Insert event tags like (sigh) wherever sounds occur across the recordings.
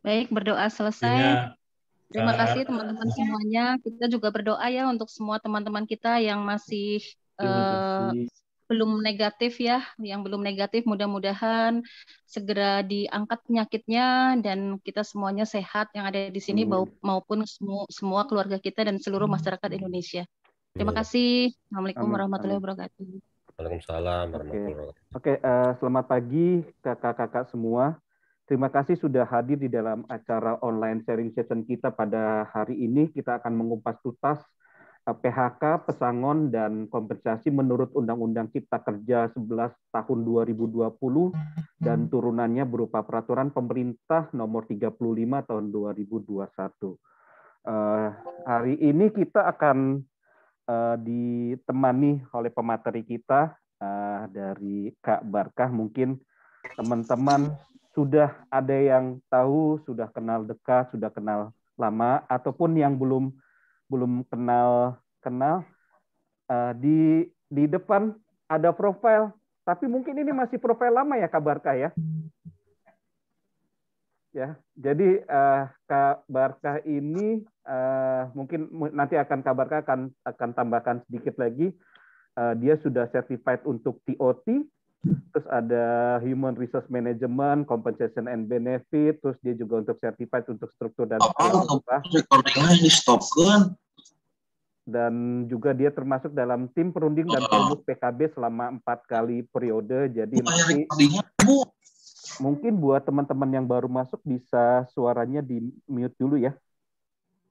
Baik, berdoa selesai. Ya. Terima kasih teman-teman semuanya. Kita juga berdoa ya untuk semua teman-teman kita yang masih uh, belum negatif ya, yang belum negatif mudah-mudahan segera diangkat penyakitnya dan kita semuanya sehat yang ada di sini hmm. maupun semua, semua keluarga kita dan seluruh hmm. masyarakat Indonesia. Terima iya. kasih. Assalamualaikum warahmatullahi wabarakatuh. Waalaikumsalam warahmatullahi Oke, okay. okay, uh, selamat pagi kakak-kakak semua. Terima kasih sudah hadir di dalam acara online sharing session kita pada hari ini. Kita akan mengupas tuntas Eh, PHK, pesangon, dan kompensasi menurut Undang-Undang Cipta Kerja 11 tahun 2020 dan turunannya berupa peraturan pemerintah nomor 35 tahun 2021. Uh, eh, hari ini kita akan uh, ditemani oleh pemateri kita uh, dari Kak Barkah. Mungkin teman-teman sudah ada yang tahu, sudah kenal dekat, sudah kenal lama, ataupun yang belum belum kenal kenal uh, di di depan ada profil tapi mungkin ini masih profil lama ya kabarka ya ya jadi uh, eh, kabarka ini uh, mungkin nanti akan kabarka akan akan tambahkan sedikit lagi uh, dia sudah certified untuk TOT terus ada human resource management, compensation and benefit, terus dia juga untuk certified untuk struktur dan oh, oh recordingnya Dan juga dia termasuk dalam tim perunding dan oh. produk PKB selama empat kali periode. Jadi nanti mungkin buat teman-teman yang baru masuk bisa suaranya di mute dulu ya.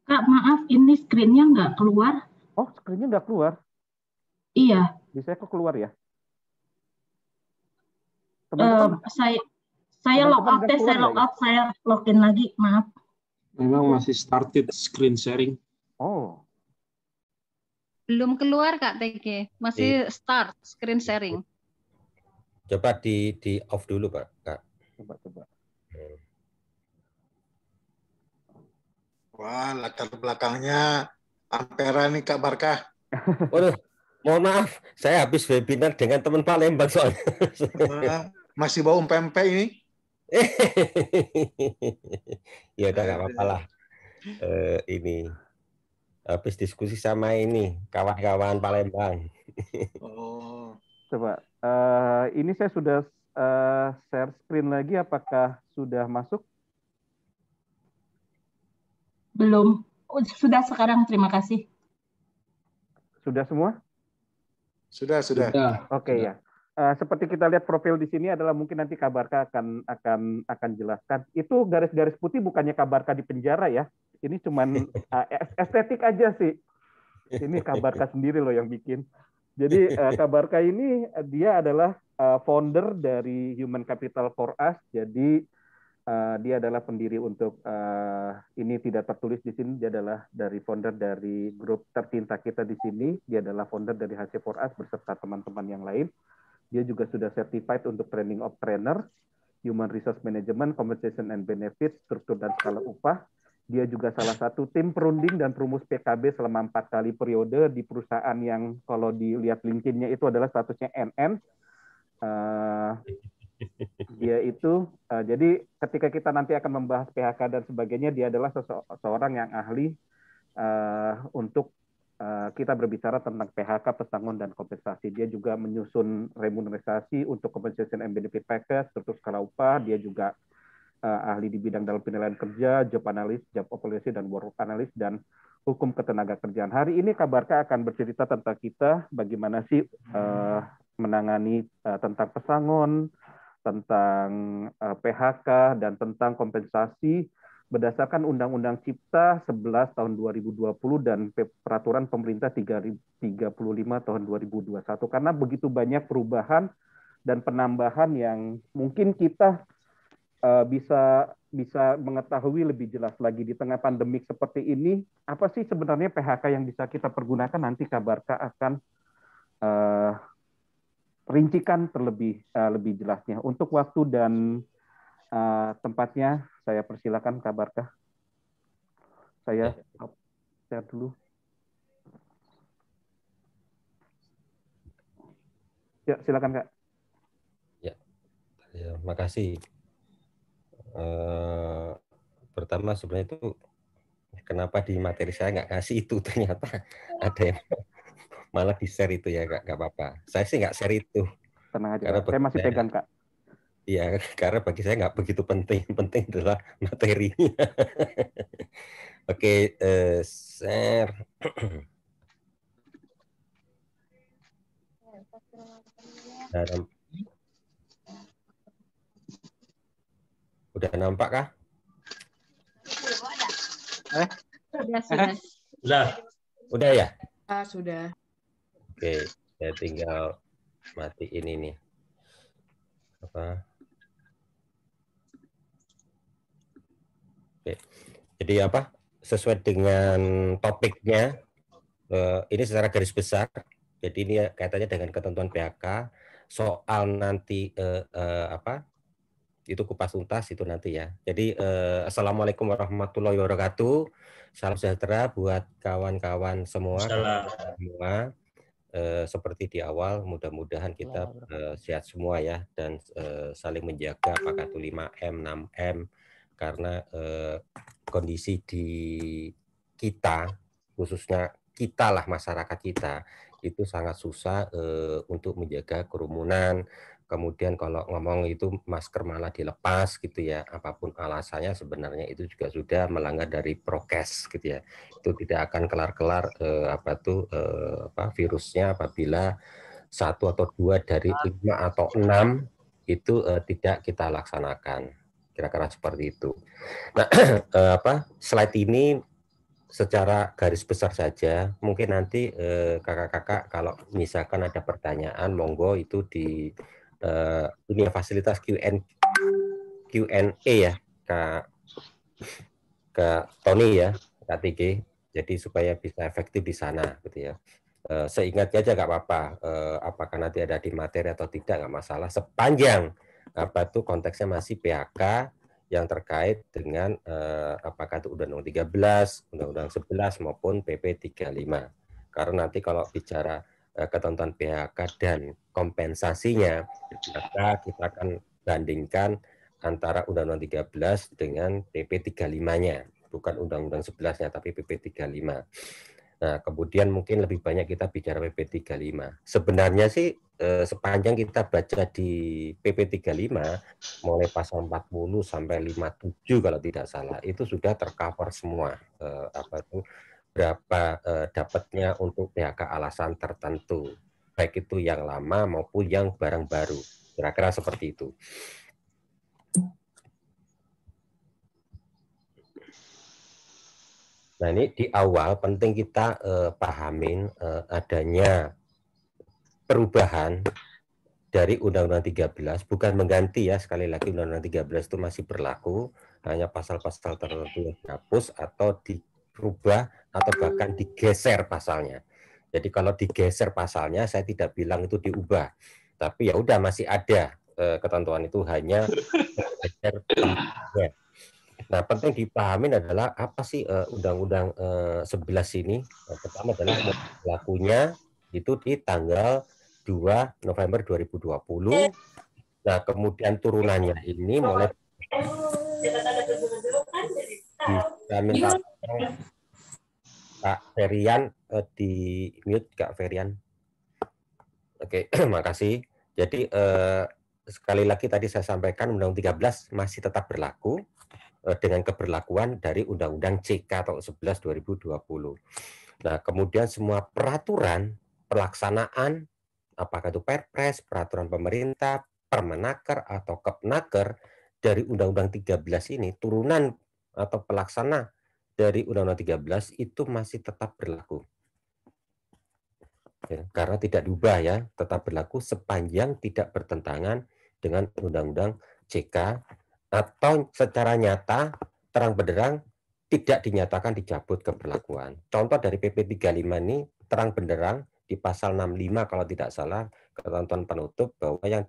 Kak maaf ini screennya nggak keluar. Oh screennya nggak keluar? Iya. Bisa kok keluar ya? Eh, saya log out deh, saya log ya? out, saya login lagi, maaf. Memang masih started screen sharing. Oh. Belum keluar Kak TG, masih eh. start screen sharing. Coba di di off dulu Pak, Kak. Coba coba. Wah, latar belakangnya Ampera nih Kak Barkah. Waduh, mohon maaf, saya habis webinar dengan teman Lembang soalnya. Masih bau umpempe ini? (laughs) ya udah nggak apa-apa lah. Uh, ini habis diskusi sama ini kawan-kawan Palembang. oh, coba uh, ini saya sudah uh, share screen lagi. Apakah sudah masuk? Belum. Oh, sudah sekarang. Terima kasih. Sudah semua? Sudah, sudah. sudah. Oke okay, ya. Eh, seperti kita lihat profil di sini adalah mungkin nanti Kabarka akan akan akan jelaskan. Itu garis-garis putih bukannya Kabarka di penjara ya. Ini cuman (laughs) eh, estetik aja sih. Ini Kabarka (laughs) sendiri loh yang bikin. Jadi uh, eh, Kabarka ini dia adalah founder dari Human Capital for Us. Jadi dia adalah pendiri untuk ini tidak tertulis di sini. Dia adalah dari founder dari grup tercinta kita di sini. Dia adalah founder dari HC for Us berserta teman-teman yang lain. Dia juga sudah certified untuk training of trainer, human resource management, compensation and benefits, struktur dan skala upah. Dia juga salah satu tim perunding dan perumus PKB selama empat kali periode di perusahaan yang kalau dilihat LinkedIn-nya itu adalah statusnya NN. Uh, eh, dia itu uh, jadi ketika kita nanti akan membahas PHK dan sebagainya dia adalah seseorang yang ahli uh, untuk Eh, kita berbicara tentang PHK, pesangon, dan kompensasi. Dia juga menyusun remunerasi untuk kompensasi and benefit package, struktur skala upah. Dia juga uh, ahli di bidang dalam penilaian kerja, job analis, job evaluation, dan work analis, dan hukum ketenaga kerjaan. Hari ini kabarnya akan bercerita tentang kita, bagaimana sih uh, menangani uh, tentang pesangon, tentang uh, PHK, dan tentang kompensasi, berdasarkan Undang-Undang Cipta 11 tahun 2020 dan peraturan pemerintah 35 tahun 2021 karena begitu banyak perubahan dan penambahan yang mungkin kita uh, bisa bisa mengetahui lebih jelas lagi di tengah pandemik seperti ini apa sih sebenarnya PHK yang bisa kita pergunakan nanti kabarka akan uh, rincikan terlebih uh, lebih jelasnya untuk waktu dan uh, tempatnya saya persilakan kabarkah? Saya ya. share dulu. Ya, silakan Kak. Ya, terima ya, kasih. uh, eh, pertama sebenarnya itu kenapa di materi saya nggak kasih itu (laughs) ternyata ada yang malah di share itu ya kak nggak apa-apa saya sih nggak share itu tenang aja saya masih pegang kak Iya, (laughs) karena bagi saya nggak begitu penting. Yang penting adalah materinya. (laughs) Oke, okay, uh, eh, share. Udah nampak kah? Eh? Sudah, eh? sudah. Udah ya? Ah, sudah. Oke, okay, saya tinggal mati ini nih. Apa? jadi apa sesuai dengan topiknya eh, ini secara garis besar jadi ini kaitannya dengan ketentuan PHK soal nanti eh, eh, apa itu kupas tuntas itu nanti ya jadi assalamualaikum warahmatullahi wabarakatuh salam sejahtera buat kawan-kawan semua semua seperti di awal mudah-mudahan kita sehat semua ya dan saling menjaga apakah itu 5M 6M karena eh, kondisi di kita khususnya kita lah masyarakat kita itu sangat susah eh, untuk menjaga kerumunan kemudian kalau ngomong itu masker malah dilepas gitu ya apapun alasannya sebenarnya itu juga sudah melanggar dari prokes gitu ya itu tidak akan kelar-kelar eh, apa tuh eh, apa virusnya apabila satu atau dua dari lima atau enam itu eh, tidak kita laksanakan kira-kira seperti itu. Nah, (clears throat) eh, apa slide ini secara garis besar saja. Mungkin nanti kakak eh, kakak-kakak kalau misalkan ada pertanyaan, monggo itu di eh, dunia fasilitas QN Q&A ya, Kak ke Tony ya, KTG. Jadi supaya bisa efektif di sana, gitu ya. Eh, seingatnya aja nggak apa-apa. Eh, apakah nanti ada di materi atau tidak nggak masalah. Sepanjang apa itu konteksnya masih PHK yang terkait dengan eh, apakah itu Undang-Undang 13, Undang-Undang 11 maupun PP 35. Karena nanti kalau bicara eh, ketentuan PHK dan kompensasinya, maka kita akan bandingkan antara Undang-Undang 13 dengan PP 35-nya, bukan Undang-Undang 11-nya tapi PP 35. Nah, kemudian mungkin lebih banyak kita bicara PP35. Sebenarnya sih eh, sepanjang kita baca di PP35 mulai pasal 40 sampai 57 kalau tidak salah itu sudah tercover semua eh, apa itu berapa eh, dapatnya untuk PHK alasan tertentu baik itu yang lama maupun yang barang baru. Kira-kira seperti itu. Nah ini di awal penting kita uh, pahamin uh, adanya perubahan dari Undang-Undang 13 bukan mengganti ya sekali lagi Undang-Undang 13 itu masih berlaku hanya pasal-pasal tertentu yang dihapus atau dirubah atau bahkan digeser pasalnya. Jadi kalau digeser pasalnya saya tidak bilang itu diubah. Tapi ya udah masih ada eh, ketentuan itu hanya (laughs) digeser Nah, penting dipahami adalah apa sih eh, Undang-Undang uh, eh, 11 ini? Nah, pertama adalah berlakunya iya. itu di tanggal 2 November 2020. Iya. Nah, kemudian turunannya ini mulai kita minta iya. Kak Ferian eh, di mute Kak Ferian. Oke, (clears throat) makasih. Jadi eh, sekali lagi tadi saya sampaikan Undang-Undang 13 masih tetap berlaku Eh, dengan keberlakuan dari Undang-Undang CK atau 11 2020. Nah, kemudian semua peraturan pelaksanaan apakah itu Perpres, peraturan pemerintah, Permenaker atau Kepnaker dari Undang-Undang 13 ini turunan atau pelaksana dari Undang-Undang 13 itu masih tetap berlaku. Ya, karena tidak diubah ya, tetap berlaku sepanjang tidak bertentangan dengan Undang-Undang CK atau secara nyata terang benderang tidak dinyatakan dicabut keberlakuan. Contoh dari PP 35 ini terang benderang di pasal 65 kalau tidak salah ketentuan penutup bahwa yang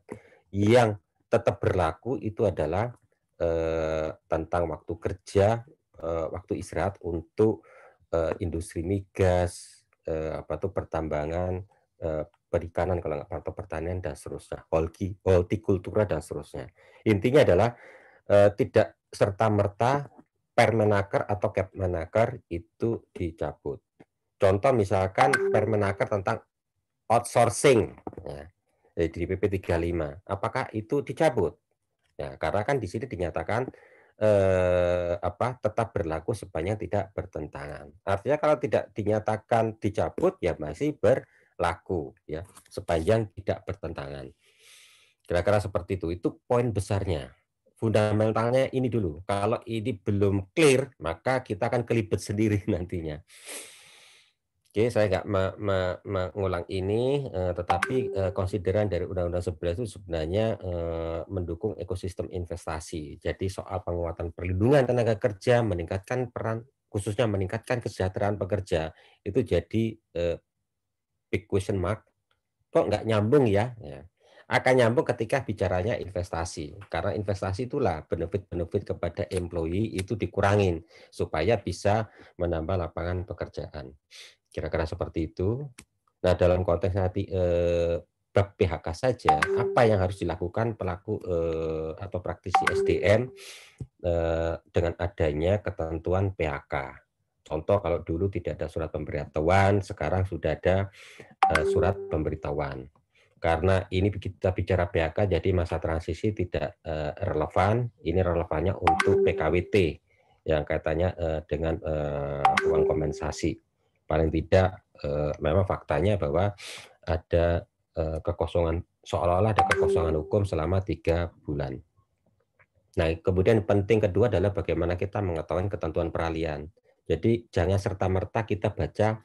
yang tetap berlaku itu adalah eh, tentang waktu kerja, eh, waktu istirahat untuk eh, industri migas, eh, apa tuh pertambangan, eh, perikanan kalau nggak pertanian dan seterusnya, holti, kultura dan seterusnya. Intinya adalah eh, tidak serta-merta permenaker atau kepmenaker itu dicabut. Contoh misalkan permenaker tentang outsourcing ya, di PP 35. Apakah itu dicabut? Ya, karena kan di sini dinyatakan eh, apa tetap berlaku sepanjang tidak bertentangan. Artinya kalau tidak dinyatakan dicabut ya masih berlaku ya sepanjang tidak bertentangan. Kira-kira seperti itu. Itu poin besarnya fundamentalnya ini dulu. Kalau ini belum clear, maka kita akan kelibet sendiri (laughs) nantinya. Oke, saya nggak mengulang ini, eh, tetapi eh, konsideran dari Undang-Undang 11 itu sebenarnya eh, mendukung ekosistem investasi. Jadi soal penguatan perlindungan tenaga kerja, meningkatkan peran, khususnya meningkatkan kesejahteraan pekerja, itu jadi eh, big question mark. Kok nggak nyambung ya? ya akan nyambung ketika bicaranya investasi. Karena investasi itulah benefit-benefit kepada employee itu dikurangin supaya bisa menambah lapangan pekerjaan. Kira-kira seperti itu. Nah, dalam konteks nanti eh, PHK saja, apa yang harus dilakukan pelaku eh, atau praktisi SDM eh, dengan adanya ketentuan PHK. Contoh kalau dulu tidak ada surat pemberitahuan, sekarang sudah ada uh, surat pemberitahuan karena ini kita bicara PHK jadi masa transisi tidak eh, relevan ini relevannya untuk PKWT yang katanya eh, dengan eh, uang kompensasi paling tidak memang faktanya bahwa ada kekosongan seolah-olah ada kekosongan hukum selama tiga bulan. Nah, kemudian penting kedua adalah bagaimana kita mengetahui ketentuan peralihan. Jadi jangan serta merta kita baca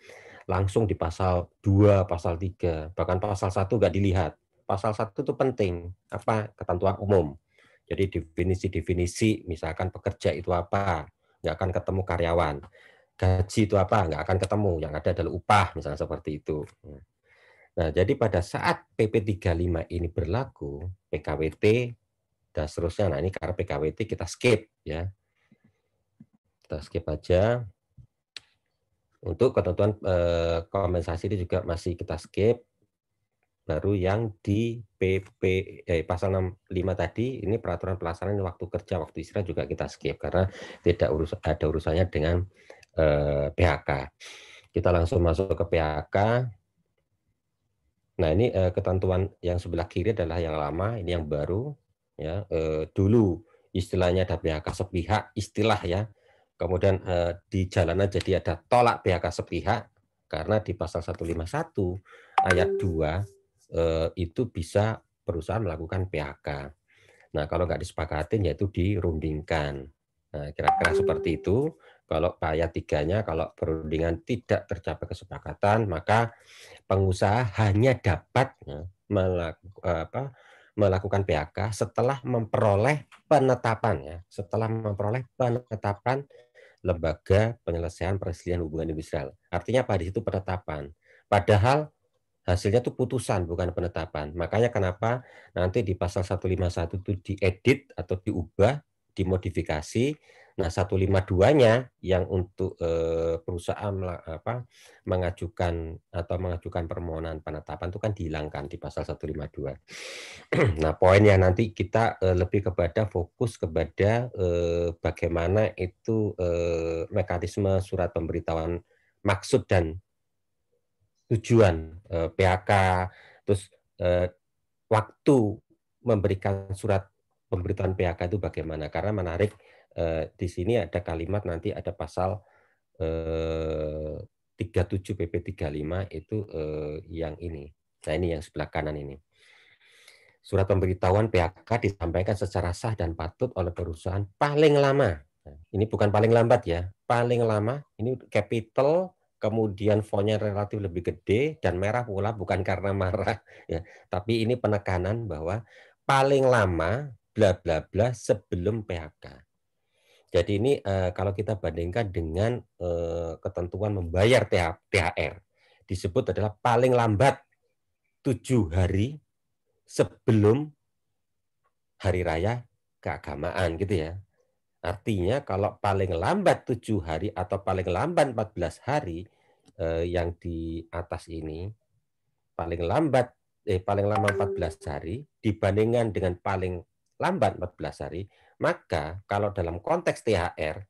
langsung di pasal 2, pasal 3, bahkan pasal 1 nggak dilihat. Pasal 1 itu penting, apa ketentuan umum. Jadi definisi-definisi, misalkan pekerja itu apa, nggak akan ketemu karyawan. Gaji itu apa, nggak akan ketemu, yang ada adalah upah, misalnya seperti itu. Nah, jadi pada saat PP 35 ini berlaku, PKWT dan seterusnya, nah ini karena PKWT kita skip ya. Kita skip aja. Untuk ketentuan eh, kompensasi ini juga masih kita skip. Baru yang di PP eh, pasal 65 tadi ini peraturan pelaksanaan waktu kerja waktu istirahat juga kita skip karena tidak urus ada urusannya dengan eh, PHK. Kita langsung masuk ke PHK. Nah, ini eh, ketentuan yang sebelah kiri adalah yang lama, ini yang baru ya. Eh, dulu istilahnya ada PHK sepihak istilah ya Kemudian eh, di jalanan jadi ada tolak PHK sepihak karena di pasal 151 ayat 2 eh, itu bisa perusahaan melakukan PHK. Nah, kalau nggak disepakatin yaitu dirundingkan. Nah, kira-kira seperti itu. Kalau ayat tiganya, kalau perundingan tidak tercapai kesepakatan, maka pengusaha hanya dapat ya, melaku, eh, apa, melakukan PHK setelah memperoleh penetapan ya, setelah memperoleh penetapan lembaga penyelesaian perselisihan hubungan industrial. Artinya pada situ penetapan. Padahal hasilnya itu putusan bukan penetapan. Makanya kenapa nanti di pasal 151 itu diedit atau diubah, dimodifikasi Nah, 152-nya yang untuk eh, perusahaan apa mengajukan atau mengajukan permohonan penetapan itu kan dihilangkan di pasal 152. (clears throat) nah, poin yang nanti kita eh, lebih kepada fokus kepada eh, bagaimana itu eh, mekanisme surat pemberitahuan maksud dan tujuan eh, PHK terus eh, waktu memberikan surat pemberitahuan PHK itu bagaimana karena menarik Eh, di sini ada kalimat nanti ada pasal eh, 37 PP 35 itu eh, yang ini. Nah ini yang sebelah kanan ini. Surat pemberitahuan PHK disampaikan secara sah dan patut oleh perusahaan paling lama. Nah, ini bukan paling lambat ya, paling lama. Ini capital kemudian fontnya relatif lebih gede dan merah pula bukan karena marah (laughs) ya tapi ini penekanan bahwa paling lama bla bla bla sebelum PHK jadi ini uh, kalau kita bandingkan dengan uh, ketentuan membayar THR disebut adalah paling lambat tujuh hari sebelum hari raya keagamaan gitu ya. Artinya kalau paling lambat tujuh hari atau paling lambat 14 hari eh, yang di atas ini paling lambat eh paling lama 14 hari dibandingkan dengan paling lambat 14 hari maka kalau dalam konteks THR,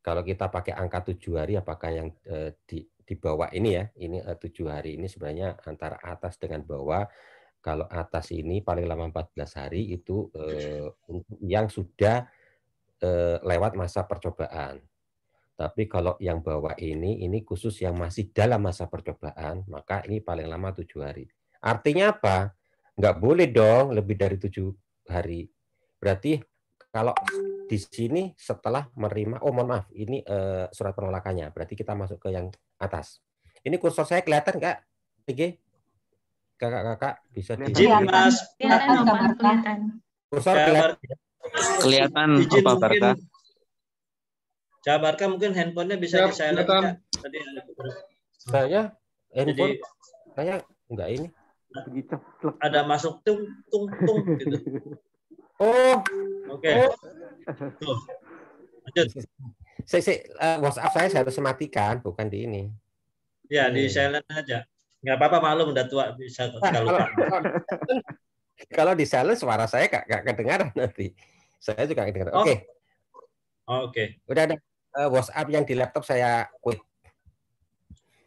kalau kita pakai angka tujuh hari, apakah yang eh, di, di bawah ini ya, ini eh, tujuh hari ini sebenarnya antara atas dengan bawah. Kalau atas ini paling lama 14 hari itu eh, yang sudah eh, lewat masa percobaan. Tapi kalau yang bawah ini, ini khusus yang masih dalam masa percobaan, maka ini paling lama tujuh hari. Artinya apa? Nggak boleh dong lebih dari tujuh hari. Berarti kalau di sini setelah menerima, oh mohon maaf, ini uh, surat penolakannya. Berarti kita masuk ke yang atas. Ini kursor saya kelihatan nggak? Oke, kakak-kakak bisa di. Izin iya, mas. Kelihatan, kelihatan. Kursor kelihatan. Ya? Kelihatan, Izin Pak Barta. mungkin handphonenya bisa ya, di silent. Tadi saya handphone Jadi, saya enggak ini. Ada masuk tung tung tung gitu. (laughs) Oh. Oke. Okay. Oh. Saya, saya, uh, WhatsApp saya harus sematikan, bukan di ini. Ya, di hmm. silent aja. Nggak apa-apa, maklum udah tua bisa nah, kalau, (laughs) kalau, di silent suara saya nggak, nggak kedengaran nanti. Saya juga nggak kedengaran. Oke. Okay. Oh, Oke. Okay. Udah ada uh, WhatsApp yang di laptop saya quit.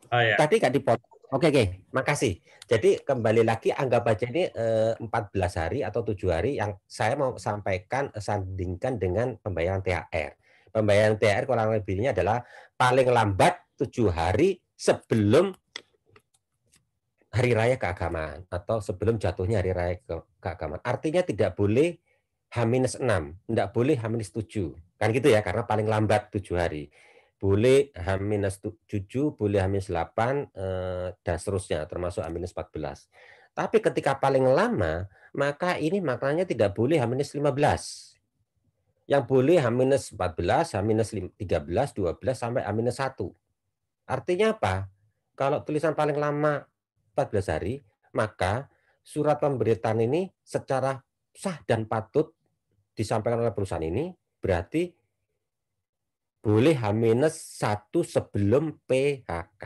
Oh, ya. Tadi nggak dipotong Oke, okay. Makasih. Jadi kembali lagi anggap aja ini eh, 14 hari atau tujuh hari yang saya mau sampaikan eh, sandingkan dengan pembayaran THR. Pembayaran THR kurang lebihnya adalah paling lambat tujuh hari sebelum hari raya keagamaan atau sebelum jatuhnya hari raya ke keagamaan. Artinya tidak boleh H-6, tidak boleh H-7. Kan gitu ya, karena paling lambat tujuh hari boleh H-7, boleh H-8, eh, dan seterusnya, termasuk H-14. Tapi ketika paling lama, maka ini maknanya tidak boleh H-15. Yang boleh H-14, H-13, 12, sampai H-1. Artinya apa? Kalau tulisan paling lama 14 hari, maka surat pemberitaan ini secara sah dan patut disampaikan oleh perusahaan ini berarti boleh H-1 sebelum PHK.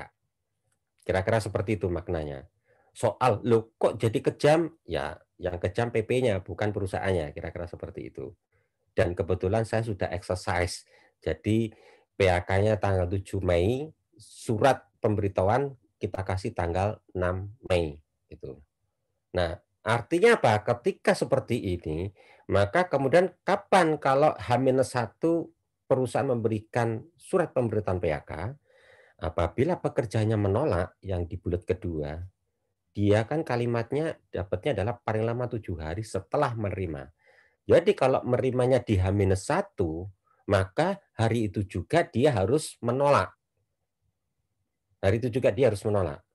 Kira-kira seperti itu maknanya. Soal lo kok jadi kejam? Ya, yang kejam PP-nya bukan perusahaannya, kira-kira seperti itu. Dan kebetulan saya sudah exercise. Jadi PHK-nya tanggal 7 Mei, surat pemberitahuan kita kasih tanggal 6 Mei gitu. Nah, artinya apa? Ketika seperti ini, maka kemudian kapan kalau H-1 perusahaan memberikan surat pemberitahuan PHK, apabila pekerjanya menolak yang di bulat kedua, dia kan kalimatnya dapatnya adalah paling lama tujuh hari setelah menerima. Jadi kalau menerimanya di H-1, maka hari itu juga dia harus menolak. Hari itu juga dia harus menolak.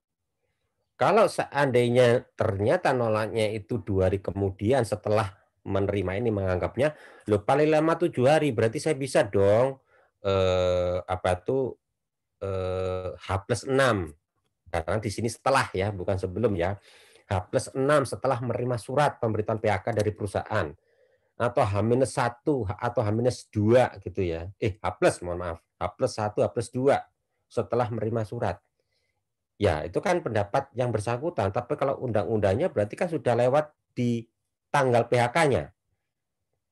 Kalau seandainya ternyata nolaknya itu dua hari kemudian setelah menerima ini menganggapnya loh paling lama tujuh hari berarti saya bisa dong eh, apa tuh eh, H plus enam karena di sini setelah ya bukan sebelum ya H plus enam setelah menerima surat pemberitahuan PHK dari perusahaan atau H minus satu atau H minus dua gitu ya eh H plus mohon maaf H plus satu H plus dua setelah menerima surat ya itu kan pendapat yang bersangkutan tapi kalau undang-undangnya berarti kan sudah lewat di tanggal PHK-nya.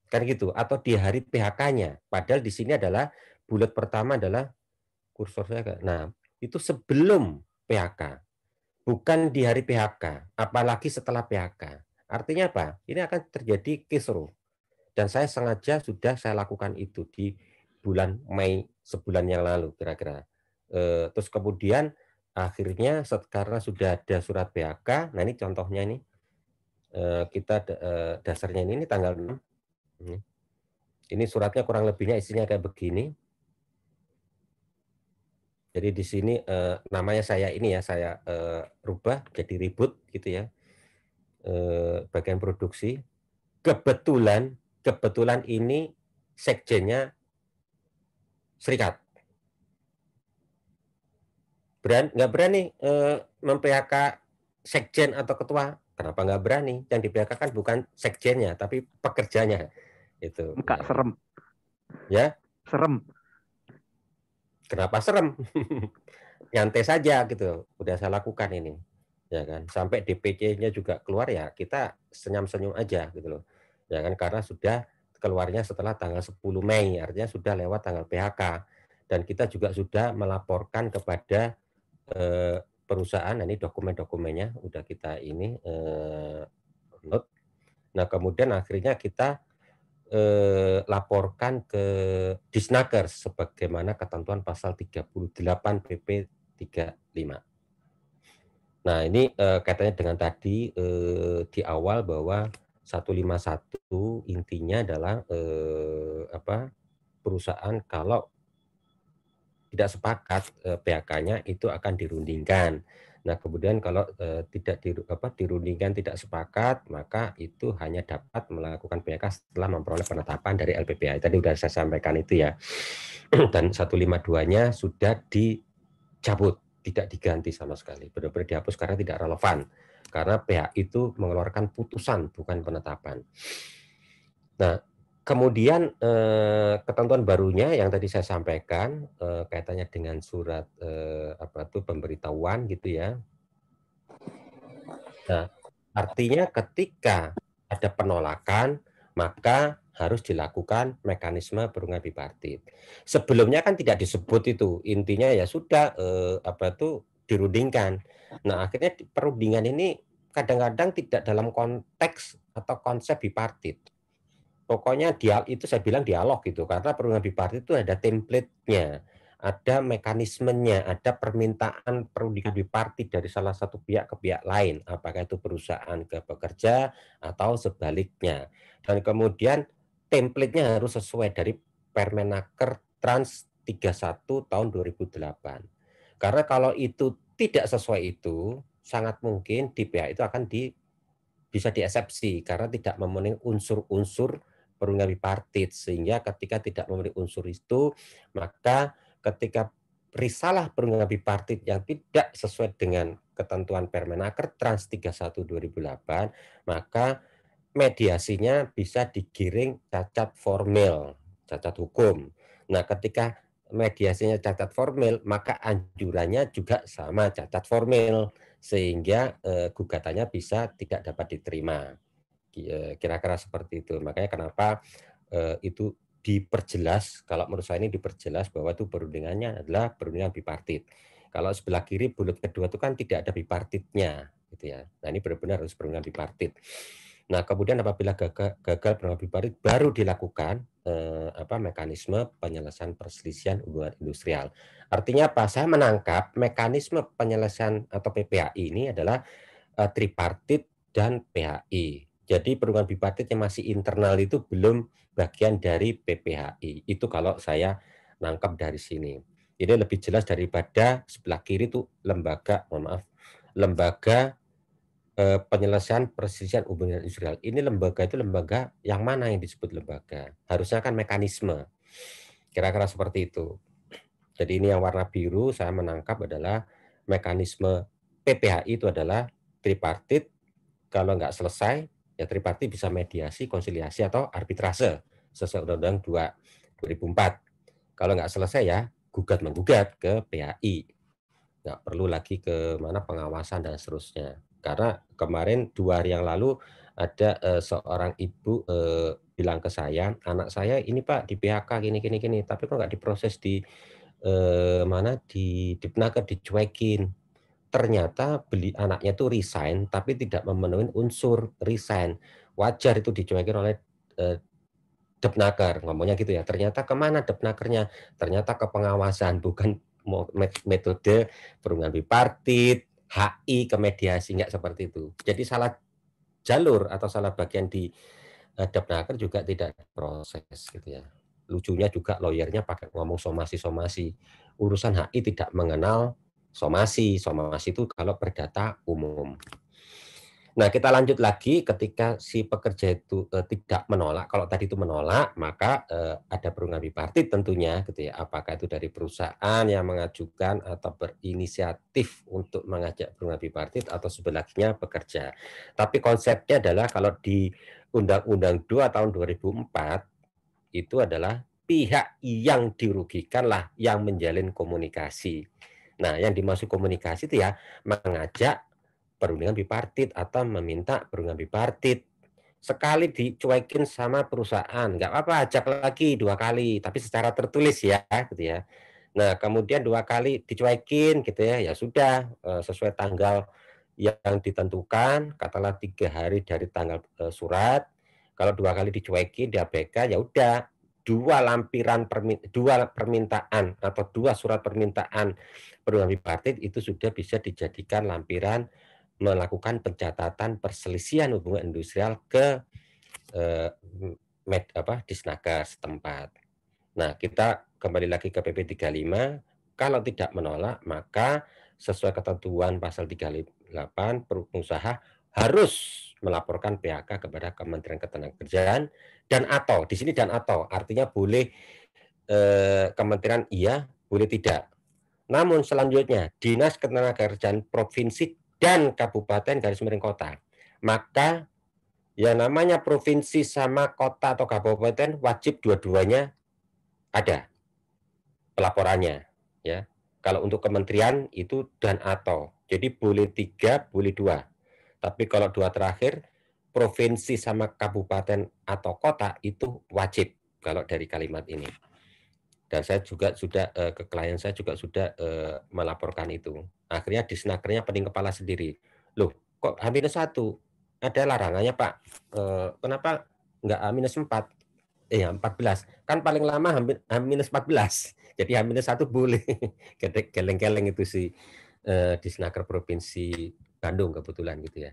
Kan gitu, atau di hari PHK-nya. Padahal di sini adalah bulat pertama adalah kursor saya. Nah, itu sebelum PHK. Bukan di hari PHK, apalagi setelah PHK. Artinya apa? Ini akan terjadi kisru. Dan saya sengaja sudah saya lakukan itu di bulan Mei sebulan yang lalu kira-kira. Eh, terus kemudian akhirnya karena sudah ada surat PHK, nah ini contohnya ini Eh, kita eh, dasarnya ini, ini tanggal 6. Hmm. Ini suratnya kurang lebihnya isinya kayak begini. Jadi di sini eh, namanya saya ini ya saya rubah jadi ribut gitu ya. bagian produksi kebetulan kebetulan ini sekjennya serikat. Beran nggak berani eh, memphk sekjen atau ketua Kenapa nggak berani? Yang di PHK kan bukan sekjennya, tapi pekerjanya. Itu. Enggak ya. serem. Ya? Serem. Kenapa serem? (laughs) Nyantai saja gitu. Udah saya lakukan ini. Ya kan? Sampai DPC-nya juga keluar ya, kita senyum-senyum aja gitu loh. Ya kan? Karena sudah keluarnya setelah tanggal 10 Mei, artinya sudah lewat tanggal PHK. Dan kita juga sudah melaporkan kepada eh, perusahaan, nah ini dokumen-dokumennya udah kita ini eh, note. Nah kemudian akhirnya kita eh, laporkan ke Disnaker sebagaimana ketentuan pasal 38 PP 35. Nah ini eh, kaitannya dengan tadi eh, di awal bahwa 151 intinya adalah eh, apa perusahaan kalau tidak sepakat eh, PHK-nya itu akan dirundingkan. Nah, kemudian kalau eh, tidak di, apa, dirundingkan tidak sepakat, maka itu hanya dapat melakukan PHK setelah memperoleh penetapan dari LPPA. Tadi sudah saya sampaikan itu ya. (clears throat) Dan 152-nya sudah dicabut, tidak diganti sama sekali. Benar-benar dihapus karena tidak relevan. Karena PHK itu mengeluarkan putusan, bukan penetapan. Nah, Kemudian eh, ketentuan barunya yang tadi saya sampaikan eh, kaitannya dengan surat eh, apa itu pemberitahuan gitu ya. Nah, artinya ketika ada penolakan maka harus dilakukan mekanisme perundingan bipartit. Sebelumnya kan tidak disebut itu intinya ya sudah eh, apa itu dirundingkan. Nah akhirnya perundingan ini kadang-kadang tidak dalam konteks atau konsep bipartit pokoknya dial itu saya bilang dialog gitu karena perundingan bipartit itu ada template-nya ada mekanismenya, ada permintaan perundingan bipartit dari salah satu pihak ke pihak lain, apakah itu perusahaan ke pekerja atau sebaliknya. Dan kemudian template-nya harus sesuai dari Permenaker Trans 31 tahun 2008. Karena kalau itu tidak sesuai itu, sangat mungkin di pihak itu akan di bisa dieksepsi karena tidak memenuhi unsur-unsur perundingan bipartit sehingga ketika tidak memiliki unsur itu maka ketika risalah perundingan bipartit yang tidak sesuai dengan ketentuan Permenaker Trans 31 2008 maka mediasinya bisa digiring cacat formal cacat hukum. Nah, ketika mediasinya cacat formal maka anjurannya juga sama cacat formal sehingga eh, gugatannya bisa tidak dapat diterima. Eh, kira-kira seperti itu makanya kenapa eh, itu diperjelas kalau menurut saya ini diperjelas bahwa itu perundingannya adalah perundingan bipartit kalau sebelah kiri bulat kedua itu kan tidak ada bipartitnya gitu ya nah ini benar-benar harus perundingan bipartit nah kemudian apabila gagal, gagal perundingan bipartit baru dilakukan eh, apa mekanisme penyelesaian perselisihan hubungan industrial artinya apa saya menangkap mekanisme penyelesaian atau PPHI ini adalah eh, tripartit dan PHI jadi perundingan bipartit yang masih internal itu belum bagian dari PPHI. Itu kalau saya nangkap dari sini. Ini lebih jelas daripada sebelah kiri itu lembaga, mohon maaf, lembaga eh, penyelesaian perselisihan hubungan industrial. Ini lembaga itu lembaga yang mana yang disebut lembaga? Harusnya kan mekanisme. Kira-kira seperti itu. Jadi ini yang warna biru saya menangkap adalah mekanisme PPHI itu adalah tripartit. Kalau nggak selesai, ya Triparti bisa mediasi, konsiliasi atau arbitrase sesuai Undang-Undang 2 2004. Kalau nggak selesai ya gugat menggugat ke PAI. Nggak perlu lagi ke mana pengawasan dan seterusnya. Karena kemarin dua hari yang lalu ada eh, seorang ibu eh, bilang ke saya, anak saya ini Pak di PHK gini gini gini, tapi kok nggak diproses di eh, mana di Dipnaker dicuekin ternyata beli anaknya itu resign tapi tidak memenuhi unsur resign wajar itu dicuekin oleh eh, depnaker ngomongnya gitu ya ternyata kemana depnakernya ternyata ke pengawasan (laughs) bukan metode perundingan bipartit HI ke mediasi nggak seperti itu jadi salah jalur atau salah bagian di eh, depnaker juga tidak proses gitu ya lucunya juga lawyernya pakai ngomong somasi-somasi urusan HI tidak mengenal somasi. Somasi itu kalau perdata umum. Nah, kita lanjut lagi ketika si pekerja itu eh, tidak menolak. Kalau tadi itu menolak, maka eh, ada perungan bipartit tentunya gitu ya. Apakah itu dari perusahaan yang mengajukan atau berinisiatif untuk mengajak perungan bipartit atau sebelahnya pekerja. Tapi konsepnya adalah kalau di Undang-Undang 2 tahun 2004 itu adalah pihak yang dirugikanlah yang menjalin komunikasi. Nah, yang dimaksud komunikasi itu ya mengajak perundingan bipartit atau meminta perundingan bipartit. Sekali dicuekin sama perusahaan, nggak apa-apa, ajak lagi dua kali, tapi secara tertulis ya, gitu ya. Nah, kemudian dua kali dicuekin gitu ya, ya sudah eh, sesuai tanggal yang ditentukan, katalah tiga hari dari tanggal eh, surat. Kalau dua kali dicuekin, diabaikan, ya udah dua lampiran dua permintaan atau dua surat permintaan berbagai partit itu sudah bisa dijadikan lampiran melakukan pencatatan perselisihan hubungan industrial ke eh, med, apa disnaga setempat. Nah, kita kembali lagi ke PP 35, kalau tidak menolak maka sesuai ketentuan pasal 38 pengusaha harus melaporkan PHK kepada Kementerian Ketenagakerjaan dan atau di sini dan atau artinya boleh eh, kementerian iya, boleh tidak. Namun selanjutnya Dinas Ketenagakerjaan Provinsi dan Kabupaten garis miring kota. Maka yang namanya provinsi sama kota atau kabupaten wajib dua-duanya ada pelaporannya ya. Kalau untuk kementerian itu dan atau. Jadi boleh tiga, boleh dua. Tapi kalau dua terakhir provinsi sama kabupaten atau kota itu wajib kalau dari kalimat ini dan saya juga sudah uh, ke klien saya juga sudah uh, melaporkan itu. Akhirnya di snakernya pening kepala sendiri. Loh, kok h satu? Ada larangannya Pak. Eh, kenapa enggak minus 4 Eh, ya, empat 14. Kan paling lama H-14. Jadi H-1 boleh. (laughs) Geleng-geleng itu sih uh, di snaker provinsi Bandung kebetulan gitu ya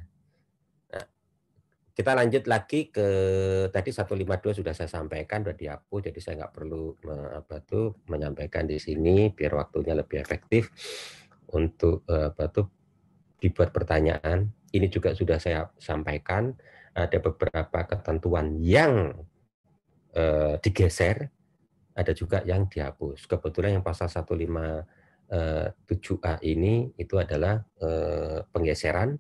kita lanjut lagi ke tadi 152 sudah saya sampaikan sudah dihapus jadi saya nggak perlu apa tuh menyampaikan di sini biar waktunya lebih efektif untuk apa tuh dibuat pertanyaan ini juga sudah saya sampaikan ada beberapa ketentuan yang eh, digeser ada juga yang dihapus kebetulan yang pasal 157A eh, ini itu adalah eh, penggeseran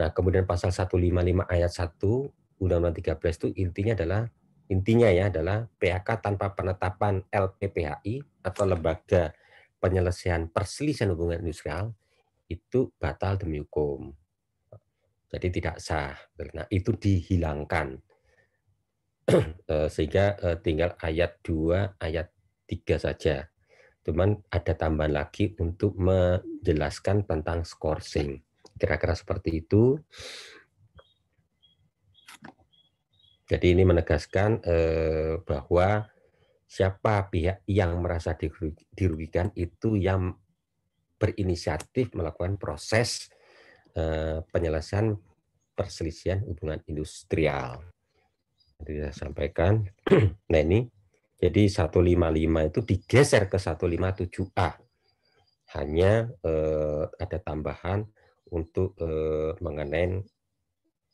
Nah, kemudian pasal 155 ayat 1 Undang-Undang 13 itu intinya adalah intinya ya adalah PHK tanpa penetapan LPPHI atau lembaga penyelesaian perselisihan hubungan industrial itu batal demi hukum. Jadi tidak sah. Nah, itu dihilangkan. (clears throat) Eh, sehingga eh, tinggal ayat 2, ayat 3 saja. Cuman ada tambahan lagi untuk menjelaskan tentang scoring Kira-kira seperti itu. Jadi ini menegaskan eh, bahwa siapa pihak yang merasa dirugikan itu yang berinisiatif melakukan proses eh, penyelesaian perselisihan hubungan industrial. Jadi saya sampaikan. (clears throat) nah ini jadi 155 itu digeser ke 157A. Hanya eh, ada tambahan untuk eh, mengenai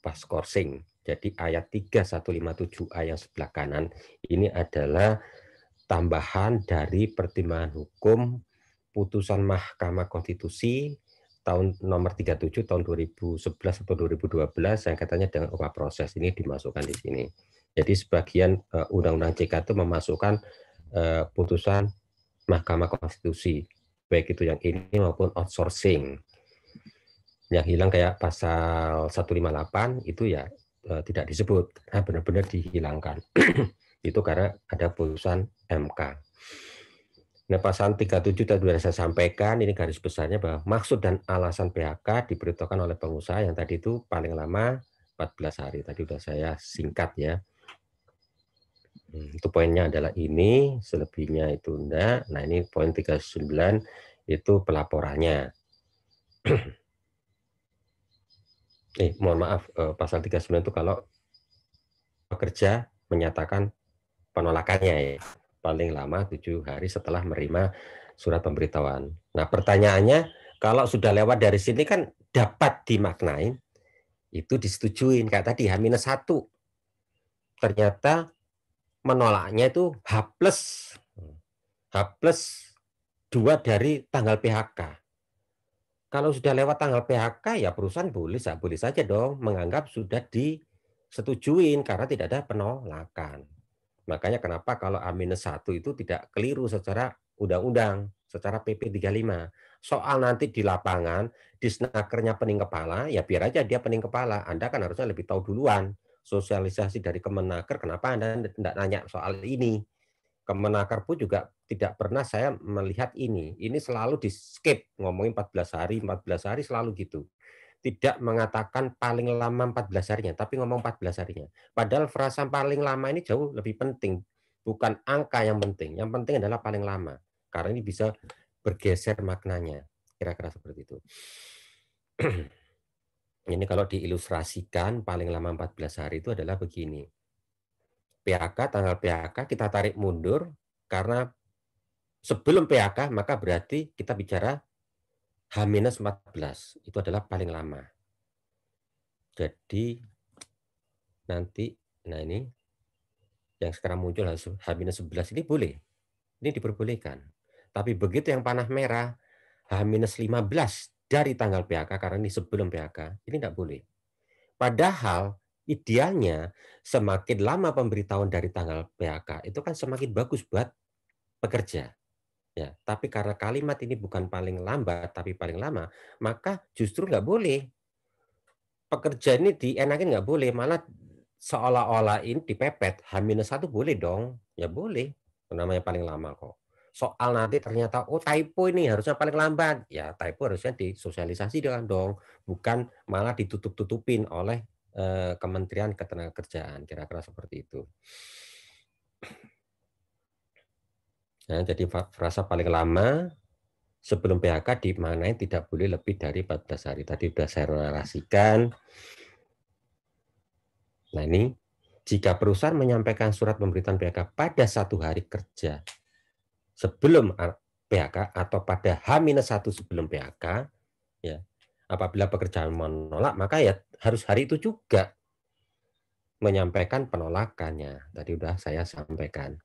pas korsing. Jadi ayat 3157A yang sebelah kanan ini adalah tambahan dari pertimbangan hukum putusan Mahkamah Konstitusi tahun nomor 37 tahun 2011 atau 2012 yang katanya dengan upah proses ini dimasukkan di sini. Jadi sebagian eh, Undang-Undang uh, CK itu memasukkan eh, putusan Mahkamah Konstitusi, baik itu yang ini maupun outsourcing yang hilang kayak pasal 158 itu ya eh, tidak disebut nah, benar-benar dihilangkan (clears throat) itu karena ada putusan MK nah pasal 37 tadi sudah saya sampaikan ini garis besarnya bahwa maksud dan alasan PHK diberitakan oleh pengusaha yang tadi itu paling lama 14 hari tadi sudah saya singkat ya hmm, itu poinnya adalah ini selebihnya itu enggak nah ini poin 39 itu pelaporannya (clears throat) eh mohon maaf eh, pasal 39 itu kalau pekerja menyatakan penolakannya ya paling lama tujuh hari setelah menerima surat pemberitahuan. Nah pertanyaannya kalau sudah lewat dari sini kan dapat dimaknai itu disetujuin kayak tadi h minus satu ternyata menolaknya itu H plus H plus dua dari tanggal PHK kalau sudah lewat tanggal PHK ya perusahaan boleh boleh saja dong menganggap sudah disetujuin karena tidak ada penolakan. Makanya kenapa kalau A-1 itu tidak keliru secara undang-undang, secara PP 35. Soal nanti di lapangan, di snakernya pening kepala, ya biar aja dia pening kepala. Anda kan harusnya lebih tahu duluan sosialisasi dari Kemenaker, kenapa Anda tidak nanya soal ini Kemenaker pun juga tidak pernah saya melihat ini. Ini selalu di skip ngomongin 14 hari, 14 hari selalu gitu. Tidak mengatakan paling lama 14 harinya, tapi ngomong 14 harinya. Padahal frasa paling lama ini jauh lebih penting, bukan angka yang penting. Yang penting adalah paling lama. Karena ini bisa bergeser maknanya. Kira-kira seperti itu. (clears throat) ini kalau diilustrasikan paling lama 14 hari itu adalah begini. PHK, tanggal PHK kita tarik mundur karena sebelum PHK maka berarti kita bicara H-14. Itu adalah paling lama. Jadi nanti nah ini yang sekarang muncul H-11 ini boleh. Ini diperbolehkan. Tapi begitu yang panah merah H-15 dari tanggal PHK karena ini sebelum PHK, ini tidak boleh. Padahal idealnya semakin lama pemberitahuan dari tanggal PHK itu kan semakin bagus buat pekerja. Ya, tapi karena kalimat ini bukan paling lambat tapi paling lama, maka justru nggak boleh pekerja ini dienakin nggak boleh, malah seolah-olah ini dipepet. h satu boleh dong, ya boleh. Namanya paling lama kok. Soal nanti ternyata oh typo ini harusnya paling lambat. Ya typo harusnya disosialisasi dengan dong, bukan malah ditutup-tutupin oleh Eh, Kementerian Ketenagakerjaan kira-kira seperti itu. Nah, jadi frasa paling lama sebelum PHK dimaknai tidak boleh lebih dari 14 hari. Tadi sudah saya narasikan. Nah ini, jika perusahaan menyampaikan surat pemberitaan PHK pada satu hari kerja sebelum PHK atau pada H-1 sebelum PHK, ya apabila pekerjaan menolak, maka ya harus hari itu juga menyampaikan penolakannya. Tadi sudah saya sampaikan.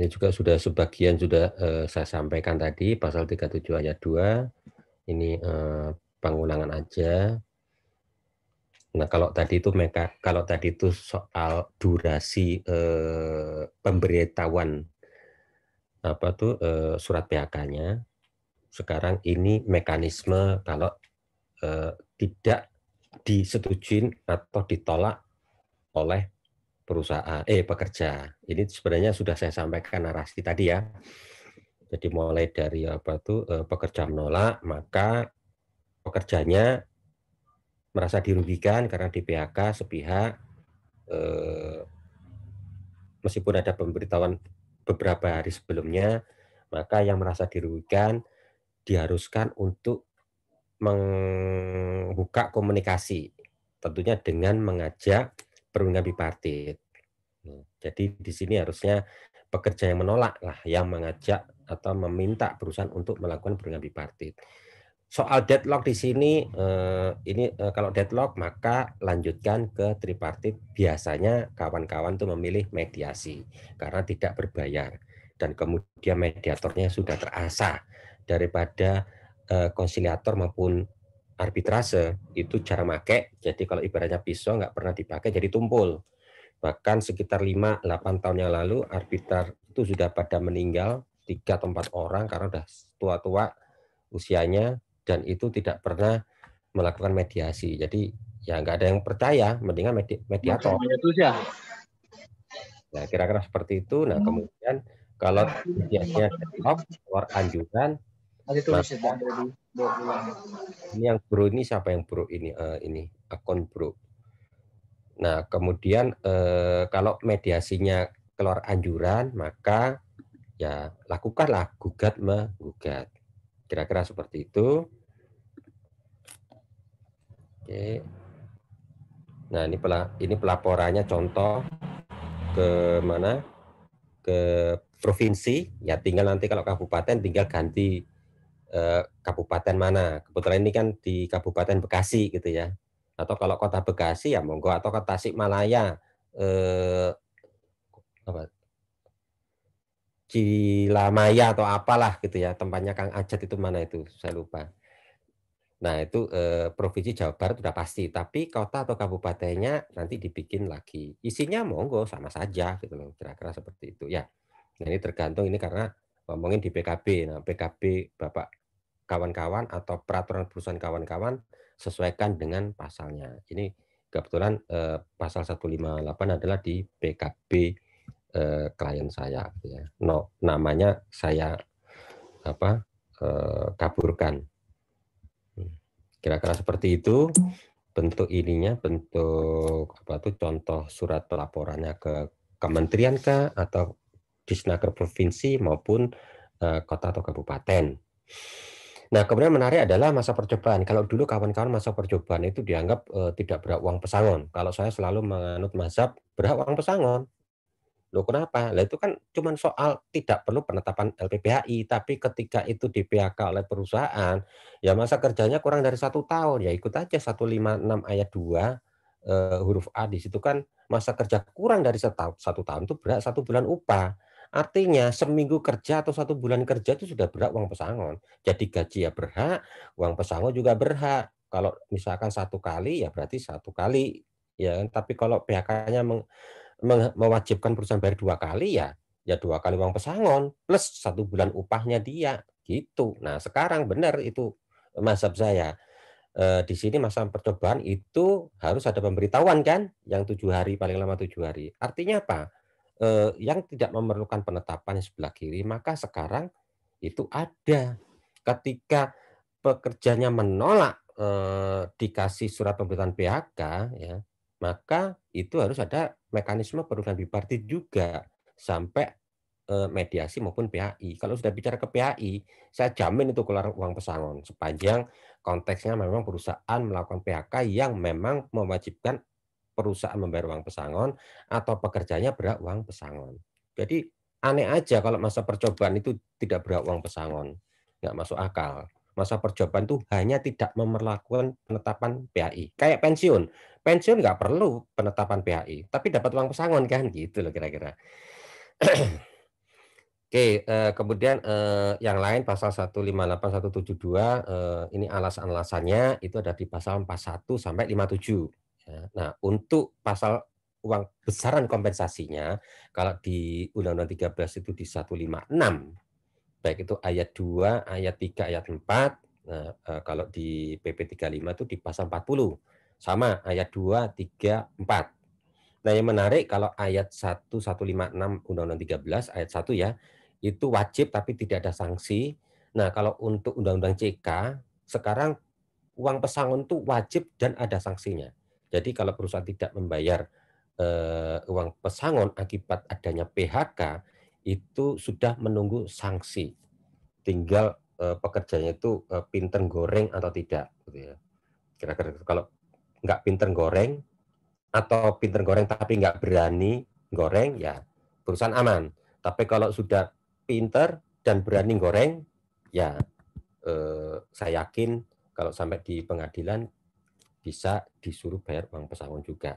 Ini juga sudah sebagian sudah eh, saya sampaikan tadi pasal 37 ayat 2 ini eh, pengulangan aja. Nah, kalau tadi itu mereka kalau tadi itu soal durasi eh, pemberitahuan apa tuh eh, surat PHK-nya sekarang ini mekanisme kalau eh, tidak disetujui atau ditolak oleh perusahaan eh pekerja. Ini sebenarnya sudah saya sampaikan narasi tadi ya. Jadi mulai dari apa tuh eh, pekerja menolak, maka pekerjanya merasa dirugikan karena di PHK sepihak eh, meskipun ada pemberitahuan beberapa hari sebelumnya, maka yang merasa dirugikan diharuskan untuk membuka komunikasi tentunya dengan mengajak perundingan bipartit. Nah, jadi di sini harusnya pekerja yang menolak lah yang mengajak atau meminta perusahaan untuk melakukan perundingan bipartit. Soal deadlock di sini eh, ini eh, kalau deadlock maka lanjutkan ke tripartit. Biasanya kawan-kawan tuh memilih mediasi karena tidak berbayar dan kemudian mediatornya sudah terasa daripada uh, konsiliator maupun arbitrase itu jarang make Jadi kalau ibaratnya pisau nggak pernah dipakai jadi tumpul. Bahkan sekitar 5-8 tahun yang lalu arbitrar itu sudah pada meninggal tiga tempat orang karena sudah tua-tua usianya dan itu tidak pernah melakukan mediasi. Jadi ya nggak ada yang percaya, mendingan medi mediator. Nah kira-kira seperti itu. Nah hmm. kemudian kalau mediasinya off, keluar anjuran, ada tulis ya Ini yang bro ini siapa yang bro ini uh, ini akun bro. Nah kemudian uh, kalau mediasinya keluar anjuran maka ya lakukanlah gugat menggugat. Kira-kira seperti itu. Oke. Nah, ini pelap ini pelaporannya contoh ke mana? Ke provinsi, ya tinggal nanti kalau kabupaten tinggal ganti Eh, kabupaten mana. Kebetulan ini kan di Kabupaten Bekasi gitu ya. Atau kalau kota Bekasi ya monggo atau kota Tasikmalaya eh, apa Cilamaya atau apalah gitu ya tempatnya Kang Ajat itu mana itu saya lupa. Nah itu eh, provinsi Jawa Barat sudah pasti, tapi kota atau kabupatennya nanti dibikin lagi. Isinya monggo sama saja gitu loh kira-kira seperti itu ya. Nah ini tergantung ini karena ngomongin di PKB. Nah PKB Bapak kawan-kawan atau peraturan perusahaan kawan-kawan sesuaikan dengan pasalnya. Ini kebetulan eh, pasal 158 adalah di PKB eh, klien saya ya. No, namanya saya apa? Eh, kaburkan. Hmm. Kira-kira seperti itu bentuk ininya bentuk apa tuh contoh surat pelaporannya ke kementerian kah atau disnaker provinsi maupun eh, kota atau kabupaten. Nah, kemudian menarik adalah masa percobaan. Kalau dulu kawan-kawan masa percobaan itu dianggap e, tidak berhak uang pesangon. Kalau saya selalu menganut mazhab berhak uang pesangon. Loh kenapa? Lah itu kan cuma soal tidak perlu penetapan LPPHI, tapi ketika itu di PHK oleh perusahaan, ya masa kerjanya kurang dari satu tahun, ya ikut aja 156 ayat 2 e, eh, huruf A di situ kan masa kerja kurang dari satu, satu tahun itu berat satu bulan upah. Artinya seminggu kerja atau satu bulan kerja itu sudah berhak uang pesangon. Jadi gaji ya berhak, uang pesangon juga berhak. Kalau misalkan satu kali ya berarti satu kali ya. Kan? Tapi kalau PHK-nya meng, meng, mewajibkan perusahaan bayar dua kali ya ya dua kali uang pesangon plus satu bulan upahnya dia gitu. Nah sekarang benar itu eh, masab saya. E, di sini masa percobaan itu harus ada pemberitahuan kan, yang tujuh hari paling lama tujuh hari. Artinya apa? Eh, yang tidak memerlukan penetapan di sebelah kiri, maka sekarang itu ada. Ketika pekerjanya menolak eh, dikasih surat pemberitahuan PHK, ya, maka itu harus ada mekanisme perusahaan biparti juga sampai eh, mediasi maupun PHI. Kalau sudah bicara ke PHI, saya jamin itu keluar uang pesangon sepanjang konteksnya memang perusahaan melakukan PHK yang memang mewajibkan perusahaan membayar uang pesangon atau pekerjanya berhak uang pesangon. Jadi aneh aja kalau masa percobaan itu tidak berhak uang pesangon, nggak masuk akal. Masa percobaan itu hanya tidak memperlakukan penetapan PAI. Kayak pensiun, pensiun nggak perlu penetapan PAI, tapi dapat uang pesangon kan gitu loh kira-kira. (clears throat) Oke, eh, kemudian eh, yang lain pasal 158 172 eh, ini alasan-alasannya itu ada di pasal 41 sampai 57. Ya, nah, untuk pasal uang besaran kompensasinya, kalau di Undang-Undang 13 itu di 156, baik itu ayat 2, ayat 3, ayat 4, nah, eh, kalau di PP 35 itu di pasal 40, sama ayat 2, 3, 4. Nah, yang menarik kalau ayat 1, 156 Undang-Undang 13, ayat 1 ya, itu wajib tapi tidak ada sanksi. Nah, kalau untuk Undang-Undang CK, sekarang uang pesangon itu wajib dan ada sanksinya. Jadi kalau perusahaan tidak membayar uh, uang pesangon akibat adanya PHK itu sudah menunggu sanksi. Tinggal uh, pekerjanya itu uh, pinter goreng atau tidak gitu ya. Kira-kira gitu. kalau nggak pinter goreng atau pinter goreng tapi nggak berani goreng ya perusahaan aman. Tapi kalau sudah pinter dan berani goreng ya eh, saya yakin kalau sampai di pengadilan bisa disuruh bayar uang pesangon juga.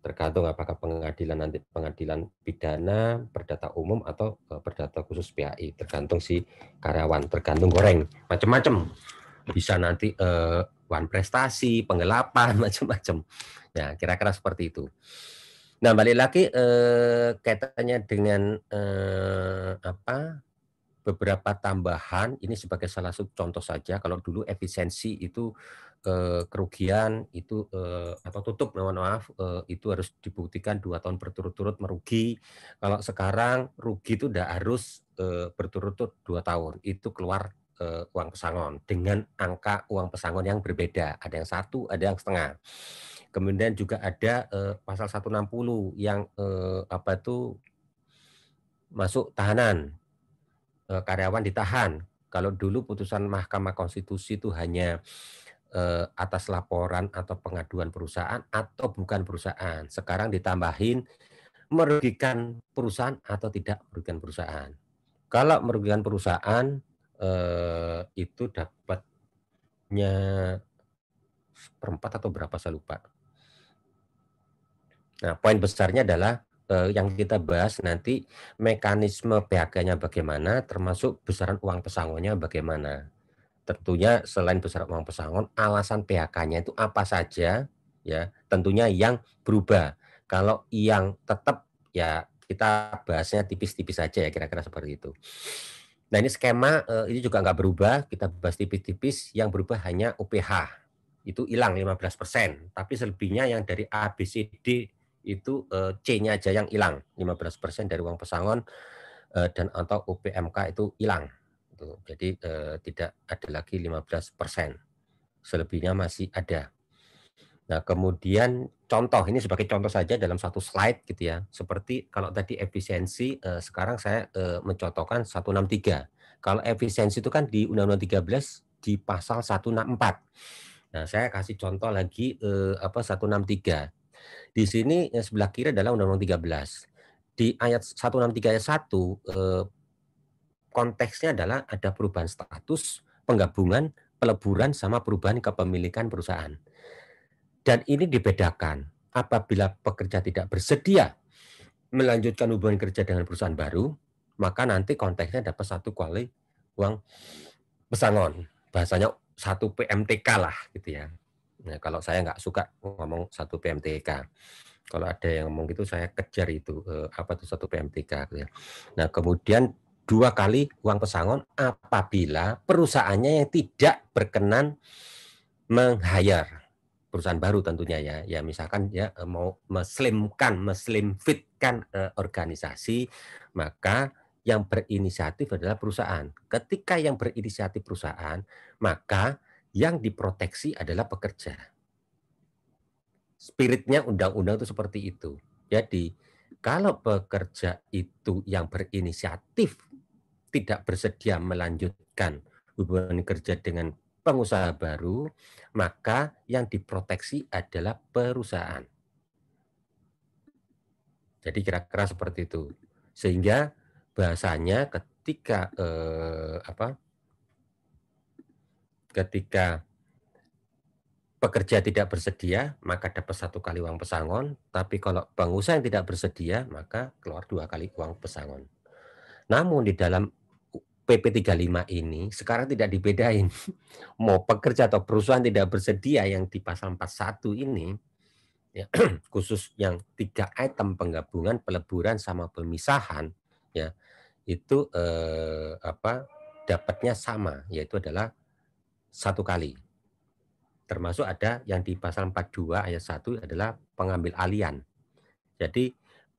Tergantung apakah pengadilan nanti pengadilan pidana, perdata umum atau e, perdata khusus PAI, tergantung si karyawan, tergantung goreng, macam-macam. Bisa nanti eh, one prestasi, penggelapan, (laughs) macam-macam. ya kira-kira seperti itu. Nah, balik lagi eh, kaitannya dengan eh, apa? beberapa tambahan ini sebagai salah satu contoh saja kalau dulu efisiensi itu ke eh, kerugian itu eh, atau tutup mohon maaf eh, itu harus dibuktikan dua tahun berturut-turut merugi. Kalau sekarang rugi itu tidak harus eh, berturut-turut dua tahun. Itu keluar eh, uang pesangon dengan angka uang pesangon yang berbeda. Ada yang satu, ada yang setengah. Kemudian juga ada eh, pasal 160 yang eh, apa itu masuk tahanan eh, karyawan ditahan. Kalau dulu putusan Mahkamah Konstitusi itu hanya Eh, atas laporan atau pengaduan perusahaan atau bukan perusahaan. Sekarang ditambahin merugikan perusahaan atau tidak merugikan perusahaan. Kalau merugikan perusahaan eh, itu dapatnya perempat atau berapa saya lupa. Nah, poin besarnya adalah eh, yang kita bahas nanti mekanisme PHK-nya bagaimana, termasuk besaran uang pesangonnya bagaimana tentunya selain besar uang pesangon, alasan PHK-nya itu apa saja ya, tentunya yang berubah. Kalau yang tetap ya kita bahasnya tipis-tipis saja ya kira-kira seperti itu. Nah ini skema eh, ini juga nggak berubah, kita bahas tipis-tipis, yang berubah hanya UPH itu hilang 15%, tapi selebihnya yang dari ABCD itu eh, C-nya aja yang hilang 15% dari uang pesangon eh, dan atau UPMK itu hilang itu. Jadi eh, tidak ada lagi 15 persen. Selebihnya masih ada. Nah kemudian contoh ini sebagai contoh saja dalam satu slide gitu ya. Seperti kalau tadi efisiensi eh, sekarang saya eh, mencontohkan 163. Kalau efisiensi itu kan di Undang-Undang 13 di pasal 164. Nah saya kasih contoh lagi eh, apa 163. Di sini eh, sebelah kiri adalah Undang-Undang 13. Di ayat 163 ayat 1 eh, konteksnya adalah ada perubahan status, penggabungan, peleburan, sama perubahan kepemilikan perusahaan. Dan ini dibedakan apabila pekerja tidak bersedia melanjutkan hubungan kerja dengan perusahaan baru, maka nanti konteksnya dapat satu kali uang pesangon. Bahasanya satu PMTK lah gitu ya. Nah, kalau saya nggak suka ngomong satu PMTK. Kalau ada yang ngomong gitu saya kejar itu eh, apa tuh satu PMTK gitu ya. Nah, kemudian dua kali uang pesangon apabila perusahaannya yang tidak berkenan menghayar perusahaan baru tentunya ya ya misalkan ya eh, mau meslimkan meslim eh, organisasi maka yang berinisiatif adalah perusahaan ketika yang berinisiatif perusahaan maka yang diproteksi adalah pekerja spiritnya undang-undang itu seperti itu jadi kalau pekerja itu yang berinisiatif tidak bersedia melanjutkan hubungan kerja dengan pengusaha baru, maka yang diproteksi adalah perusahaan. Jadi kira-kira seperti itu. Sehingga bahasanya ketika eh, apa? Ketika pekerja tidak bersedia, maka dapat satu kali uang pesangon, tapi kalau pengusaha yang tidak bersedia, maka keluar dua kali uang pesangon. Namun di dalam PP35 ini sekarang tidak dibedain (laughs) mau pekerja atau perusahaan tidak bersedia yang di pasal 41 ini ya, (clears throat) khusus yang tiga item penggabungan peleburan sama pemisahan ya itu eh, apa dapatnya sama yaitu adalah satu kali termasuk ada yang di pasal 42 ayat 1 adalah pengambil alian jadi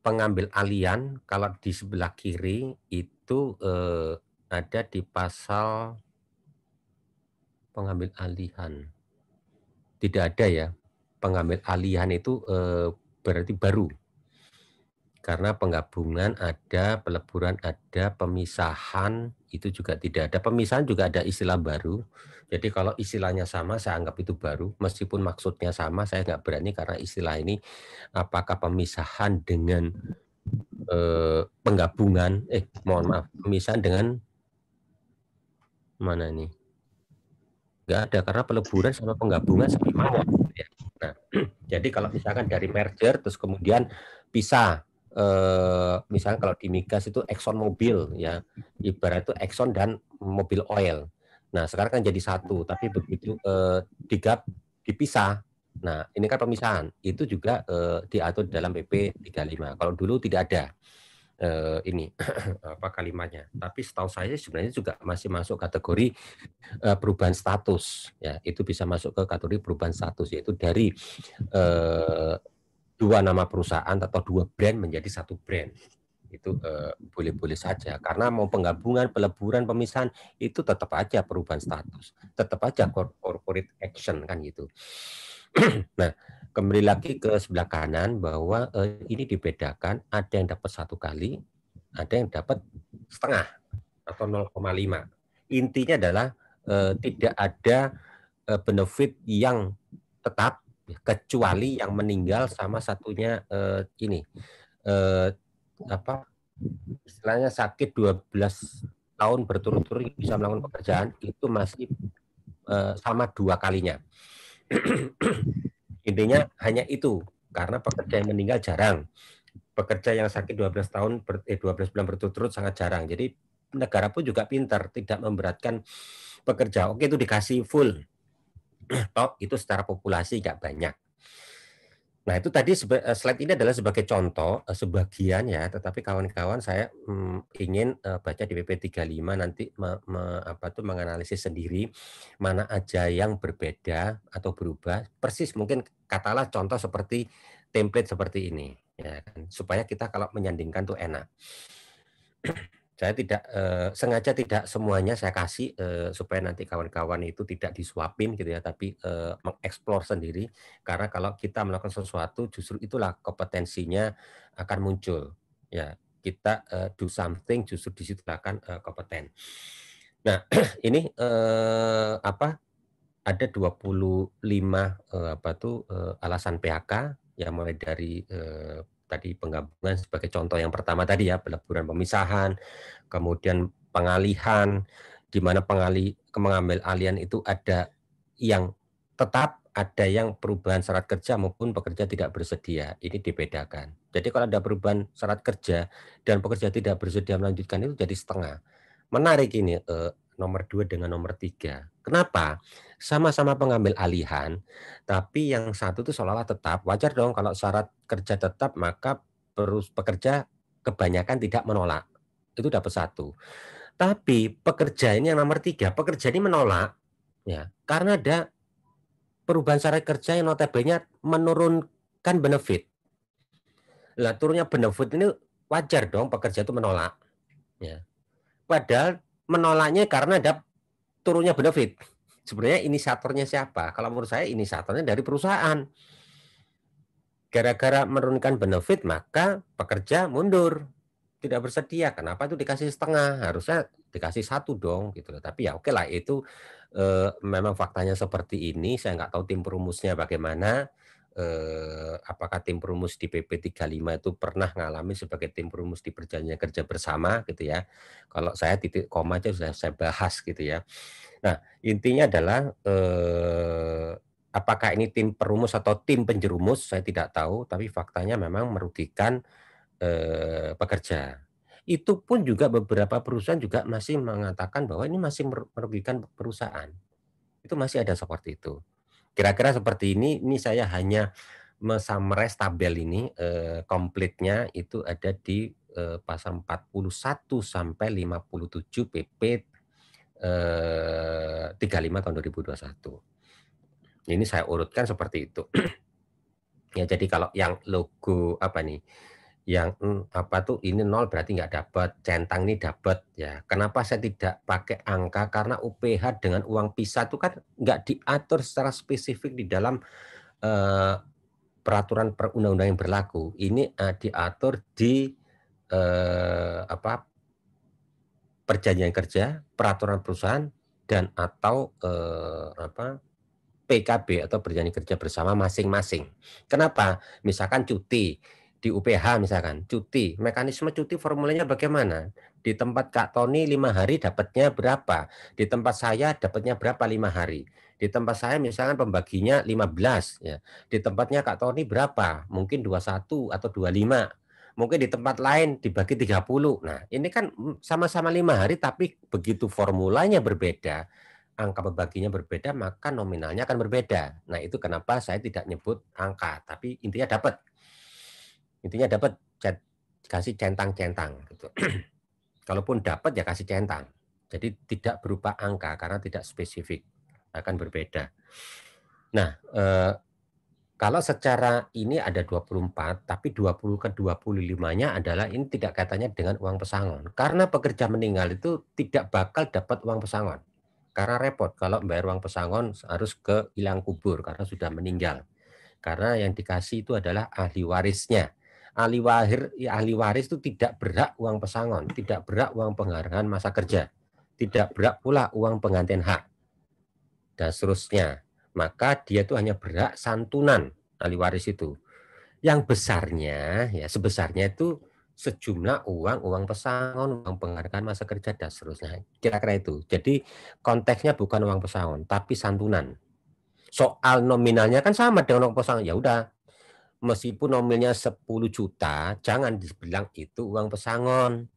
pengambil alian kalau di sebelah kiri itu eh, ada di pasal pengambil alihan. Tidak ada ya. Pengambil alihan itu e, berarti baru. Karena penggabungan ada, peleburan ada, pemisahan itu juga tidak ada. Pemisahan juga ada istilah baru. Jadi kalau istilahnya sama, saya anggap itu baru. Meskipun maksudnya sama, saya nggak berani karena istilah ini apakah pemisahan dengan eh, penggabungan, eh mohon maaf, pemisahan dengan mana ini? Enggak ada karena peleburan sama penggabungan sama. Ya. Nah, (clears throat) jadi kalau misalkan dari merger terus kemudian pisah eh, misalnya kalau di migas itu Exxon Mobil ya ibarat itu Exxon dan mobil oil. Nah sekarang kan jadi satu tapi begitu eh, digap dipisah. Nah ini kan pemisahan itu juga eh, diatur dalam PP 35. Kalau dulu tidak ada uh, ini (clears throat) apa kalimatnya. Tapi setahu saya sebenarnya juga masih masuk kategori uh, perubahan status. Ya, itu bisa masuk ke kategori perubahan status yaitu dari uh, dua nama perusahaan atau dua brand menjadi satu brand itu boleh-boleh saja karena mau penggabungan, peleburan, pemisahan itu tetap aja perubahan status, tetap aja corporate action kan gitu. (clears throat) nah, kembali lagi ke sebelah kanan bahwa eh, ini dibedakan ada yang dapat satu kali, ada yang dapat setengah atau 0,5. Intinya adalah eh, tidak ada eh, benefit yang tetap kecuali yang meninggal sama satunya eh, ini eh, apa istilahnya sakit 12 tahun berturut-turut bisa melakukan pekerjaan itu masih eh, sama dua kalinya (clears throat) Intinya hanya itu, karena pekerja yang meninggal jarang. Pekerja yang sakit 12 tahun ber, eh, 12 bulan berturut-turut sangat jarang. Jadi negara pun juga pintar, tidak memberatkan pekerja. Oke itu dikasih full. (clears throat) top itu secara populasi nggak banyak. Nah, itu tadi eh, slide ini adalah sebagai contoh eh, sebagian ya, tetapi kawan-kawan saya mmm, ingin eh, baca di PP 35 nanti me, me, apa tuh menganalisis sendiri mana aja yang berbeda atau berubah. Persis mungkin katalah contoh seperti template seperti ini ya, kan. supaya kita kalau menyandingkan tuh enak saya tidak eh, sengaja tidak semuanya saya kasih eh, supaya nanti kawan-kawan itu tidak disuapin gitu ya tapi eh, mengeksplor sendiri karena kalau kita melakukan sesuatu justru itulah kompetensinya akan muncul ya kita eh, do something justru disitu akan eh, kompeten nah (clears throat) ini eh, apa ada 25 eh, apa tuh eh, alasan PHK yang mulai dari eh, tadi penggabungan sebagai contoh yang pertama tadi ya peleburan pemisahan, kemudian pengalihan di mana pengali mengambil alian itu ada yang tetap ada yang perubahan syarat kerja maupun pekerja tidak bersedia. Ini dibedakan. Jadi kalau ada perubahan syarat kerja dan pekerja tidak bersedia melanjutkan itu jadi setengah. Menarik ini eh, nomor dua dengan nomor tiga. Kenapa? Sama-sama pengambil alihan, tapi yang satu itu seolah-olah tetap. Wajar dong kalau syarat kerja tetap, maka pekerja kebanyakan tidak menolak. Itu dapat satu. Tapi pekerja ini yang nomor tiga, pekerja ini menolak ya karena ada perubahan syarat kerja yang notabene menurunkan benefit. Lah turunnya benefit ini wajar dong pekerja itu menolak. Ya. Padahal menolaknya karena ada turunnya benefit. Sebenarnya inisiatornya siapa? Kalau menurut saya inisiatornya dari perusahaan. Gara-gara menurunkan benefit maka pekerja mundur, tidak bersedia. Kenapa itu dikasih setengah? Harusnya dikasih satu dong gitu Tapi ya oke lah itu e, memang faktanya seperti ini. Saya nggak tahu tim perumusnya bagaimana eh, apakah tim perumus di PP 35 itu pernah mengalami sebagai tim perumus di perjanjian kerja bersama gitu ya. Kalau saya titik koma aja sudah saya bahas gitu ya. Nah, intinya adalah eh, apakah ini tim perumus atau tim penjerumus saya tidak tahu tapi faktanya memang merugikan eh, pekerja. Itu pun juga beberapa perusahaan juga masih mengatakan bahwa ini masih merugikan perusahaan. Itu masih ada seperti itu kira-kira seperti ini ini saya hanya mesamres tabel ini eh, komplitnya itu ada di eh, pasal 41 sampai 57 PP 35 tahun 2021. Ini saya urutkan seperti itu. (clears throat) ya jadi kalau yang logo apa nih? yang hmm, apa tuh ini nol berarti nggak dapat, centang ini dapat ya. Kenapa saya tidak pakai angka? Karena UPH dengan uang pisah itu kan nggak diatur secara spesifik di dalam eh, peraturan perundang-undang yang berlaku. Ini eh, diatur di eh, apa perjanjian kerja, peraturan perusahaan dan atau eh, apa PKB atau perjanjian kerja bersama masing-masing. Kenapa? Misalkan cuti di UPH misalkan cuti mekanisme cuti formulanya bagaimana di tempat Kak Tony lima hari dapatnya berapa di tempat saya dapatnya berapa lima hari di tempat saya misalkan pembaginya 15 ya di tempatnya Kak Tony berapa mungkin 21 atau 25 mungkin di tempat lain dibagi 30 nah ini kan sama-sama lima hari tapi begitu formulanya berbeda angka pembaginya berbeda maka nominalnya akan berbeda nah itu kenapa saya tidak nyebut angka tapi intinya dapat intinya dapat kasih centang-centang gitu. (clears throat) Kalaupun dapat ya kasih centang. Jadi tidak berupa angka karena tidak spesifik akan berbeda. Nah, eh, kalau secara ini ada 24, tapi 20 ke 25-nya adalah ini tidak katanya dengan uang pesangon. Karena pekerja meninggal itu tidak bakal dapat uang pesangon. Karena repot kalau membayar uang pesangon harus ke hilang kubur karena sudah meninggal. Karena yang dikasih itu adalah ahli warisnya ahli wahir ya, ahli waris itu tidak berhak uang pesangon, tidak berhak uang penghargaan masa kerja, tidak berhak pula uang pengantin hak dan seterusnya. Maka dia itu hanya berhak santunan ahli waris itu. Yang besarnya ya sebesarnya itu sejumlah uang, uang pesangon, uang penghargaan masa kerja dan seterusnya. Kira-kira itu. Jadi konteksnya bukan uang pesangon, tapi santunan. Soal nominalnya kan sama dengan uang pesangon. Ya udah, Meskipun nominalnya 10 juta, jangan dibilang itu uang pesangon.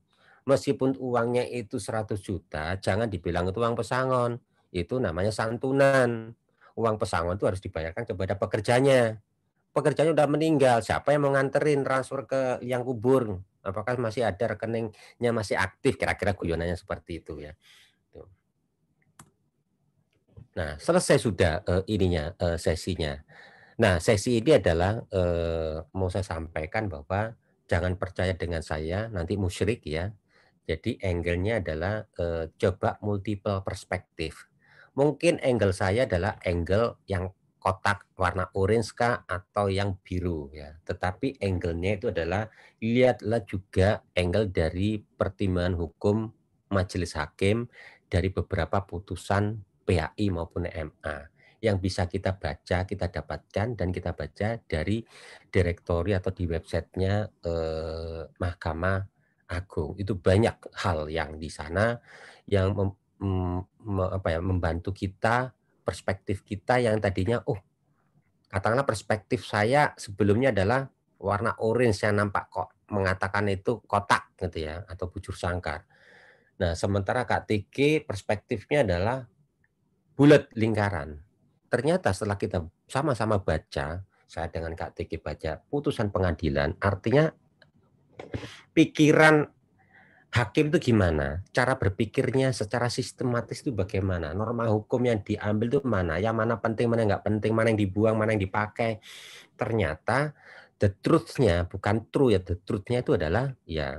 Meskipun uangnya itu 100 juta, jangan dibilang itu uang pesangon. Itu namanya santunan. Uang pesangon itu harus dibayarkan kepada pekerjanya. Pekerjanya sudah meninggal, siapa yang mau nganterin transfer ke yang kubur? Apakah masih ada rekeningnya masih aktif? Kira-kira guyonannya seperti itu ya. Nah, selesai sudah uh, ininya uh, sesinya. Nah, sesi ini adalah eh, mau saya sampaikan bahwa jangan percaya dengan saya nanti musyrik ya. Jadi angle-nya adalah eh, coba multiple perspektif. Mungkin angle saya adalah angle yang kotak warna orange kah atau yang biru ya. Tetapi angle-nya itu adalah lihatlah juga angle dari pertimbangan hukum majelis hakim dari beberapa putusan PAI maupun MA yang bisa kita baca, kita dapatkan dan kita baca dari direktori atau di websitenya eh, Mahkamah Agung. Itu banyak hal yang di sana yang mem, mm, mem, apa ya, membantu kita perspektif kita yang tadinya oh katakanlah perspektif saya sebelumnya adalah warna orange yang nampak kok mengatakan itu kotak gitu ya atau bujur sangkar. Nah, sementara Kak Tiki perspektifnya adalah bulat lingkaran ternyata setelah kita sama-sama baca, saya dengan Kak Tiki baca putusan pengadilan, artinya pikiran hakim itu gimana, cara berpikirnya secara sistematis itu bagaimana, norma hukum yang diambil itu mana, yang mana penting, mana yang nggak penting, mana yang dibuang, mana yang dipakai. Ternyata the truth-nya bukan true ya, the truth-nya itu adalah ya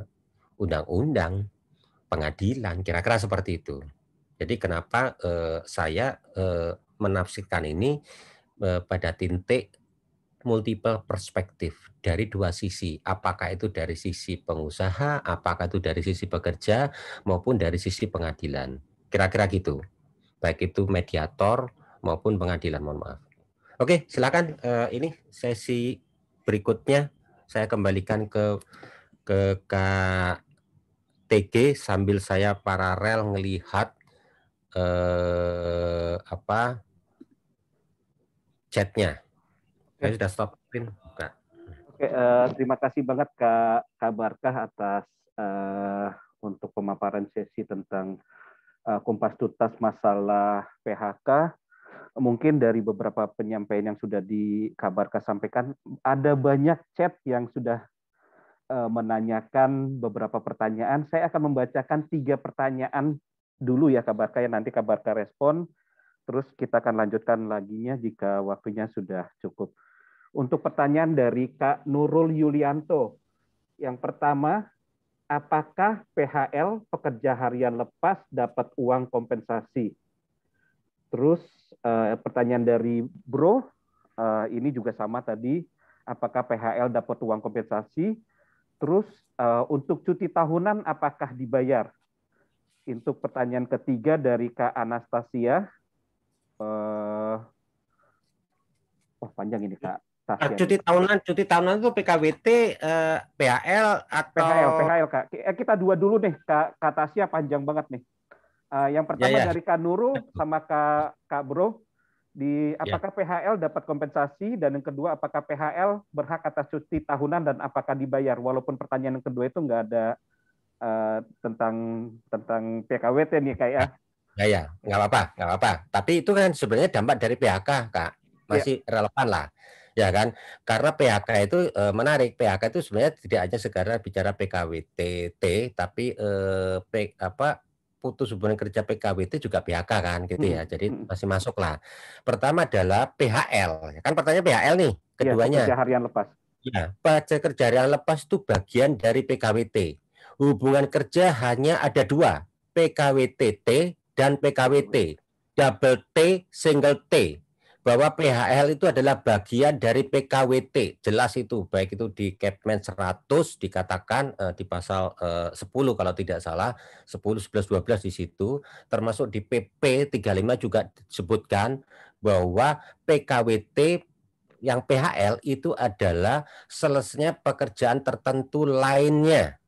undang-undang pengadilan, kira-kira seperti itu. Jadi kenapa uh, saya uh, menafsirkan ini eh, pada titik multiple perspektif dari dua sisi. Apakah itu dari sisi pengusaha, apakah itu dari sisi pekerja, maupun dari sisi pengadilan. Kira-kira gitu. Baik itu mediator maupun pengadilan, mohon maaf. Oke, silakan eh, ini sesi berikutnya saya kembalikan ke ke Kak TG sambil saya paralel melihat eh, apa chatnya. Saya sudah stop screen. Buka. Oke, eh, terima kasih banget Kak Kabarkah atas eh, untuk pemaparan sesi tentang eh, Kompas Tutas masalah PHK. Mungkin dari beberapa penyampaian yang sudah dikabarkan sampaikan, ada banyak chat yang sudah eh, menanyakan beberapa pertanyaan. Saya akan membacakan tiga pertanyaan dulu ya kabar kaya nanti kabar kaya respon terus kita akan lanjutkan lagi ya jika waktunya sudah cukup. Untuk pertanyaan dari Kak Nurul Yulianto. Yang pertama, apakah PHL pekerja harian lepas dapat uang kompensasi? Terus eh, pertanyaan dari Bro, eh, ini juga sama tadi, apakah PHL dapat uang kompensasi? Terus eh, untuk cuti tahunan apakah dibayar? untuk pertanyaan ketiga dari Kak Anastasia. Uh, oh panjang ini Kak. Eh, Tasya. Cuti tahunan, cuti tahunan itu PKWT, eh, PHL atau PHL, PHL Kak. Eh, kita dua dulu nih, Kak, Kak Tasya panjang banget nih. Uh, yang pertama ya, ya. dari Kak Nurul sama Kak Kak Bro, di ya. apakah ya. PHL dapat kompensasi dan yang kedua apakah PHL berhak atas cuti tahunan dan apakah dibayar? Walaupun pertanyaan yang kedua itu nggak ada Eh, tentang tentang PKWT nih kayak ya. ya ya nggak apa apa nggak apa apa tapi itu kan sebenarnya dampak dari PHK kak ya. masih ya. relevan lah ya kan karena PHK itu e, menarik PHK itu sebenarnya tidak hanya segera bicara PKWTT tapi e, P, apa putus hubungan kerja PKWT juga PHK kan gitu ya hmm. jadi hmm. masih masuk lah pertama adalah PHL ya kan pertanyaan PHL nih iya, keduanya ya, kerja harian lepas ya pekerja kerja harian lepas itu bagian dari PKWT hubungan kerja hanya ada dua, PKWTT dan PKWT, double T, single T. Bahwa PHL itu adalah bagian dari PKWT, jelas itu, baik itu di Capman 100 dikatakan eh, di pasal eh, 10 kalau tidak salah, 10, 11, 12 di situ, termasuk di PP 35 juga disebutkan bahwa PKWT yang PHL itu adalah selesnya pekerjaan tertentu lainnya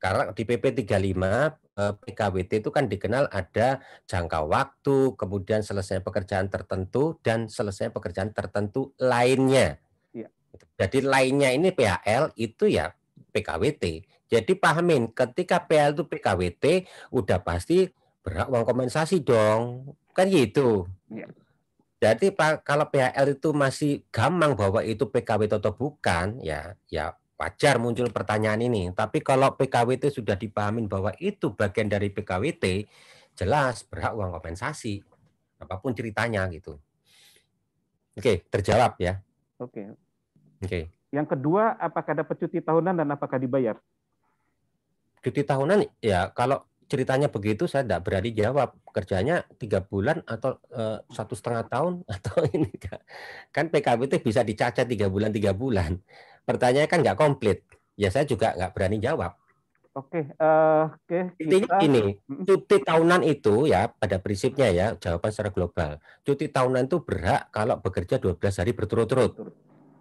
karena di PP 35 PKWT itu kan dikenal ada jangka waktu, kemudian selesai pekerjaan tertentu dan selesai pekerjaan tertentu lainnya. Ya. Jadi lainnya ini PHL itu ya PKWT. Jadi pahamin ketika PHL itu PKWT udah pasti berhak uang kompensasi dong. Kan gitu. Ya. Jadi Pak, kalau PHL itu masih gamang bahwa itu PKWT atau bukan, ya ya wajar muncul pertanyaan ini. Tapi kalau PKWT sudah dipahamin bahwa itu bagian dari PKWT, jelas berhak uang kompensasi. Apapun ceritanya gitu. Oke, terjawab ya. Oke. Oke. Yang kedua, apakah dapat cuti tahunan dan apakah dibayar? Cuti tahunan ya kalau ceritanya begitu saya tidak berani jawab kerjanya tiga bulan atau eh, satu setengah tahun (laughs) atau ini kan PKWT bisa dicacat tiga bulan tiga bulan Pertanyaan kan nggak komplit. Ya saya juga nggak berani jawab. Oke, okay, uh, eh, oke. Okay, Intinya ini, cuti tahunan itu ya pada prinsipnya ya jawaban secara global. Cuti tahunan itu berhak kalau bekerja 12 hari berturut-turut.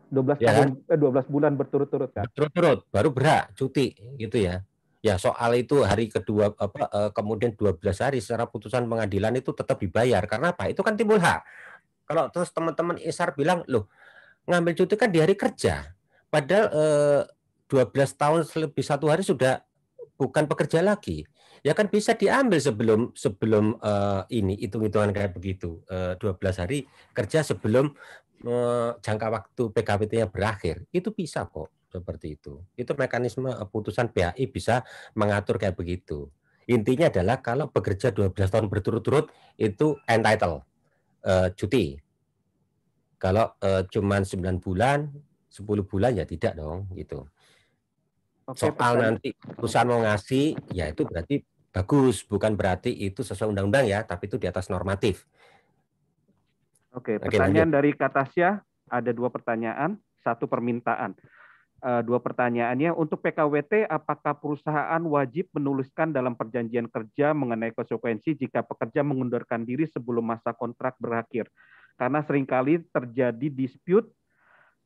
12 ya, tahun, kan? eh, 12 bulan berturut-turut kan? Berturut-turut, baru berhak cuti gitu ya. Ya soal itu hari kedua apa eh, kemudian 12 hari secara putusan pengadilan itu tetap dibayar karena apa? Itu kan timbul hak. Kalau terus teman-teman Isar bilang, "Loh, ngambil cuti kan di hari kerja." Padahal eh, 12 tahun lebih satu hari sudah bukan pekerja lagi. Ya kan bisa diambil sebelum sebelum eh, ini hitung-hitungan kayak begitu. Eh, 12 hari kerja sebelum eh, jangka waktu PKPT-nya berakhir. Itu bisa kok seperti itu. Itu mekanisme eh, putusan PHI bisa mengatur kayak begitu. Intinya adalah kalau bekerja 12 tahun berturut-turut itu entitled eh, cuti. Kalau eh, cuman 9 bulan 10 bulan ya tidak dong gitu. Oke, Soal pesan. nanti perusahaan mau ngasih ya itu berarti bagus, bukan berarti itu sesuai undang-undang ya, tapi itu di atas normatif. Oke, Oke pertanyaan lanjut. dari Katasya ada dua pertanyaan, satu permintaan. Eh, dua pertanyaannya untuk PKWT apakah perusahaan wajib menuliskan dalam perjanjian kerja mengenai konsekuensi jika pekerja mengundurkan diri sebelum masa kontrak berakhir? Karena seringkali terjadi dispute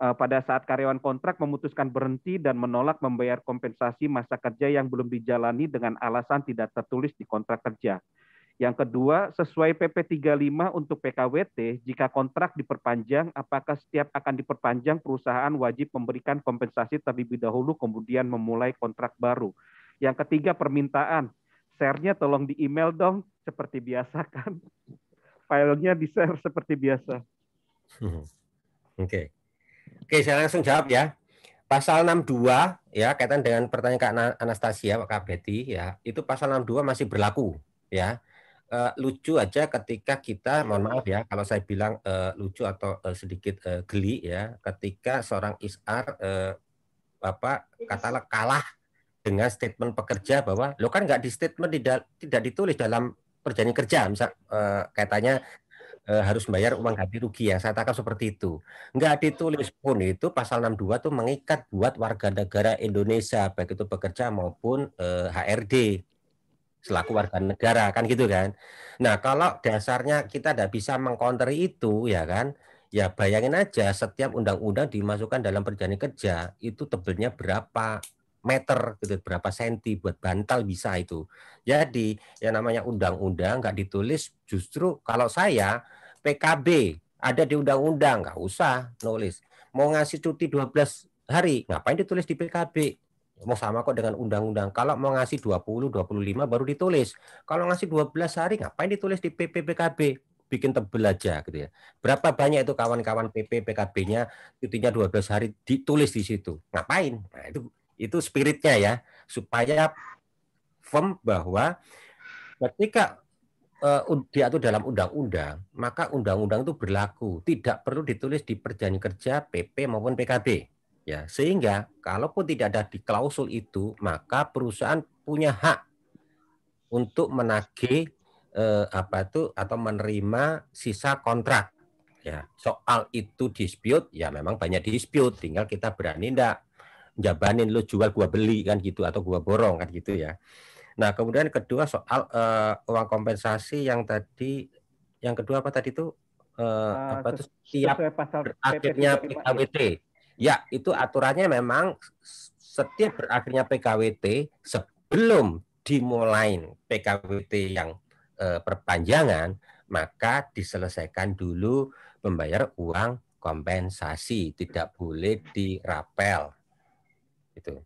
Eh, pada saat karyawan kontrak memutuskan berhenti dan menolak membayar kompensasi masa kerja yang belum dijalani dengan alasan tidak tertulis di kontrak kerja. Yang kedua, sesuai PP 35 untuk PKWT, jika kontrak diperpanjang, apakah setiap akan diperpanjang perusahaan wajib memberikan kompensasi terlebih dahulu kemudian memulai kontrak baru. Yang ketiga, permintaan. Share-nya tolong di email dong, seperti biasa kan. File-nya di-share seperti biasa. Hmm. Oke. Okay. Oke, saya langsung jawab ya. Pasal 62 ya kaitan dengan pertanyaan Kak Anastasia, Kak Betty ya, itu pasal 62 masih berlaku ya. E, lucu aja ketika kita mohon maaf ya kalau saya bilang e, lucu atau e, sedikit e, geli ya ketika seorang isar e, Bapak katalah kalah dengan statement pekerja bahwa lo kan nggak di statement tidak tidak ditulis dalam perjanjian kerja misal eh, kaitannya Eh, harus bayar uang ganti rugi ya. Saya tangkap seperti itu. Enggak ditulis pun itu pasal 62 itu mengikat buat warga negara Indonesia baik itu pekerja maupun eh, HRD selaku warga negara kan gitu kan. Nah, kalau dasarnya kita tidak bisa mengkonter itu ya kan. Ya bayangin aja setiap undang-undang dimasukkan dalam perjanjian kerja itu tebelnya berapa meter gitu berapa senti buat bantal bisa itu. Jadi yang namanya undang-undang nggak ditulis justru kalau saya PKB ada di undang-undang, nggak usah nulis. Mau ngasih cuti 12 hari, ngapain ditulis di PKB? Mau sama kok dengan undang-undang. Kalau mau ngasih 20, 25 baru ditulis. Kalau ngasih 12 hari, ngapain ditulis di PP PKB Bikin tebel aja gitu ya. Berapa banyak itu kawan-kawan PP PKB-nya cutinya 12 hari ditulis di situ. Ngapain? Nah, itu itu spiritnya ya supaya firm bahwa ketika Eh, diatur dalam undang-undang, maka undang-undang itu berlaku, tidak perlu ditulis di perjanjian kerja PP maupun PKB. Ya, sehingga kalaupun tidak ada di klausul itu, maka perusahaan punya hak untuk menagih eh, apa itu atau menerima sisa kontrak. Ya, soal itu dispute, ya memang banyak dispute, tinggal kita berani ndak jabanin lu jual gua beli kan gitu atau gua borong kan gitu ya. Nah, kemudian kedua soal uh, uang kompensasi yang tadi yang kedua apa tadi itu uh, uh, setiap berakhirnya PKWT. Ya, itu aturannya memang setiap berakhirnya PKWT sebelum dimulai PKWT yang uh, perpanjangan, maka diselesaikan dulu membayar uang kompensasi, tidak boleh dirapel. Itu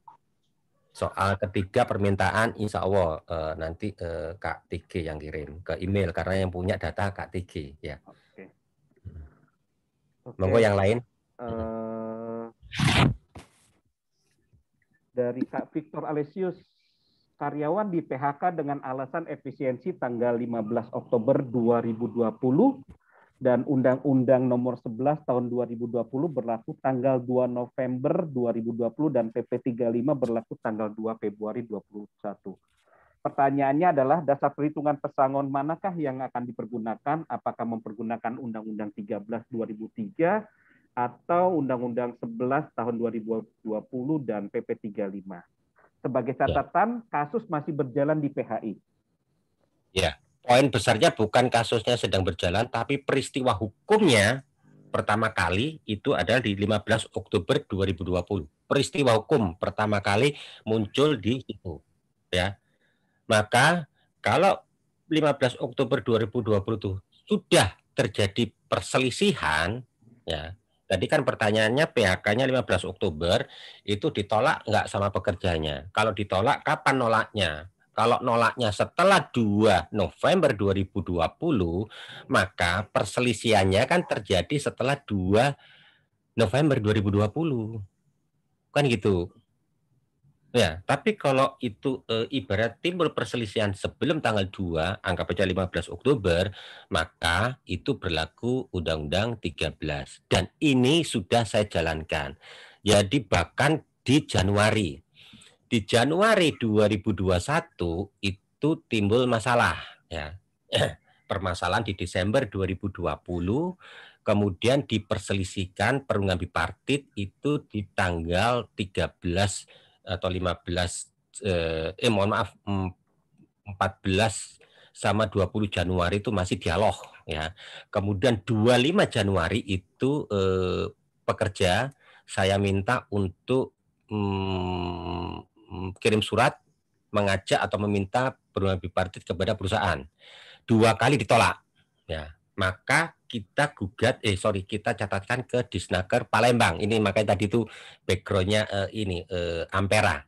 soal ketiga permintaan insya Allah eh, nanti eh, Kak TG yang kirim ke email karena yang punya data Kak TG ya. Oke. Hmm. Okay. Monggo yang lain. Uh, dari Kak Victor Alesius karyawan di PHK dengan alasan efisiensi tanggal 15 Oktober 2020 dan Undang-Undang Nomor 11 Tahun 2020 berlaku tanggal 2 November 2020 dan PP 35 berlaku tanggal 2 Februari 2021. Pertanyaannya adalah dasar perhitungan pesangon manakah yang akan dipergunakan? Apakah mempergunakan Undang-Undang 13 2003 atau Undang-Undang 11 tahun 2020 dan PP 35? Sebagai ya. catatan, kasus masih berjalan di PHI. Ya poin besarnya bukan kasusnya sedang berjalan, tapi peristiwa hukumnya pertama kali itu adalah di 15 Oktober 2020. Peristiwa hukum pertama kali muncul di situ, ya. Maka kalau 15 Oktober 2020 itu sudah terjadi perselisihan, ya. Tadi kan pertanyaannya PHK-nya 15 Oktober itu ditolak nggak sama pekerjanya? Kalau ditolak kapan nolaknya? Kalau nolaknya setelah 2 November 2020, maka perselisihannya kan terjadi setelah 2 November 2020. Kan gitu. Ya, tapi kalau itu e, ibarat timbul perselisihan sebelum tanggal 2, angka pecah 15 Oktober, maka itu berlaku Undang-Undang 13. Dan ini sudah saya jalankan. Jadi bahkan di Januari di Januari 2021 itu timbul masalah ya. (clears throat) Permasalahan di Desember 2020 kemudian diperselisihkan perundingan bipartit itu di tanggal 13 atau 15 eh, eh mohon maaf 14 sama 20 Januari itu masih dialog ya. Kemudian 25 Januari itu eh, pekerja saya minta untuk mmm, kirim surat mengajak atau meminta perundingan bipartit kepada perusahaan. Dua kali ditolak. Ya, maka kita gugat eh sorry kita catatkan ke Disnaker Palembang. Ini makanya tadi itu backgroundnya eh, ini eh, Ampera.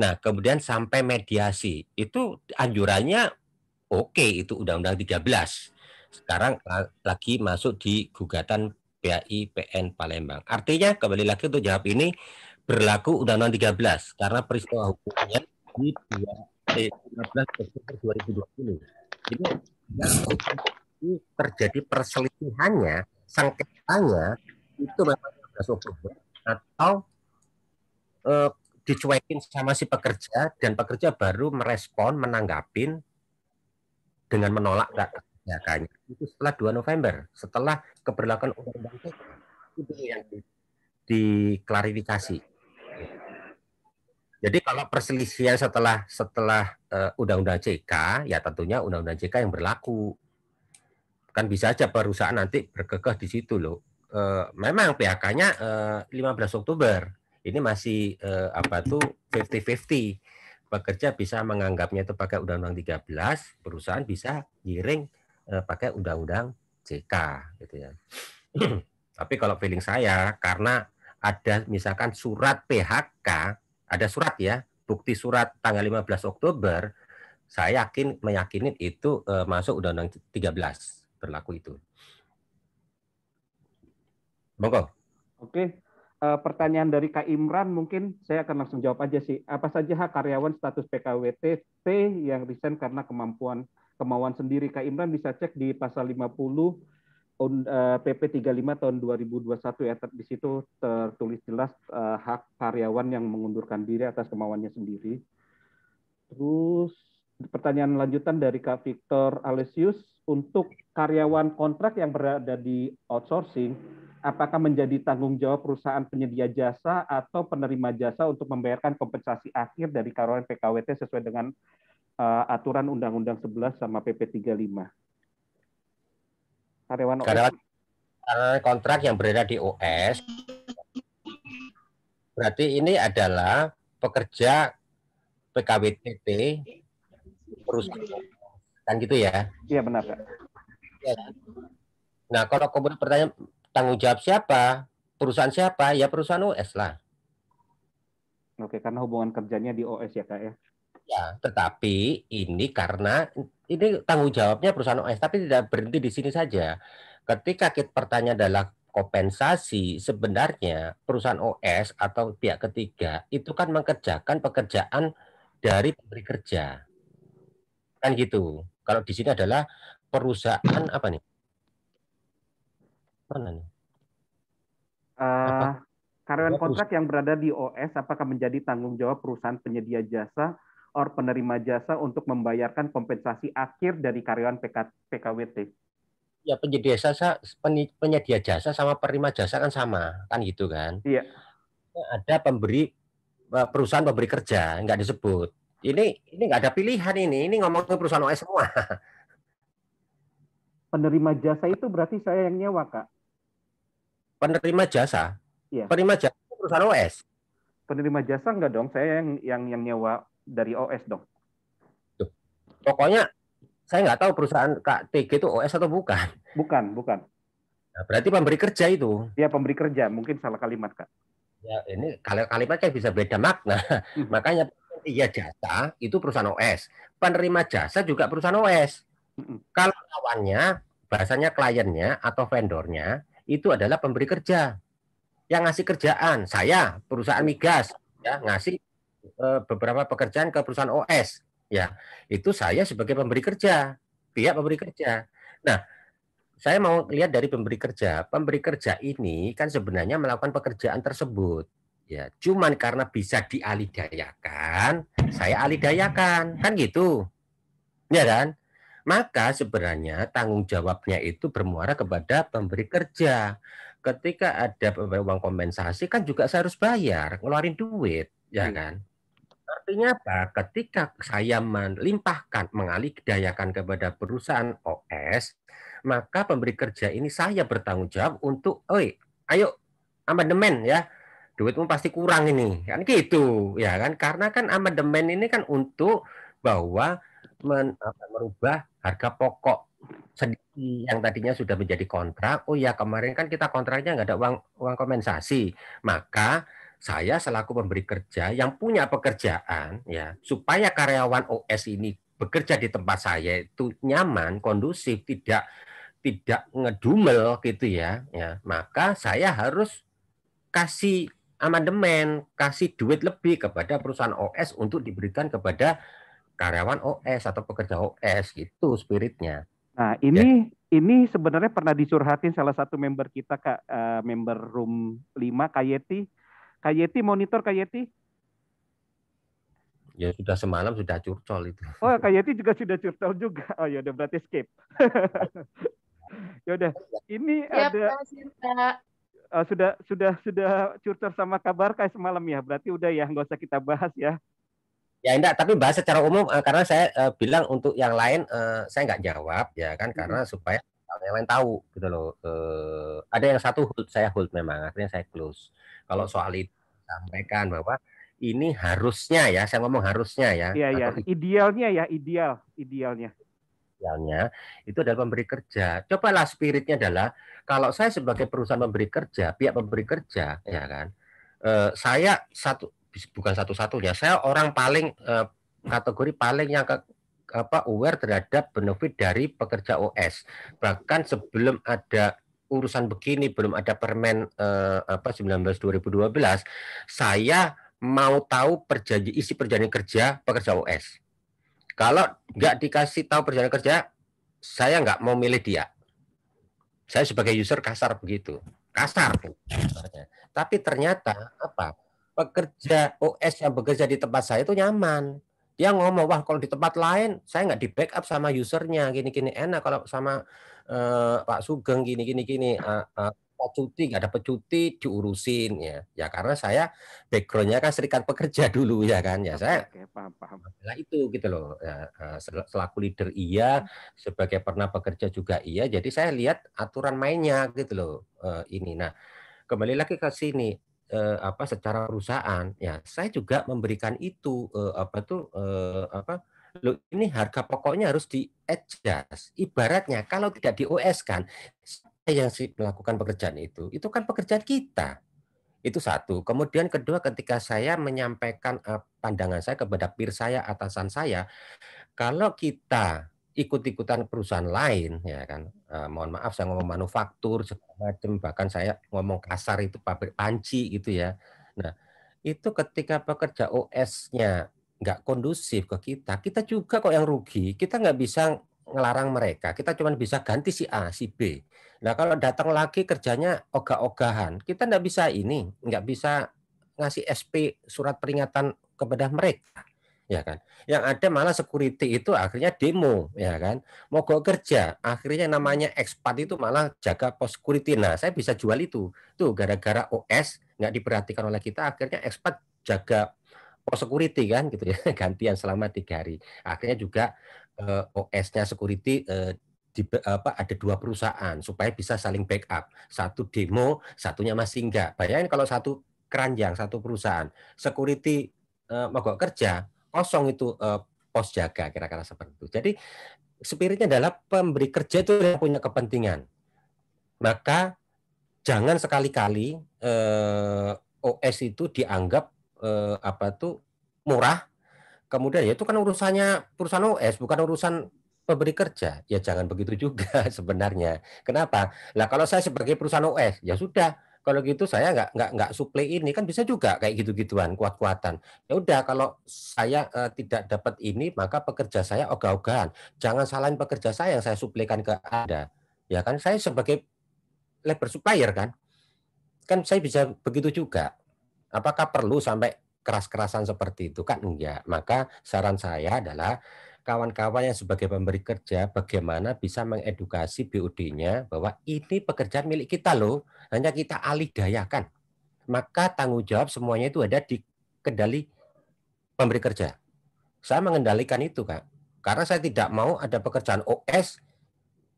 Nah, kemudian sampai mediasi. Itu anjurannya oke okay, itu Undang-Undang 13. Sekarang lagi masuk di gugatan PAI PN Palembang. Artinya kembali lagi untuk jawab ini berlaku Undang-Undang 13 karena peristiwa hukumnya di 2, eh, 15 Desember 2020. Jadi terjadi perselisihannya, sengketanya itu memang 15 Oktober atau eh, dicuekin sama si pekerja dan pekerja baru merespon menanggapin dengan menolak kerjakannya itu setelah 2 November setelah keberlakuan undang-undang itu yang diklarifikasi. Jadi kalau perselisihan setelah setelah undang eh, undang-undang CK ya tentunya undang-undang CK yang berlaku. Kan bisa aja perusahaan nanti berkekeh di situ loh. Uh, memang PHK-nya uh, eh, 15 Oktober. Ini masih uh, apa tuh 50-50. Pekerja bisa menganggapnya itu pakai undang-undang 13, perusahaan bisa giring uh, pakai undang-undang JK gitu ya. (clears throat) Tapi kalau feeling saya karena ada misalkan surat PHK ada surat ya, bukti surat tanggal 15 Oktober, saya yakin meyakini itu uh, masuk Undang-Undang 13 berlaku itu. Monggo. Oke, uh, pertanyaan dari Kak Imran mungkin saya akan langsung jawab aja sih. Apa saja hak karyawan status PKWT T yang resign karena kemampuan kemauan sendiri Kak Imran bisa cek di pasal 50 PP eh, 35 tahun 2021 ya di situ tertulis jelas uh, hak karyawan yang mengundurkan diri atas kemauannya sendiri. Terus pertanyaan lanjutan dari Kak Victor Alesius untuk karyawan kontrak yang berada di outsourcing apakah menjadi tanggung jawab perusahaan penyedia jasa atau penerima jasa untuk membayarkan kompensasi akhir dari karyawan PKWT sesuai dengan uh, aturan Undang-Undang 11 sama PP 35? Karyawan, OS. Karyawan kontrak yang berada di OS. Berarti ini adalah pekerja PKWTT perusahaan. Kan gitu ya? Iya benar, Kak. Ya. Nah, kalau kemudian pertanyaan tanggung jawab siapa? Perusahaan siapa? Ya perusahaan OS lah. Oke, karena hubungan kerjanya di OS ya, Kak ya. Ya, tetapi ini karena ini tanggung jawabnya perusahaan OS, tapi tidak berhenti di sini saja. Ketika kita pertanyaan adalah kompensasi sebenarnya perusahaan OS atau pihak ketiga itu kan mengerjakan pekerjaan dari pemberi kerja. Kan gitu. Kalau di sini adalah perusahaan apa nih? Mana nih? Uh, karyawan kontrak yang berada di OS apakah menjadi tanggung jawab perusahaan penyedia jasa or penerima jasa untuk membayarkan kompensasi akhir dari karyawan PK, PKWT? Ya penyedia jasa penyedia jasa sama penerima jasa kan sama kan gitu kan? Iya. Ada pemberi eh, perusahaan pemberi kerja nggak disebut. Ini ini nggak ada pilihan ini ini ngomong perusahaan OS semua. (laughs) Penerima jasa itu berarti saya yang nyewa kak? Penerima jasa? Iya. Penerima jasa perusahaan OS. Penerima jasa enggak dong, saya yang yang yang nyewa dari OS dong. Tuh. Pokoknya saya nggak tahu perusahaan Kak itu OS atau bukan. Bukan, bukan. Nah, berarti pemberi kerja itu. Iya, pemberi kerja. Mungkin salah kalimat, Kak. Ya, ini kalau kalimat kan bisa beda makna. Hmm. (laughs) Makanya iya jasa itu perusahaan OS. Penerima jasa juga perusahaan OS. Hmm. Kalau lawannya, bahasanya kliennya atau vendornya, itu adalah pemberi kerja. Yang ngasih kerjaan, saya, perusahaan migas, ya ngasih Eh, beberapa pekerjaan ke perusahaan OS ya itu saya sebagai pemberi kerja pihak pemberi kerja nah saya mau lihat dari pemberi kerja pemberi kerja ini kan sebenarnya melakukan pekerjaan tersebut ya cuman karena bisa dialidayakan saya alidayakan kan gitu ya kan maka sebenarnya tanggung jawabnya itu bermuara kepada pemberi kerja ketika ada uang kompensasi kan juga saya harus bayar ngeluarin duit ya hmm. kan Artinya apa? Ketika saya melimpahkan, mengalihdayakan kepada perusahaan OS, maka pemberi kerja ini saya bertanggung jawab untuk, oi, ayo amandemen ya, duitmu pasti kurang ini, kan gitu, ya kan? Karena kan amandemen ini kan untuk bahwa men, apa, merubah harga pokok sedikit yang tadinya sudah menjadi kontrak, oh ya kemarin kan kita kontraknya nggak ada uang uang kompensasi, maka saya selaku pemberi kerja yang punya pekerjaan ya supaya karyawan OS ini bekerja di tempat saya itu nyaman, kondusif, tidak tidak ngedumel gitu ya, ya maka saya harus kasih amandemen, kasih duit lebih kepada perusahaan OS untuk diberikan kepada karyawan OS atau pekerja OS gitu spiritnya. Nah ini ya ini sebenarnya pernah dicurhatin salah satu member kita kak uh, member room 5 Kayeti Kak monitor Kak Ya sudah semalam sudah curcol itu. Oh Kak (laughs) juga sudah curcol juga. Oh ya udah berarti skip. (laughs) ya udah. Ini Siap, ada uh, sudah sudah sudah curcol sama kabar kayak semalam ya. Berarti udah ya nggak usah kita bahas ya. Ya enggak, tapi bahas secara umum uh, karena saya uh, bilang untuk yang lain uh, saya nggak jawab ya kan hmm. karena supaya yang lain tahu gitu loh. Uh, ada yang satu hold, saya hold memang akhirnya saya close kalau soal itu sampaikan bahwa ini harusnya ya, saya ngomong harusnya ya. Iya, iya. Idealnya ya, ideal, idealnya. Idealnya itu adalah pemberi kerja. Cobalah spiritnya adalah kalau saya sebagai perusahaan pemberi kerja, pihak pemberi kerja, ya kan, eh, saya satu bukan satu-satunya, saya orang paling eh, kategori paling yang ke, apa aware terhadap benefit dari pekerja OS. Bahkan sebelum ada urusan begini, belum ada permen eh, apa 19 2012, saya mau tahu perjanji isi perjanjian kerja pekerja OS Kalau nggak dikasih tahu perjanjian kerja, saya nggak mau milih dia. Saya sebagai user kasar begitu, kasar. Tapi ternyata apa? Pekerja OS yang bekerja di tempat saya itu nyaman. Dia ngomong wah kalau di tempat lain saya nggak di backup sama usernya gini-gini enak kalau sama uh, Pak Sugeng gini gini gini uh, uh, cuti nggak Ada cuti diurusin ya ya karena saya backgroundnya kan serikat pekerja (laughs) dulu ya kan ya saya oke, paham paham nah, itu gitu loh ya, selaku leader iya hmm. sebagai pernah pekerja juga iya jadi saya lihat aturan mainnya gitu loh ini nah kembali lagi ke sini eh, apa secara perusahaan ya saya juga memberikan itu eh, apa tuh eh, apa Loh, ini harga pokoknya harus di adjust. Ibaratnya kalau tidak di OS kan, yang melakukan pekerjaan itu, itu kan pekerjaan kita. Itu satu. Kemudian kedua ketika saya menyampaikan eh, pandangan saya kepada peer saya, atasan saya, kalau kita ikut-ikutan perusahaan lain ya kan eh, mohon maaf saya ngomong manufaktur segala macam bahkan saya ngomong kasar itu pabrik panci gitu ya nah itu ketika pekerja OS-nya nggak kondusif ke kita, kita juga kok yang rugi. Kita nggak bisa ngelarang mereka. Kita cuma bisa ganti si A, si B. Nah kalau datang lagi kerjanya ogah-ogahan, kita nggak bisa ini, nggak bisa ngasih SP surat peringatan kepada mereka ya kan yang ada malah security itu akhirnya demo ya kan mogok kerja akhirnya namanya ekspat itu malah jaga pos security nah saya bisa jual itu tuh gara-gara OS nggak diperhatikan oleh kita akhirnya ekspat jaga pos security kan gitu ya (laughs) gantian selama tiga hari akhirnya juga eh, OS-nya security eh, di, apa, ada dua perusahaan supaya bisa saling backup satu demo satunya masih enggak bayangin kalau satu keranjang satu perusahaan security eh, mogok kerja kosong itu eh, pos jaga kira-kira seperti itu jadi spiritnya adalah pemberi kerja itu yang punya kepentingan maka jangan sekali-kali eh, OS itu dianggap eh, apa tuh murah kemudian ya itu kan urusannya perusahaan OS bukan urusan pemberi kerja ya jangan begitu juga (laughs) sebenarnya kenapa lah kalau saya sebagai perusahaan OS ya sudah kalau gitu saya nggak nggak nggak suplai ini kan bisa juga kayak gitu gituan kuat kuatan ya udah kalau saya eh, tidak dapat ini maka pekerja saya ogah-ogahan jangan salahin pekerja saya yang saya suplikan ke anda ya kan saya sebagai labor supplier kan kan saya bisa begitu juga Apakah perlu sampai keras-kerasan seperti itu? Kan enggak. Maka saran saya adalah kawan-kawan yang sebagai pemberi kerja bagaimana bisa mengedukasi BUD-nya bahwa ini pekerjaan milik kita loh, hanya kita alih dayakan. Maka tanggung jawab semuanya itu ada di kendali pemberi kerja. Saya mengendalikan itu, Kak. Karena saya tidak mau ada pekerjaan OS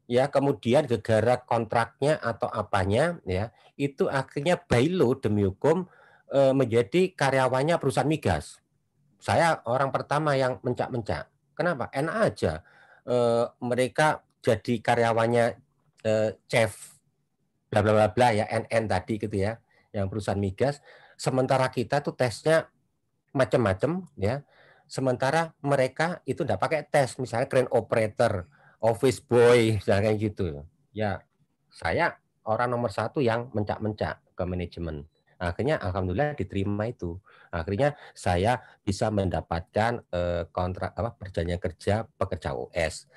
ya kemudian gegara kontraknya atau apanya ya itu akhirnya bailo demi hukum Eh, menjadi karyawannya perusahaan migas. Saya orang pertama yang mencak-mencak. Kenapa? Enak aja. Eh, mereka jadi karyawannya eh, chef bla bla bla bla ya NN tadi gitu ya yang perusahaan migas sementara kita tuh tesnya macam-macam ya sementara mereka itu tidak pakai tes misalnya crane operator office boy misalnya kayak gitu ya saya orang nomor satu yang mencak-mencak ke manajemen akhirnya alhamdulillah diterima itu akhirnya saya bisa mendapatkan eh, kontrak apa perjanjian kerja pekerja OS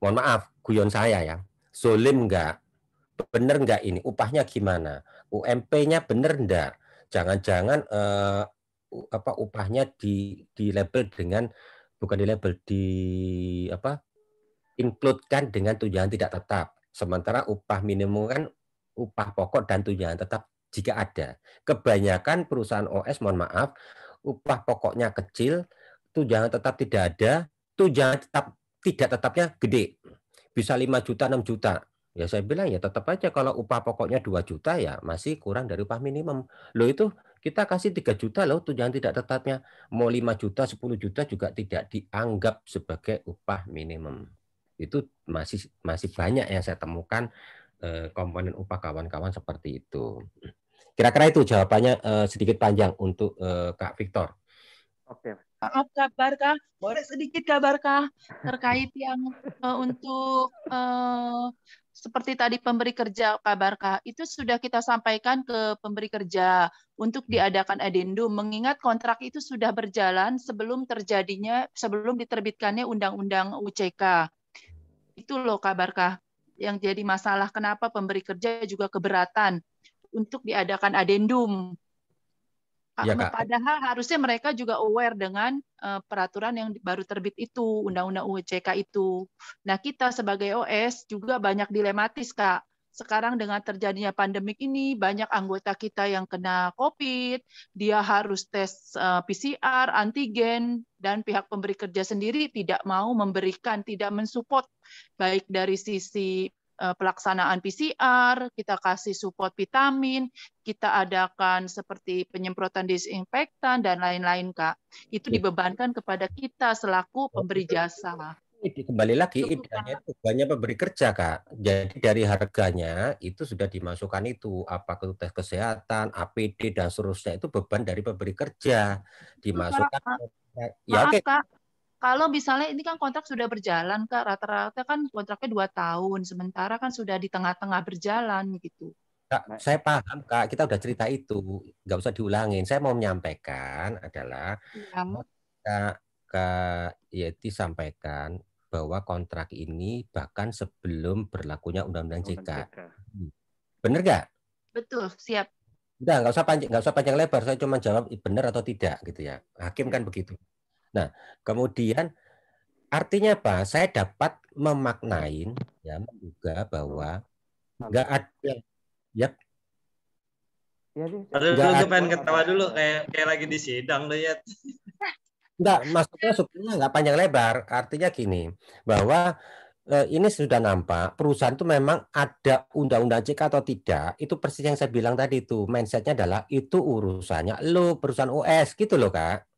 mohon maaf guyon saya ya zolim enggak bener enggak ini upahnya gimana UMP-nya bener enggak jangan-jangan eh, apa upahnya di di label dengan bukan di label di apa include kan dengan tujuan tidak tetap sementara upah minimum kan upah pokok dan tujuan tetap jika ada. Kebanyakan perusahaan OS, mohon maaf, upah pokoknya kecil, tunjangan tetap tidak ada, tunjangan tetap tidak tetapnya gede. Bisa 5 juta, 6 juta. Ya saya bilang ya tetap aja kalau upah pokoknya 2 juta ya masih kurang dari upah minimum. Loh itu kita kasih 3 juta loh tunjangan tidak tetapnya. Mau 5 juta, 10 juta juga tidak dianggap sebagai upah minimum. Itu masih masih banyak yang saya temukan eh, komponen upah kawan-kawan seperti itu. Kira-kira itu jawabannya uh, sedikit panjang untuk uh, Kak Victor. Oke. Okay. Maaf kabar kah? Boleh sedikit kabar kah terkait yang uh, untuk uh, seperti tadi pemberi kerja kabar kah? Itu sudah kita sampaikan ke pemberi kerja untuk hmm. diadakan adendum mengingat kontrak itu sudah berjalan sebelum terjadinya sebelum diterbitkannya undang-undang UCK. Itu loh kabar kah? Yang jadi masalah kenapa pemberi kerja juga keberatan untuk diadakan adendum. Ya, Kak. Padahal harusnya mereka juga aware dengan uh, peraturan yang baru terbit itu, undang-undang UCK itu. Nah, kita sebagai OS juga banyak dilematis, Kak. Sekarang dengan terjadinya pandemik ini, banyak anggota kita yang kena COVID, dia harus tes uh, eh, PCR, antigen, dan pihak pemberi kerja sendiri tidak mau memberikan, tidak mensupport, baik dari sisi Eh, pelaksanaan PCR, kita kasih support vitamin, kita adakan seperti penyemprotan disinfektan dan lain-lain Kak. Itu iya. dibebankan kepada kita selaku oh, pemberi gitu. jasa. Kembali lagi idenya itu banyak pemberi kerja Kak. Jadi dari harganya itu sudah dimasukkan itu apa ke tes kesehatan, APD dan seterusnya itu beban dari pemberi kerja dimasukkan ya, Maaf, ya, okay kalau misalnya ini kan kontrak sudah berjalan kak rata-rata kan kontraknya dua tahun sementara kan sudah di tengah-tengah berjalan gitu kak nah, saya paham kak kita udah cerita itu nggak usah diulangin saya mau menyampaikan adalah ya. kak kak Yeti sampaikan bahwa kontrak ini bahkan sebelum berlakunya undang-undang JK. Hmm. Bener gak Betul, siap. Udah, nggak usah panjang, nggak usah panjang lebar. Saya cuma jawab benar atau tidak gitu ya. Hakim kan begitu. Nah, kemudian artinya apa? Saya dapat memaknain ya juga bahwa enggak ada ya iya, Aduh, ya, gue pengen ketawa dulu kayak kayak lagi di sidang ya Enggak, maksudnya sebetulnya enggak panjang lebar. Artinya gini, bahwa eh, ini sudah nampak perusahaan itu memang ada undang-undang CK atau tidak. Itu persis yang saya bilang tadi itu mindsetnya adalah itu urusannya lo perusahaan US gitu loh kak.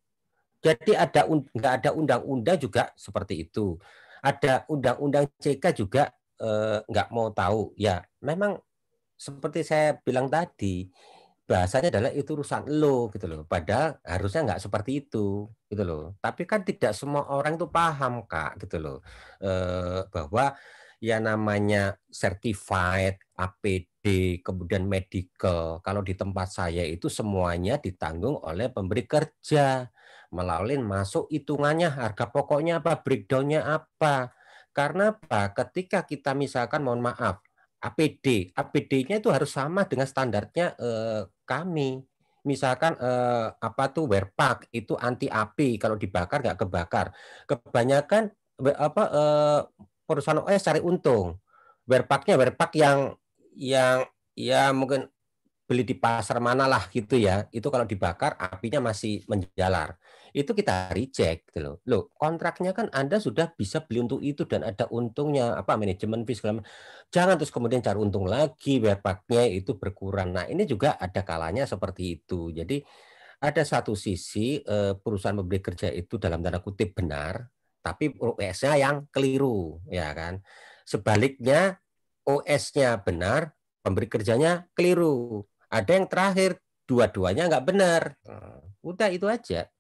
Jadi ada nggak ada undang-undang juga seperti itu. Ada undang-undang CK juga eh, nggak mau tahu. Ya memang seperti saya bilang tadi bahasanya adalah itu urusan lo gitu loh. Padahal harusnya nggak seperti itu gitu loh. Tapi kan tidak semua orang itu paham kak gitu loh eh, bahwa ya namanya certified APD kemudian medical kalau di tempat saya itu semuanya ditanggung oleh pemberi kerja melalui masuk hitungannya harga pokoknya apa breakdownnya apa karena apa ketika kita misalkan mohon maaf APD APD-nya itu harus sama dengan standarnya eh, kami misalkan eh, apa tuh pack itu anti api kalau dibakar nggak kebakar kebanyakan apa eh, perusahaan OS cari untung wear pack yang yang ya mungkin beli di pasar manalah gitu ya itu kalau dibakar apinya masih menjalar itu kita reject gitu loh. Loh, kontraknya kan Anda sudah bisa beli untuk itu dan ada untungnya apa manajemen bis Jangan terus kemudian cari untung lagi biar itu berkurang. Nah, ini juga ada kalanya seperti itu. Jadi ada satu sisi eh, perusahaan pemberi kerja itu dalam tanda kutip benar, tapi OS-nya yang keliru, ya kan. Sebaliknya OS-nya benar, pemberi kerjanya keliru. Ada yang terakhir dua-duanya nggak benar. Nah, udah itu aja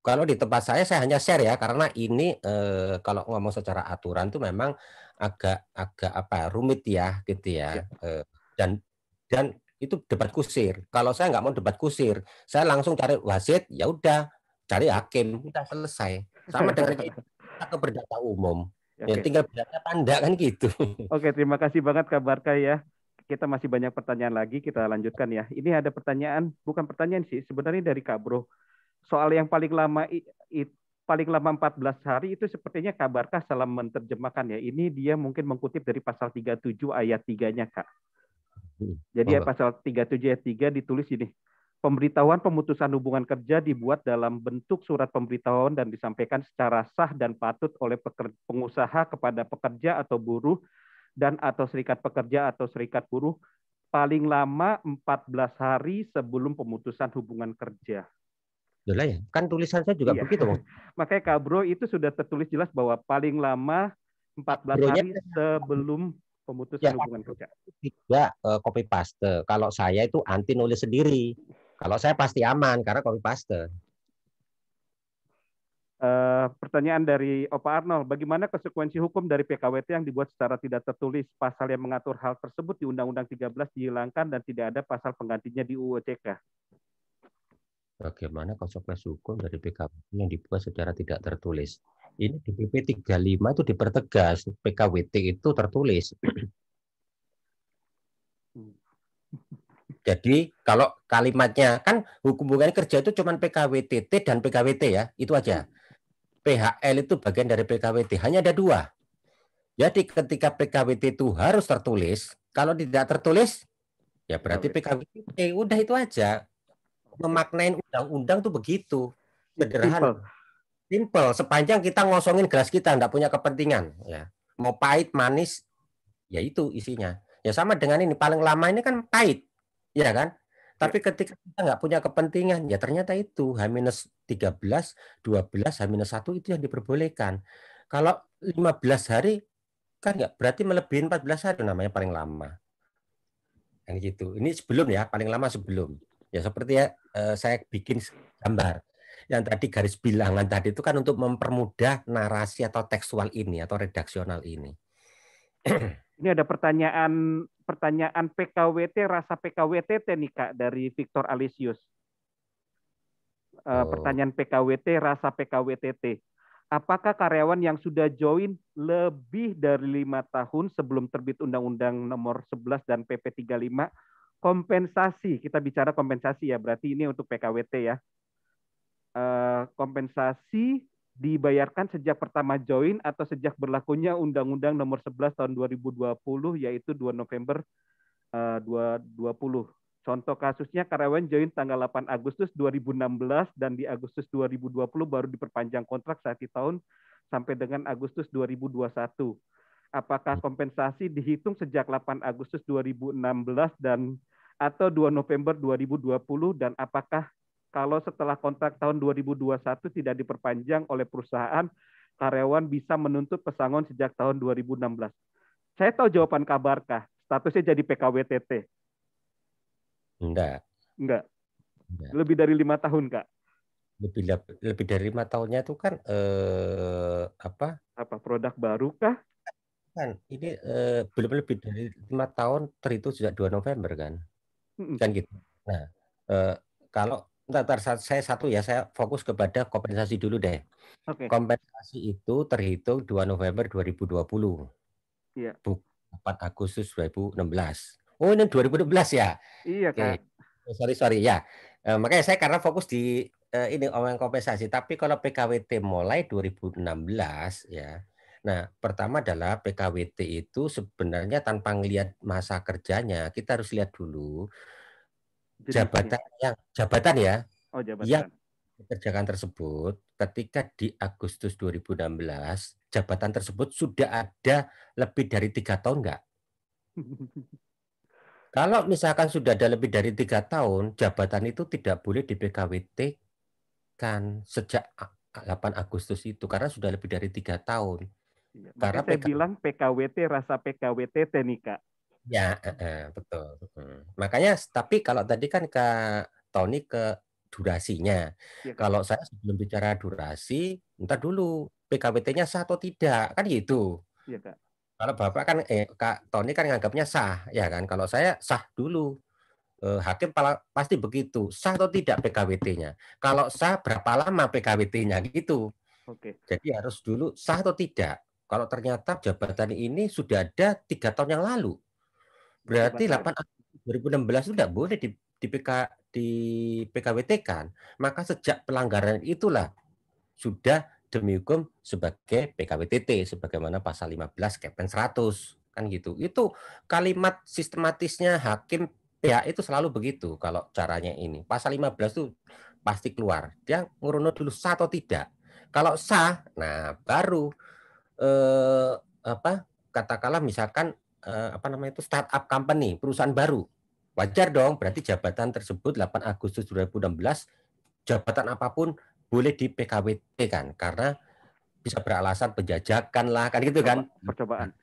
kalau di tempat saya saya hanya share ya karena ini eh, kalau ngomong secara aturan tuh memang agak agak apa ya, rumit ya gitu ya. ya, Eh, dan dan itu debat kusir kalau saya nggak mau debat kusir saya langsung cari wasit ya udah cari hakim udah selesai sama dengan (laughs) kita ke berdata umum ya okay. tinggal berdata tanda kan gitu (laughs) oke okay, terima kasih banget kabar ya kita masih banyak pertanyaan lagi kita lanjutkan ya ini ada pertanyaan bukan pertanyaan sih sebenarnya dari Kak Bro soal yang paling lama paling lama 14 hari itu sepertinya kabarkah salah menerjemahkan ya. Ini dia mungkin mengutip dari pasal 37 ayat 3-nya, Kak. Hmm, Jadi ya tiga pasal 37 ayat 3 ditulis ini. Pemberitahuan pemutusan hubungan kerja dibuat dalam bentuk surat pemberitahuan dan disampaikan secara sah dan patut oleh pengusaha kepada pekerja atau buruh dan atau serikat pekerja atau serikat buruh paling lama 14 hari sebelum pemutusan hubungan kerja. Jelas ya, ya, kan tulisan saya juga iya. begitu, Bang. (laughs) Makanya kabro itu sudah tertulis jelas bahwa paling lama 14 belas hari sebelum pemutusan ya, hubungan kerja. Tidak uh, eh, copy paste. Kalau saya itu anti nulis sendiri. Kalau saya pasti aman karena copy paste. Uh, pertanyaan dari Opa Arnold, bagaimana konsekuensi hukum dari PKWT yang dibuat secara tidak tertulis? Pasal yang mengatur hal tersebut di Undang-Undang 13 dihilangkan dan tidak ada pasal penggantinya di UU bagaimana konsekuensi hukum dari PKWT yang dibuat secara tidak tertulis. Ini di PP 35 itu dipertegas, PKWT itu tertulis. Jadi kalau kalimatnya kan hukum hubungan kerja itu cuma PKWT T dan PKWT ya, itu aja. PHL itu bagian dari PKWT, hanya ada dua. Jadi ketika PKWT itu harus tertulis, kalau tidak tertulis ya berarti PKWT udah itu aja memaknain undang-undang tuh begitu sederhana. Simple. Simple. Sepanjang kita ngosongin gelas kita, tidak punya kepentingan. Ya. Mau pahit, manis, ya itu isinya. Ya sama dengan ini. Paling lama ini kan pahit, ya kan? Tapi ya. ketika kita nggak punya kepentingan, ya ternyata itu H-13, 12, H-1 itu yang diperbolehkan. Kalau 15 hari kan nggak berarti melebihi 14 hari namanya paling lama. Yang gitu. Ini sebelum ya, paling lama sebelum. Ya seperti ya eh, saya bikin gambar yang tadi garis bilangan tadi itu kan untuk mempermudah narasi atau tekstual ini atau redaksional ini. (clears throat) Ini ada pertanyaan pertanyaan PKWT rasa PKWTT nih Kak dari Victor Alisius. Eh, oh. Pertanyaan PKWT rasa PKWTT. Apakah karyawan yang sudah join lebih dari lima tahun sebelum terbit Undang-Undang Nomor 11 dan PP 35 kompensasi kita bicara kompensasi ya berarti ini untuk PKWT ya eh, kompensasi dibayarkan sejak pertama join atau sejak berlakunya Undang-Undang Nomor 11 Tahun 2020 yaitu 2 November 2020. Eh, Contoh kasusnya karyawan join tanggal 8 Agustus 2016 dan di Agustus 2020 baru diperpanjang kontrak satu tahun sampai dengan Agustus 2021 apakah kompensasi dihitung sejak 8 Agustus 2016 dan atau 2 November 2020 dan apakah kalau setelah kontrak tahun 2021 tidak diperpanjang oleh perusahaan karyawan bisa menuntut pesangon sejak tahun 2016. Saya tahu jawaban kabarkah? Statusnya jadi PKWTT. Enggak. Enggak. Enggak. Lebih dari lima tahun, Kak. Lebih lebih dari lima tahunnya itu kan eh apa? Apa produk baru kah? kan ini uh, belum lebih dari lima tahun terhitung sejak 2 November kan mm-hmm. kan gitu nah uh, kalau Ntar, saya satu ya, saya fokus kepada kompensasi dulu deh. Okay. Kompensasi itu terhitung 2 November 2020. yeah. puluh 4 iya. Agustus 2016. Oh, ini 2016 ya? Iya, okay. kan oh, sorry, sorry. Ya. uh, makanya saya karena fokus di uh, ini omongan kompensasi, tapi kalau PKWT mulai 2016 ya, Nah, pertama adalah PKWT itu sebenarnya tanpa melihat masa kerjanya, kita harus lihat dulu jabatan yang jabatan ya. Oh, jabatan. Yang pekerjaan tersebut ketika di Agustus 2016 jabatan tersebut sudah ada lebih dari tiga tahun enggak? (laughs) Kalau misalkan sudah ada lebih dari tiga tahun, jabatan itu tidak boleh di PKWT kan sejak 8 Agustus itu karena sudah lebih dari tiga tahun. Iya. Karena saya PK... bilang PKWT rasa PKWT Tenika. Ya, uh, uh, betul. Makanya tapi kalau tadi kan Kak Tony ke durasinya. Ya, Kalau saya sebelum bicara durasi, ntar dulu PKWT-nya sah atau tidak, kan gitu. Iya, Kak. Kalau Bapak kan eh Kak Tony kan anggapnya sah, ya kan? Kalau saya sah dulu. Eh, hakim pasti begitu, sah atau tidak PKWT-nya. Kalau sah berapa lama PKWT-nya gitu. Oke. Jadi harus dulu sah atau tidak. Kalau ternyata jabatan ini sudah ada tiga tahun yang lalu, berarti 8 2016 itu tidak boleh di, di PK di PKWT kan. Maka sejak pelanggaran itulah sudah demi hukum sebagai PKWTT sebagaimana pasal 15 Kepen 100 kan gitu. Itu kalimat sistematisnya hakim ya itu selalu begitu kalau caranya ini. Pasal 15 itu pasti keluar. Dia nguruno dulu sah atau tidak. Kalau sah, nah baru eh, apa katakanlah misalkan eh, apa namanya itu startup company perusahaan baru wajar dong berarti jabatan tersebut 8 Agustus 2016 jabatan apapun boleh di PKWT kan karena bisa beralasan penjajakan lah kan gitu kan percobaan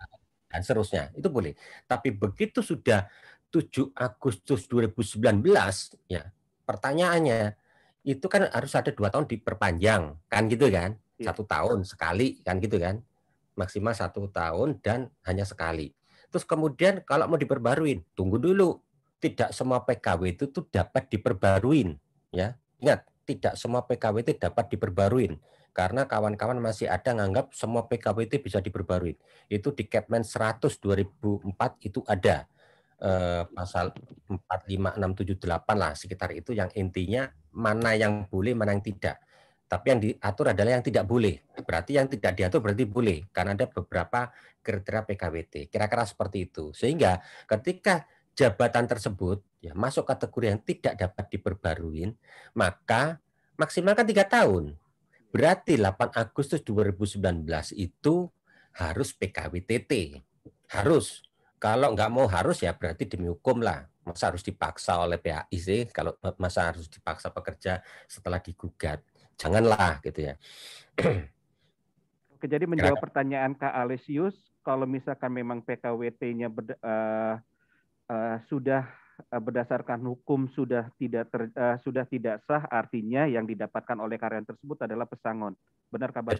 dan seterusnya itu boleh tapi begitu sudah 7 Agustus 2019 ya pertanyaannya itu kan harus ada dua tahun diperpanjang kan gitu kan iya. satu tahun sekali kan gitu kan maksimal satu tahun dan hanya sekali. Terus kemudian kalau mau diperbaruin, tunggu dulu. Tidak semua PKW itu tuh dapat diperbaruin, ya. Ingat, tidak semua PKW itu dapat diperbaruin karena kawan-kawan masih ada nganggap semua PKW itu bisa diperbaruin. Itu di Kepmen 100 2004 itu ada eh, pasal 45678 lah sekitar itu yang intinya mana yang boleh, mana yang tidak. Tapi yang diatur adalah yang tidak boleh. Berarti yang tidak diatur berarti boleh karena ada beberapa kriteria PKWT. Kira-kira seperti itu. Sehingga ketika jabatan tersebut ya masuk kategori yang tidak dapat diperbaruin, maka maksimalkan tiga tahun. Berarti 8 Agustus 2019 itu harus PKWTT. Harus. Kalau nggak mau harus ya berarti demi hukum lah. Masa harus dipaksa oleh PAI sih? Kalau masa harus dipaksa pekerja setelah digugat janganlah gitu ya. (clears throat) Oke, jadi menjawab pertanyaan Kak Alesius, kalau misalkan memang PKWT-nya uh, eh, uh, eh, sudah uh, berdasarkan hukum sudah tidak ter, uh, sudah tidak sah, artinya yang didapatkan oleh karyawan tersebut adalah pesangon. Benar kabar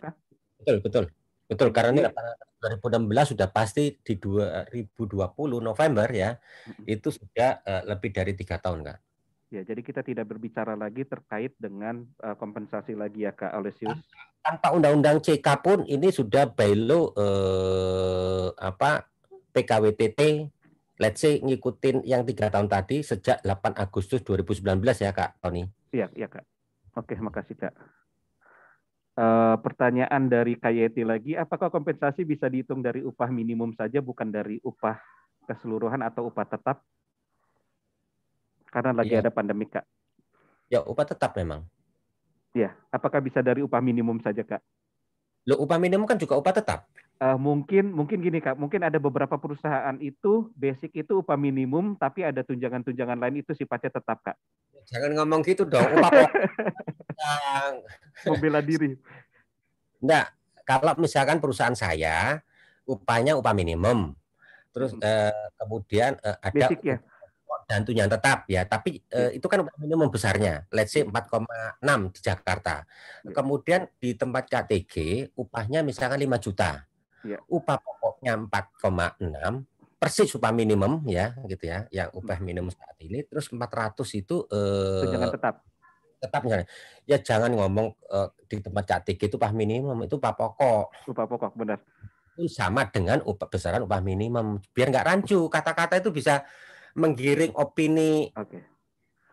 Betul, betul. Betul, karena ini iya. 2016 sudah pasti di 2020 November ya, itu sudah lebih dari tiga tahun, Kak. Ya, jadi kita tidak berbicara lagi terkait dengan uh, kompensasi lagi ya Kak Alessius. Tanpa undang-undang CK pun ini sudah law eh, apa PKWTT let's say ngikutin yang tiga tahun tadi sejak 8 Agustus 2019 ya Kak Tony. Iya, iya Kak. Oke, makasih Kak. Uh, pertanyaan dari Kayeti lagi, apakah kompensasi bisa dihitung dari upah minimum saja bukan dari upah keseluruhan atau upah tetap? karena lagi ya. ada pandemi kak. Ya upah tetap memang. Ya, apakah bisa dari upah minimum saja kak? Lo upah minimum kan juga upah tetap. Uh, mungkin mungkin gini kak, mungkin ada beberapa perusahaan itu basic itu upah minimum, tapi ada tunjangan-tunjangan lain itu sifatnya tetap kak. Jangan ngomong gitu dong. Upah membela diri. Enggak, kalau misalkan perusahaan saya upahnya upah minimum, terus hmm. eh, kemudian eh, ada basic ya? dantunya tetap ya, tapi uh, itu kan minimum besarnya, let's say 4,6 iya. di Jakarta. Iya. Kemudian di tempat KTG upahnya misalkan 5 juta. Ya. Upah pokoknya 4,6 persis upah minimum ya gitu ya, yang hmm. upah minimum saat ini terus 400 itu eh, tetap tetap misalnya ya jangan ngomong uh, di tempat KTG itu upah minimum itu upah pokok upah pokok benar itu sama dengan upah besaran upah minimum biar nggak rancu kata-kata itu bisa menggiring opini okay.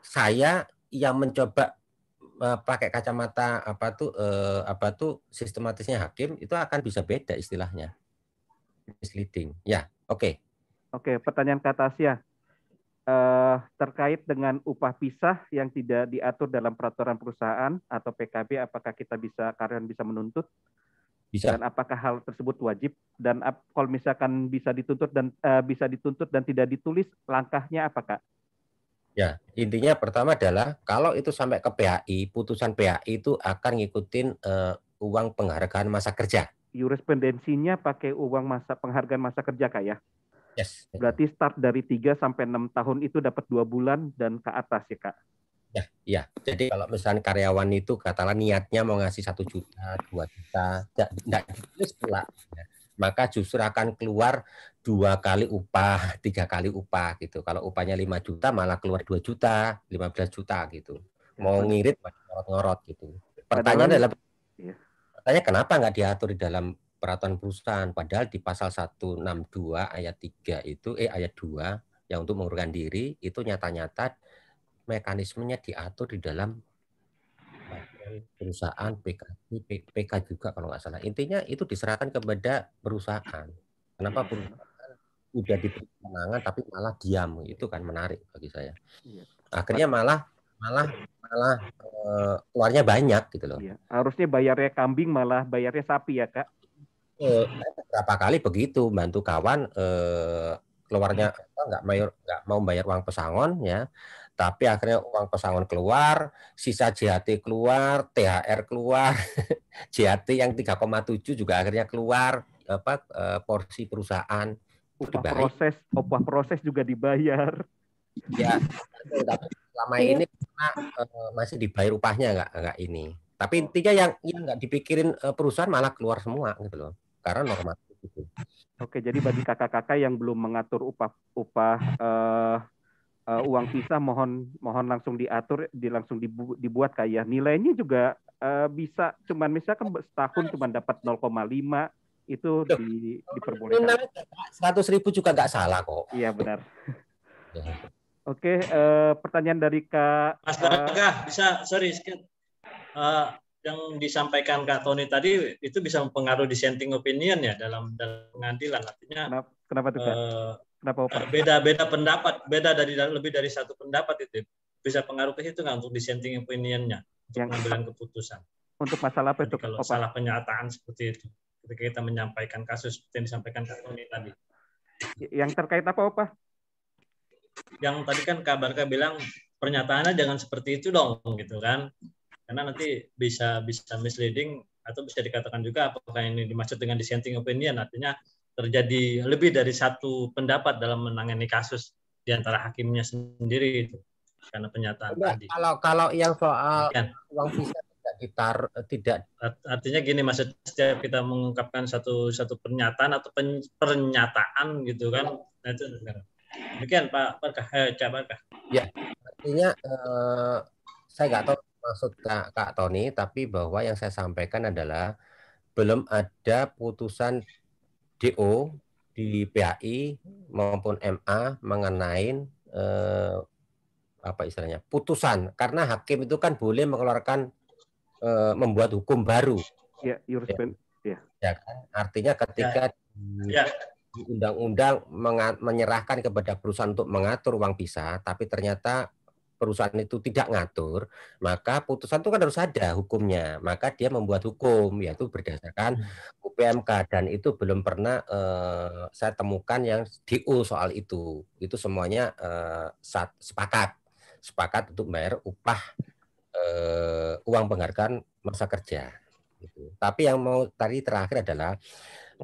saya yang mencoba uh, pakai kacamata apa tuh uh, apa tuh sistematisnya hakim itu akan bisa beda istilahnya misleading ya oke okay. oke okay, pertanyaan kata Asia ya. uh, eh, terkait dengan upah pisah yang tidak diatur dalam peraturan perusahaan atau PKB apakah kita bisa karyawan bisa menuntut bisa. Dan apakah hal tersebut wajib dan ap, kalau misalkan bisa dituntut dan uh, bisa dituntut dan tidak ditulis langkahnya apa kak? Ya, intinya pertama adalah kalau itu sampai ke PHI, putusan PHI itu akan ngikutin uh, uang penghargaan masa kerja. Jurisprudensinya pakai uang masa penghargaan masa kerja kak ya? Yes. Berarti start dari 3 sampai 6 tahun itu dapat dua bulan dan ke atas ya kak? Ya, ya. Jadi kalau misalnya karyawan itu katakanlah niatnya mau ngasih satu juta, dua juta, tidak ditulis pula, ya. maka justru akan keluar dua kali upah, (laughs) tiga kali upah gitu. Kalau upahnya lima juta malah keluar dua juta, lima belas juta gitu. Mau ngirit ngorot-ngorot gitu. Pertanyaannya adalah iya. pertanyaan kenapa nggak diatur di dalam peraturan perusahaan padahal di pasal 162 ayat 3 itu eh ayat 2 yang untuk mengurangkan diri itu nyata-nyata mekanismenya diatur di dalam perusahaan PK, PK juga kalau nggak salah. Intinya itu diserahkan kepada perusahaan. Kenapa perusahaan sudah diberi tapi malah diam itu kan menarik bagi saya. Iya. Akhirnya malah malah malah eh, keluarnya banyak gitu loh. Iya. Harusnya bayarnya kambing malah bayarnya sapi ya kak. Eh, berapa kali begitu bantu kawan eh, keluarnya nggak mayor nggak mau bayar uang pesangon ya tapi akhirnya uang pesangon keluar, sisa JHT keluar, THR keluar, (laughs) JHT yang 3,7 juga akhirnya keluar apa eh, porsi perusahaan. Upah proses, upah proses juga dibayar. Ya, tapi selama iya. ini eh, masih dibayar upahnya enggak enggak ini. Tapi intinya yang yang enggak dipikirin eh, perusahaan malah keluar semua gitu loh, karena normatif itu. Oke, jadi bagi kakak-kakak yang belum mengatur upah upah uh, uh, uang sisa mohon mohon langsung diatur di langsung dibu, dibuat kayak ya, nilainya juga uh, bisa cuman misalkan setahun cuma dapat 0,5 itu Duh, di, diperbolehkan. Seratus ribu juga nggak salah kok. Iya benar. Ya. Oke, okay, uh, eh, pertanyaan dari Kak. Mas Baraka, uh, bisa sorry sedikit. Uh, yang disampaikan Kak Tony tadi itu bisa mempengaruhi dissenting opinion ya dalam dalam pengadilan artinya. Kenapa, kenapa tuh Kak? Uh, Kenapa Pak? Beda-beda eh, pendapat, beda dari lebih dari satu pendapat itu bisa pengaruh ke situ nggak untuk dissenting opinionnya untuk yang pengambilan keputusan. Untuk masalah apa itu? Kalau Opa. salah penyataan seperti itu ketika kita menyampaikan kasus seperti yang disampaikan Kak Tony tadi. Yang terkait apa Opa? Yang tadi kan Kak bilang pernyataannya jangan seperti itu dong gitu kan. Karena nanti bisa bisa misleading atau bisa dikatakan juga apakah ini dimaksud dengan dissenting opinion artinya terjadi lebih dari satu pendapat dalam menangani kasus di antara hakimnya sendiri itu karena pernyataan Mbak, tadi. Kalau kalau yang soal Bukan. uang visa tidak ditar tidak artinya gini maksud setiap kita mengungkapkan satu satu pernyataan atau pen, pernyataan gitu kan. Nah, itu demikian Pak Parkah. Eh, Cak Parkah. Ya, artinya eh, saya nggak tahu maksud Kak, Kak Tony, tapi bahwa yang saya sampaikan adalah belum ada putusan DO di PHI maupun MA mengenai eh, apa istilahnya putusan karena hakim itu kan boleh mengeluarkan eh, membuat hukum baru. Ya, ya. ya. ya kan? Artinya ketika yeah. Ya. di undang-undang menyerahkan kepada perusahaan untuk mengatur uang bisa, tapi ternyata perusahaan itu tidak ngatur, maka putusan itu kan harus ada hukumnya. Maka dia membuat hukum yaitu berdasarkan hmm. UPMK dan itu belum pernah eh, saya temukan yang DU soal itu. Itu semuanya eh, sepakat sepakat untuk bayar upah eh, uang penghargaan masa kerja. Gitu. Tapi yang mau tadi terakhir adalah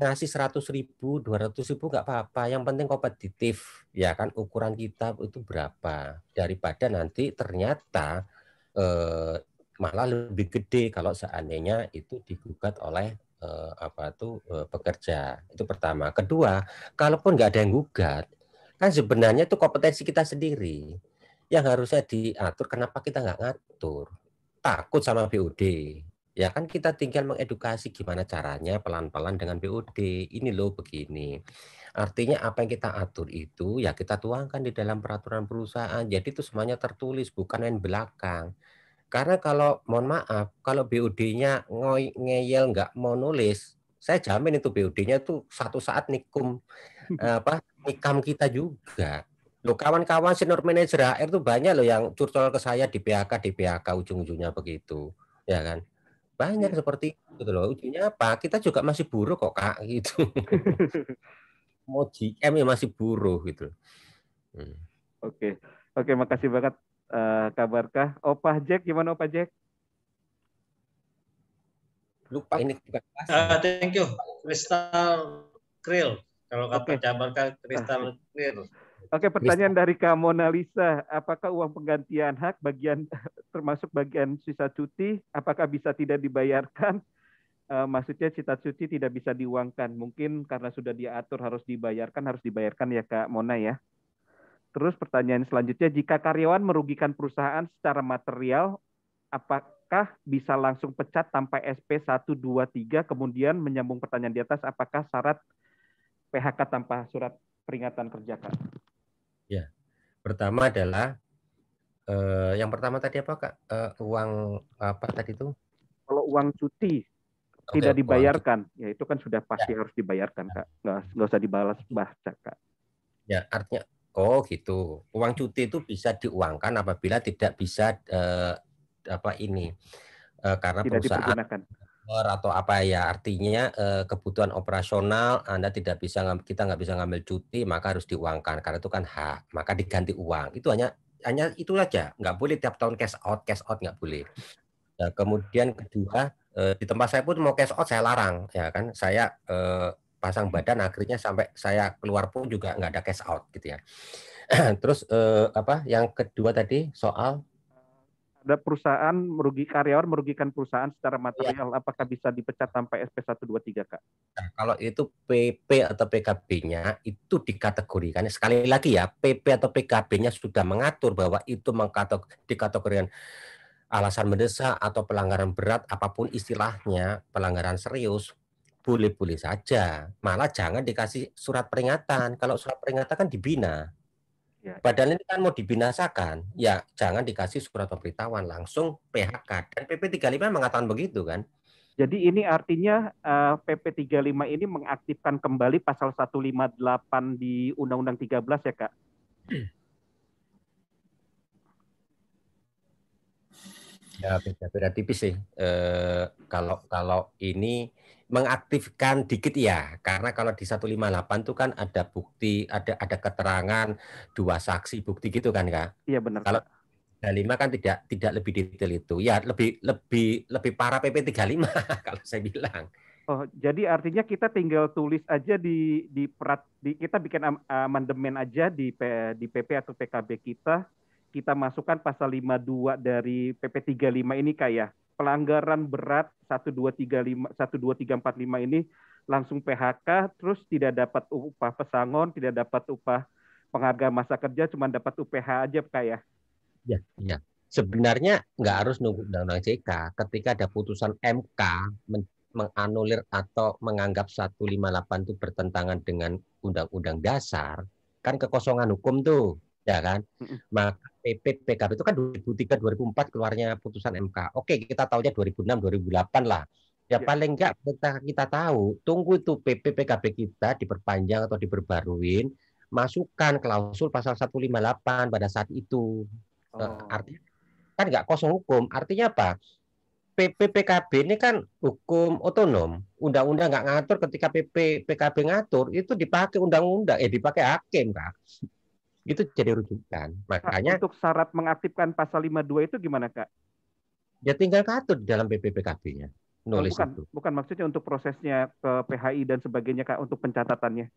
ngasih 100 ribu, 200 ribu nggak apa-apa. Yang penting kompetitif, ya kan ukuran kita itu berapa. Daripada nanti ternyata eh, malah lebih gede kalau seandainya itu digugat oleh eh, apa tuh eh, pekerja. Itu pertama. Kedua, kalaupun nggak ada yang gugat, kan sebenarnya itu kompetensi kita sendiri yang harusnya diatur. Kenapa kita nggak ngatur? Takut sama BOD Ya kan kita tinggal mengedukasi gimana caranya pelan-pelan dengan BOD. Ini loh begini. Artinya apa yang kita atur itu ya kita tuangkan di dalam peraturan perusahaan. Jadi itu semuanya tertulis bukan yang belakang. Karena kalau mohon maaf, kalau BOD-nya ngeyel nggak mau nulis, saya jamin itu BOD-nya itu satu saat nikum (laughs) eh, apa nikam kita juga. Loh kawan-kawan senior manager HR itu banyak loh yang curcol ke saya di PHK di PHK ujung-ujungnya begitu, ya kan? Banyak iya. seperti itu loh. Ujungnya apa? Kita juga masih buruk kok, Kak, (laughs) gitu. (laughs) Mau GM ya masih buruk gitu. Hmm. Oke. Oke, makasih banget uh, kabarkah. Opah oh, Jack, gimana Opah Jack? Lupa ini uh, thank you. Crystal Krill. Kalau kata okay. kabarkah Crystal Krill. Oke, pertanyaan dari Kak Mona Lisa, apakah uang penggantian hak bagian (laughs) termasuk bagian sisa cuti apakah bisa tidak dibayarkan? (laughs) Eh, maksudnya cita cuti tidak bisa diuangkan. Mungkin karena sudah diatur harus dibayarkan, harus dibayarkan ya Kak Mona ya. Terus pertanyaan selanjutnya, jika karyawan merugikan perusahaan secara material, apakah bisa langsung pecat tanpa SP 123? Kemudian menyambung pertanyaan di atas, apakah syarat PHK tanpa surat peringatan kerja, Kak? Ya, pertama adalah eh, yang pertama tadi apa kak? Eh, uang apa tadi itu? Kalau uang cuti okay, tidak dibayarkan, cuti. ya itu kan sudah ya. pasti ya. harus dibayarkan kak. Nggak, nggak usah dibalas baca kak. Ya artinya oh gitu. Uang cuti itu bisa diuangkan apabila tidak bisa eh, apa ini eh, karena tidak perusahaan labor atau apa ya artinya eh, kebutuhan operasional Anda tidak bisa kita nggak bisa ngambil cuti maka harus diuangkan karena itu kan hak maka diganti uang itu hanya hanya itu saja nggak boleh tiap tahun cash out cash out nggak boleh nah, kemudian kedua eh, di tempat saya pun mau cash out saya larang ya kan saya eh, pasang badan akhirnya sampai saya keluar pun juga nggak ada cash out gitu ya (clears throat) terus eh, apa yang kedua tadi soal ada perusahaan merugi karyawan merugikan perusahaan secara material ya. apakah bisa dipecat sampai SP 123 Kak? Nah, kalau itu PP atau PKB-nya itu dikategorikan sekali lagi ya PP atau PKB-nya sudah mengatur bahwa itu mengkategor, dikategorikan alasan mendesak atau pelanggaran berat apapun istilahnya pelanggaran serius boleh-boleh saja malah jangan dikasih surat peringatan kalau surat peringatan kan dibina Badan iya, iya. ini kan mau dibinasakan, ya jangan dikasih surat pemberitahuan langsung PHK. Dan PP 35 mengatakan begitu kan. Jadi ini artinya uh, PP 35 ini mengaktifkan kembali pasal 158 di Undang-Undang 13 ya, Kak. Ya beda-beda tipis sih. Eh, kalau kalau ini mengaktifkan dikit ya karena kalau di 158 itu kan ada bukti ada ada keterangan dua saksi bukti gitu kan kak iya benar kalau lima kan tidak tidak lebih detail itu ya lebih lebih lebih parah PP 35 kalau saya bilang oh jadi artinya kita tinggal tulis aja di di perat di kita bikin amandemen aja di P, di PP atau PKB kita kita masukkan pasal 52 dari PP 35 ini kak ya pelanggaran berat 12345 ini langsung PHK terus tidak dapat upah pesangon, tidak dapat upah penghargaan masa kerja cuma dapat UPH aja Pak ya. Ya, ya. Sebenarnya nggak harus nunggu undang-undang JK. Ketika ada putusan MK menganulir atau menganggap 158 itu bertentangan dengan undang-undang dasar, kan kekosongan hukum tuh, ya kan? Maka PP PKB itu kan 2003 2004 keluarnya putusan MK. Oke, kita tahunya 2006 2008 lah. Ya, ya. paling enggak kita kita tahu tunggu itu PP PKB kita diperpanjang atau diperbaruin masukkan klausul pasal 158 pada saat itu. Eh, oh. Artinya kan enggak kosong hukum. Artinya apa? PP PKB ini kan hukum otonom. Undang-undang nggak ngatur ketika PP PKB ngatur itu dipakai undang-undang eh dipakai hakim, Kak itu jadi rujukan. Nah, Makanya untuk syarat mengaktifkan pasal 52 itu gimana, Kak? Ya tinggal katut dalam PPPKB-nya. Nulis bukan, itu. bukan maksudnya untuk prosesnya ke PHI dan sebagainya, Kak, untuk pencatatannya.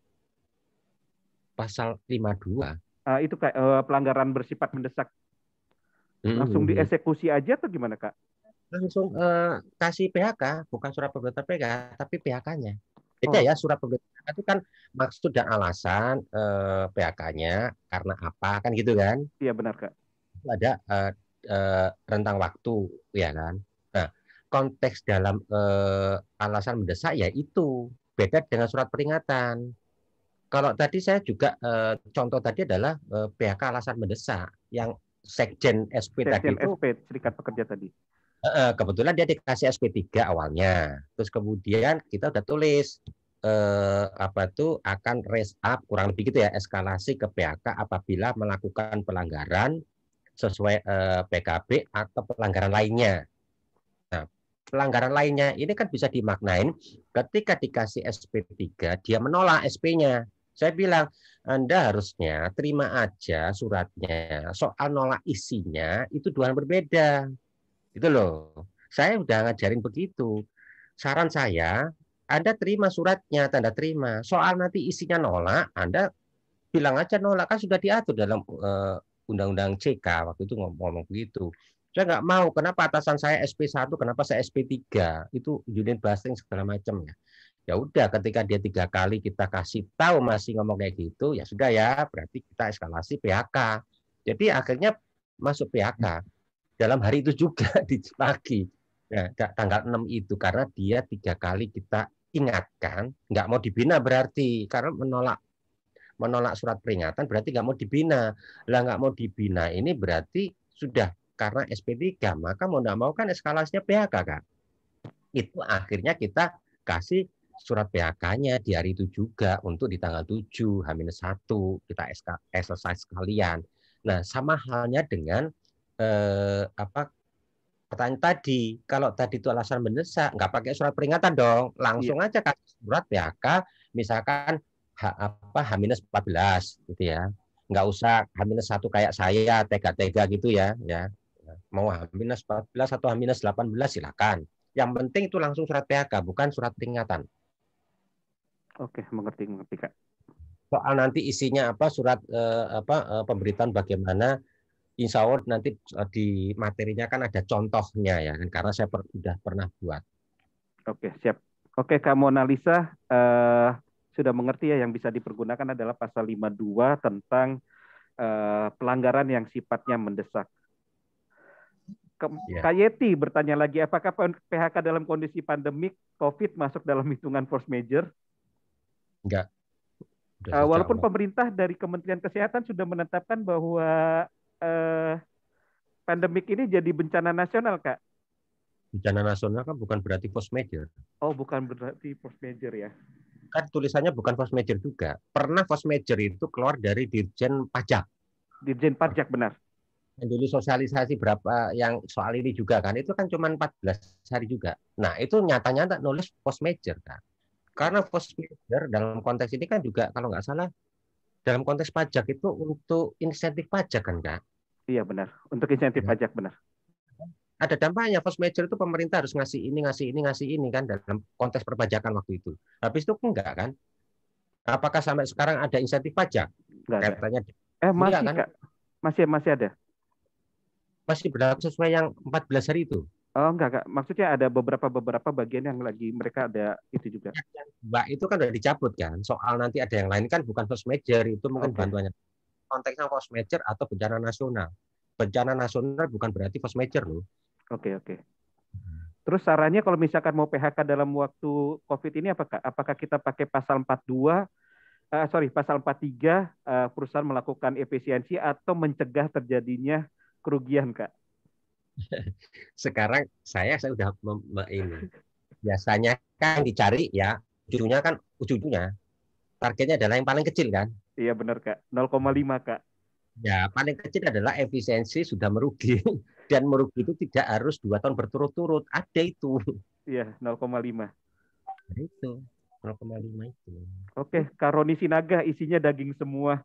Pasal 52. Uh, ah, itu Kak, uh, pelanggaran bersifat mendesak. Hmm. Langsung dieksekusi aja atau gimana, Kak? Langsung uh, kasih PHK, bukan surat pemberitahuan PHK, tapi PHK-nya. Beda hmm. ya surat pemberitahuan itu kan maksud dan alasan eh, PHK-nya karena apa kan gitu kan? Iya benar kak. ada eh, eh, rentang waktu ya kan. Nah konteks dalam eh, alasan mendesak ya itu beda dengan surat peringatan. Kalau tadi saya juga eh, contoh tadi adalah eh, PHK alasan mendesak yang sekjen SP sekjen tadi itu. Serikat Pekerja tadi kebetulan dia dikasih SP3 awalnya. Terus kemudian kita udah tulis eh, apa tuh akan raise up kurang lebih gitu ya eskalasi ke PHK apabila melakukan pelanggaran sesuai uh, eh, PKB atau pelanggaran lainnya. Nah, pelanggaran lainnya ini kan bisa dimaknain ketika dikasih SP3 dia menolak SP-nya. Saya bilang Anda harusnya terima aja suratnya. Soal nolak isinya itu dua hal berbeda gitu loh. Saya udah ngajarin begitu. Saran saya, Anda terima suratnya, tanda terima. Soal nanti isinya nolak, Anda bilang aja nolak kan sudah diatur dalam uh, undang-undang CK waktu itu ngomong, ngomong begitu. Saya nggak mau. Kenapa atasan saya SP1, kenapa saya SP3? Itu unit busting segala macam ya. Ya udah, ketika dia tiga kali kita kasih tahu masih ngomong kayak gitu, ya sudah ya. Berarti kita eskalasi PHK. Jadi akhirnya masuk PHK dalam hari itu juga di pagi nah, tanggal 6 itu karena dia tiga kali kita ingatkan nggak mau dibina berarti karena menolak menolak surat peringatan berarti nggak mau dibina lah nggak mau dibina ini berarti sudah karena SP3 maka mau nggak mau kan eskalasinya PHK kan itu akhirnya kita kasih surat PHK-nya di hari itu juga untuk di tanggal 7 H-1 kita SK, exercise eh, sekalian. Nah, sama halnya dengan eh, apa pertanyaan tadi kalau tadi itu alasan mendesak nggak pakai surat peringatan dong langsung iya. aja kasih surat PHK misalkan H, apa H-14 gitu ya nggak usah h satu kayak saya tega-tega gitu ya ya mau H-14 atau H-18 silakan yang penting itu langsung surat PHK bukan surat peringatan Oke, mengerti mengerti Kak. Soal nanti isinya apa surat eh, apa eh, pemberitaan bagaimana Insya Allah nanti eh, di materinya kan ada contohnya ya, kan karena saya per, sudah pernah buat. Oke, siap. Oke, Kak Mona Lisa eh, sudah mengerti ya yang bisa dipergunakan adalah pasal 52 tentang eh, pelanggaran yang sifatnya mendesak. Ke, yeah. Kak Yeti bertanya lagi, apakah PHK dalam kondisi pandemik COVID masuk dalam hitungan force major? Enggak. Eh, walaupun pemerintah dari Kementerian Kesehatan sudah menetapkan bahwa eh, pandemik ini jadi bencana nasional, Kak? Bencana nasional kan bukan berarti post major. Oh, bukan berarti post major ya. Kan tulisannya bukan post major juga. Pernah post major itu keluar dari Dirjen Pajak. Dirjen Pajak benar. Yang dulu sosialisasi berapa yang soal ini juga kan itu kan cuma 14 hari juga. Nah, itu nyatanya nyata nulis post major kak. Karena post major dalam konteks ini kan juga kalau nggak salah dalam konteks pajak itu untuk insentif pajak kan Kak? Iya benar. Untuk insentif ya. pajak benar. Ada dampaknya first major itu pemerintah harus ngasih ini, ngasih ini, ngasih ini kan dalam konteks perpajakan waktu itu. Tapi itu enggak kan? Apakah sampai sekarang ada insentif pajak? Enggak ada. Katanya. Eh iya, masih enggak, kan? Masih masih ada. Masih berlaku sesuai yang 14 hari itu. Oh enggak, enggak. Maksudnya ada beberapa beberapa bagian yang lagi mereka ada itu juga. Mbak itu kan udah dicabut kan. Soal nanti ada yang lain kan bukan first major itu mungkin okay. bantuannya konteksnya force major atau bencana nasional. Bencana nasional bukan berarti force major loh. Oke, oke. Terus sarannya kalau misalkan mau PHK dalam waktu COVID ini apakah apakah kita pakai pasal 42 uh, eh, sorry pasal 43 uh, eh, perusahaan melakukan efisiensi atau mencegah terjadinya kerugian, Kak? (laughs) Sekarang saya saya sudah ini. Biasanya kan dicari ya ujungnya kan ujungnya targetnya adalah yang paling kecil kan. Iya benar kak, 0,5 kak. Ya paling kecil adalah efisiensi sudah merugi (laughs) dan merugi itu tidak harus dua tahun berturut-turut ada itu. Iya 0,5. Nah, itu 0,5 itu. Oke, karoni sinaga isinya daging semua.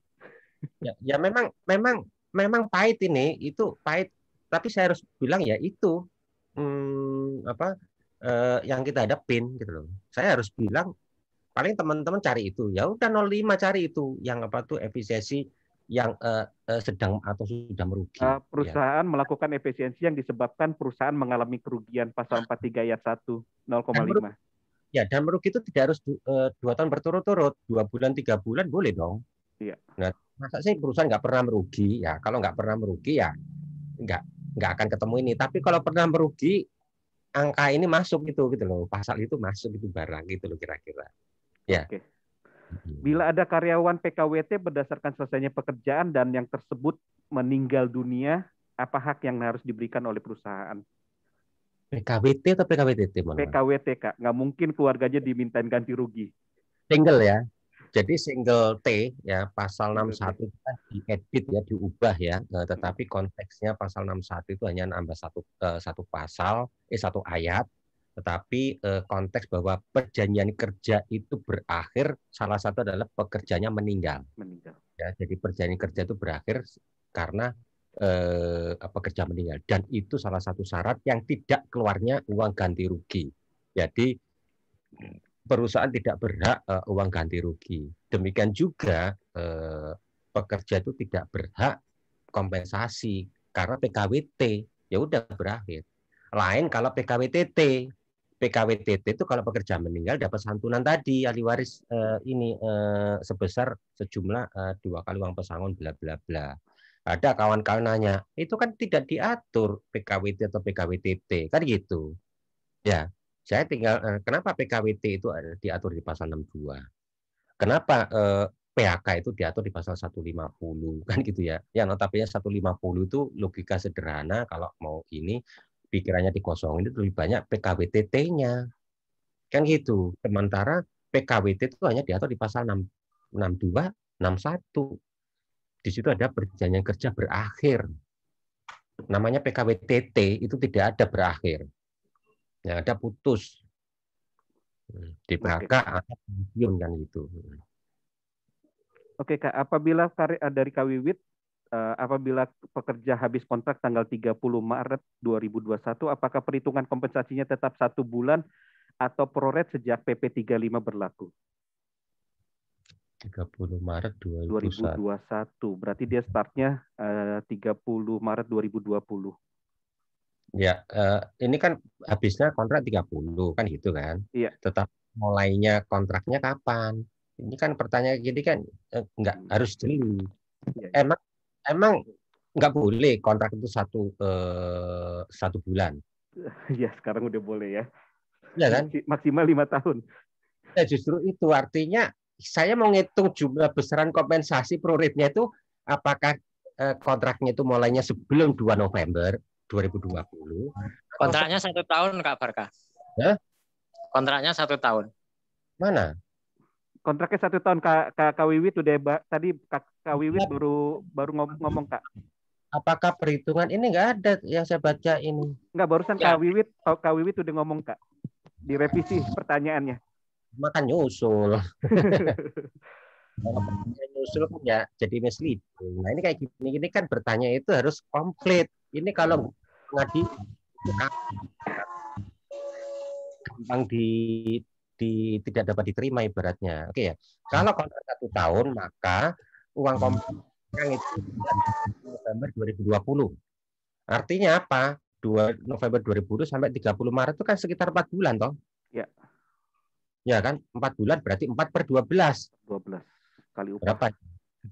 Ya, ya memang memang memang pahit ini itu pahit tapi saya harus bilang ya itu hmm, apa eh, yang kita hadapin gitu loh. Saya harus bilang paling teman-teman cari itu ya udah 05 cari itu yang apa tuh efisiensi yang uh, uh, sedang atau sudah merugi. Uh, perusahaan ya. melakukan efisiensi yang disebabkan perusahaan mengalami kerugian pasal 43 ayat 1 0,5. Ya, dan merugi itu tidak harus uh, dua tahun berturut-turut, dua bulan, tiga bulan boleh dong. Iya. Nah, masa sih perusahaan nggak pernah merugi ya? Kalau nggak pernah merugi ya nggak nggak akan ketemu ini. Tapi kalau pernah merugi, angka ini masuk itu gitu loh, pasal itu masuk itu barang gitu loh kira-kira. Ya. Oke. Mm-hmm. Bila ada karyawan PKWT berdasarkan selesainya pekerjaan dan yang tersebut meninggal dunia, apa hak yang harus diberikan oleh perusahaan? PKWT atau PKWT? Mana? PKWT, Kak. Nggak mungkin keluarganya dimintain ganti rugi. Single ya? Jadi single T ya pasal 61 kan diedit ya diubah ya eh, tetapi konteksnya pasal 61 itu hanya nambah satu eh, satu pasal eh satu ayat tetapi eh, konteks bahwa perjanjian kerja itu berakhir, salah satu adalah pekerjanya meninggal. Meninggal. Ya, jadi perjanjian kerja itu berakhir karena eh, pekerja meninggal dan itu salah satu syarat yang tidak keluarnya uang ganti rugi. Jadi perusahaan tidak berhak eh, uang ganti rugi. Demikian juga eh, pekerja itu tidak berhak kompensasi karena PKWT ya udah berakhir. Lain kalau PKWTT PKWTT itu kalau pekerja meninggal dapat santunan tadi ahli waris eh, ini eh, sebesar sejumlah eh, dua kali uang pesangon bla bla bla. Ada kawan-kawan nanya, itu kan tidak diatur PKWT atau PKWTT kan gitu. Ya, saya tinggal eh, kenapa PKWT eh, itu diatur di pasal 62? Kenapa eh, PHK itu diatur di pasal 150 kan gitu ya. Ya notabene 150 itu logika sederhana kalau mau ini pikirannya dikosongin itu lebih banyak PKWTT-nya. Kan gitu. Sementara PKWT itu hanya diatur di pasal 6, 62, 61. Di situ ada perjanjian kerja berakhir. Namanya PKWTT itu tidak ada berakhir. Yang ada putus. Hmm, di PHK ada pensiun kan gitu. Oke Kak, apabila dari Kak Wiwit uh, apabila pekerja habis kontrak tanggal 30 Maret 2021, apakah perhitungan kompensasinya tetap satu bulan atau proret sejak PP 35 berlaku? 30 Maret 2021. 2021. Berarti dia startnya eh, uh, 30 Maret 2020. Ya, uh, ini kan habisnya kontrak 30 kan gitu kan. Iya. Tetap mulainya kontraknya kapan? Ini kan pertanyaan gini kan enggak hmm. harus jeli. Iya, iya. Emang emang nggak boleh kontrak itu satu eh, satu bulan. Ya sekarang udah boleh ya. Ya kan? Maksimal lima tahun. Ya justru itu artinya saya mau ngitung jumlah besaran kompensasi pro rate-nya itu apakah eh, kontraknya itu mulainya sebelum 2 November 2020. Kontraknya satu tahun Kak Barka. Ya? Kontraknya satu tahun. Mana? kontraknya satu tahun kak kak, kak Wiwi tuh tadi kak, kak Wiwi iya. baru baru ngomong, ngomong kak apakah perhitungan ini nggak ada yang saya baca ini nggak barusan ya. kak Wiwi kak Wiwi tuh udah ngomong kak direvisi pertanyaannya makan nyusul (laughs) nyusul pun kan ya jadi misleading nah ini kayak gini gini kan bertanya itu harus komplit ini kalau ngadi gampang di di, tidak dapat diterima ibaratnya. Oke okay, ya. Ah. Kalau kontrak satu tahun maka uang hmm. kompensasi itu November 2020. Artinya apa? 2 November 2020 sampai 30 Maret itu kan sekitar 4 bulan toh. Ya. Ya kan? 4 bulan berarti 4 per 12. 12 kali upah. Berapa?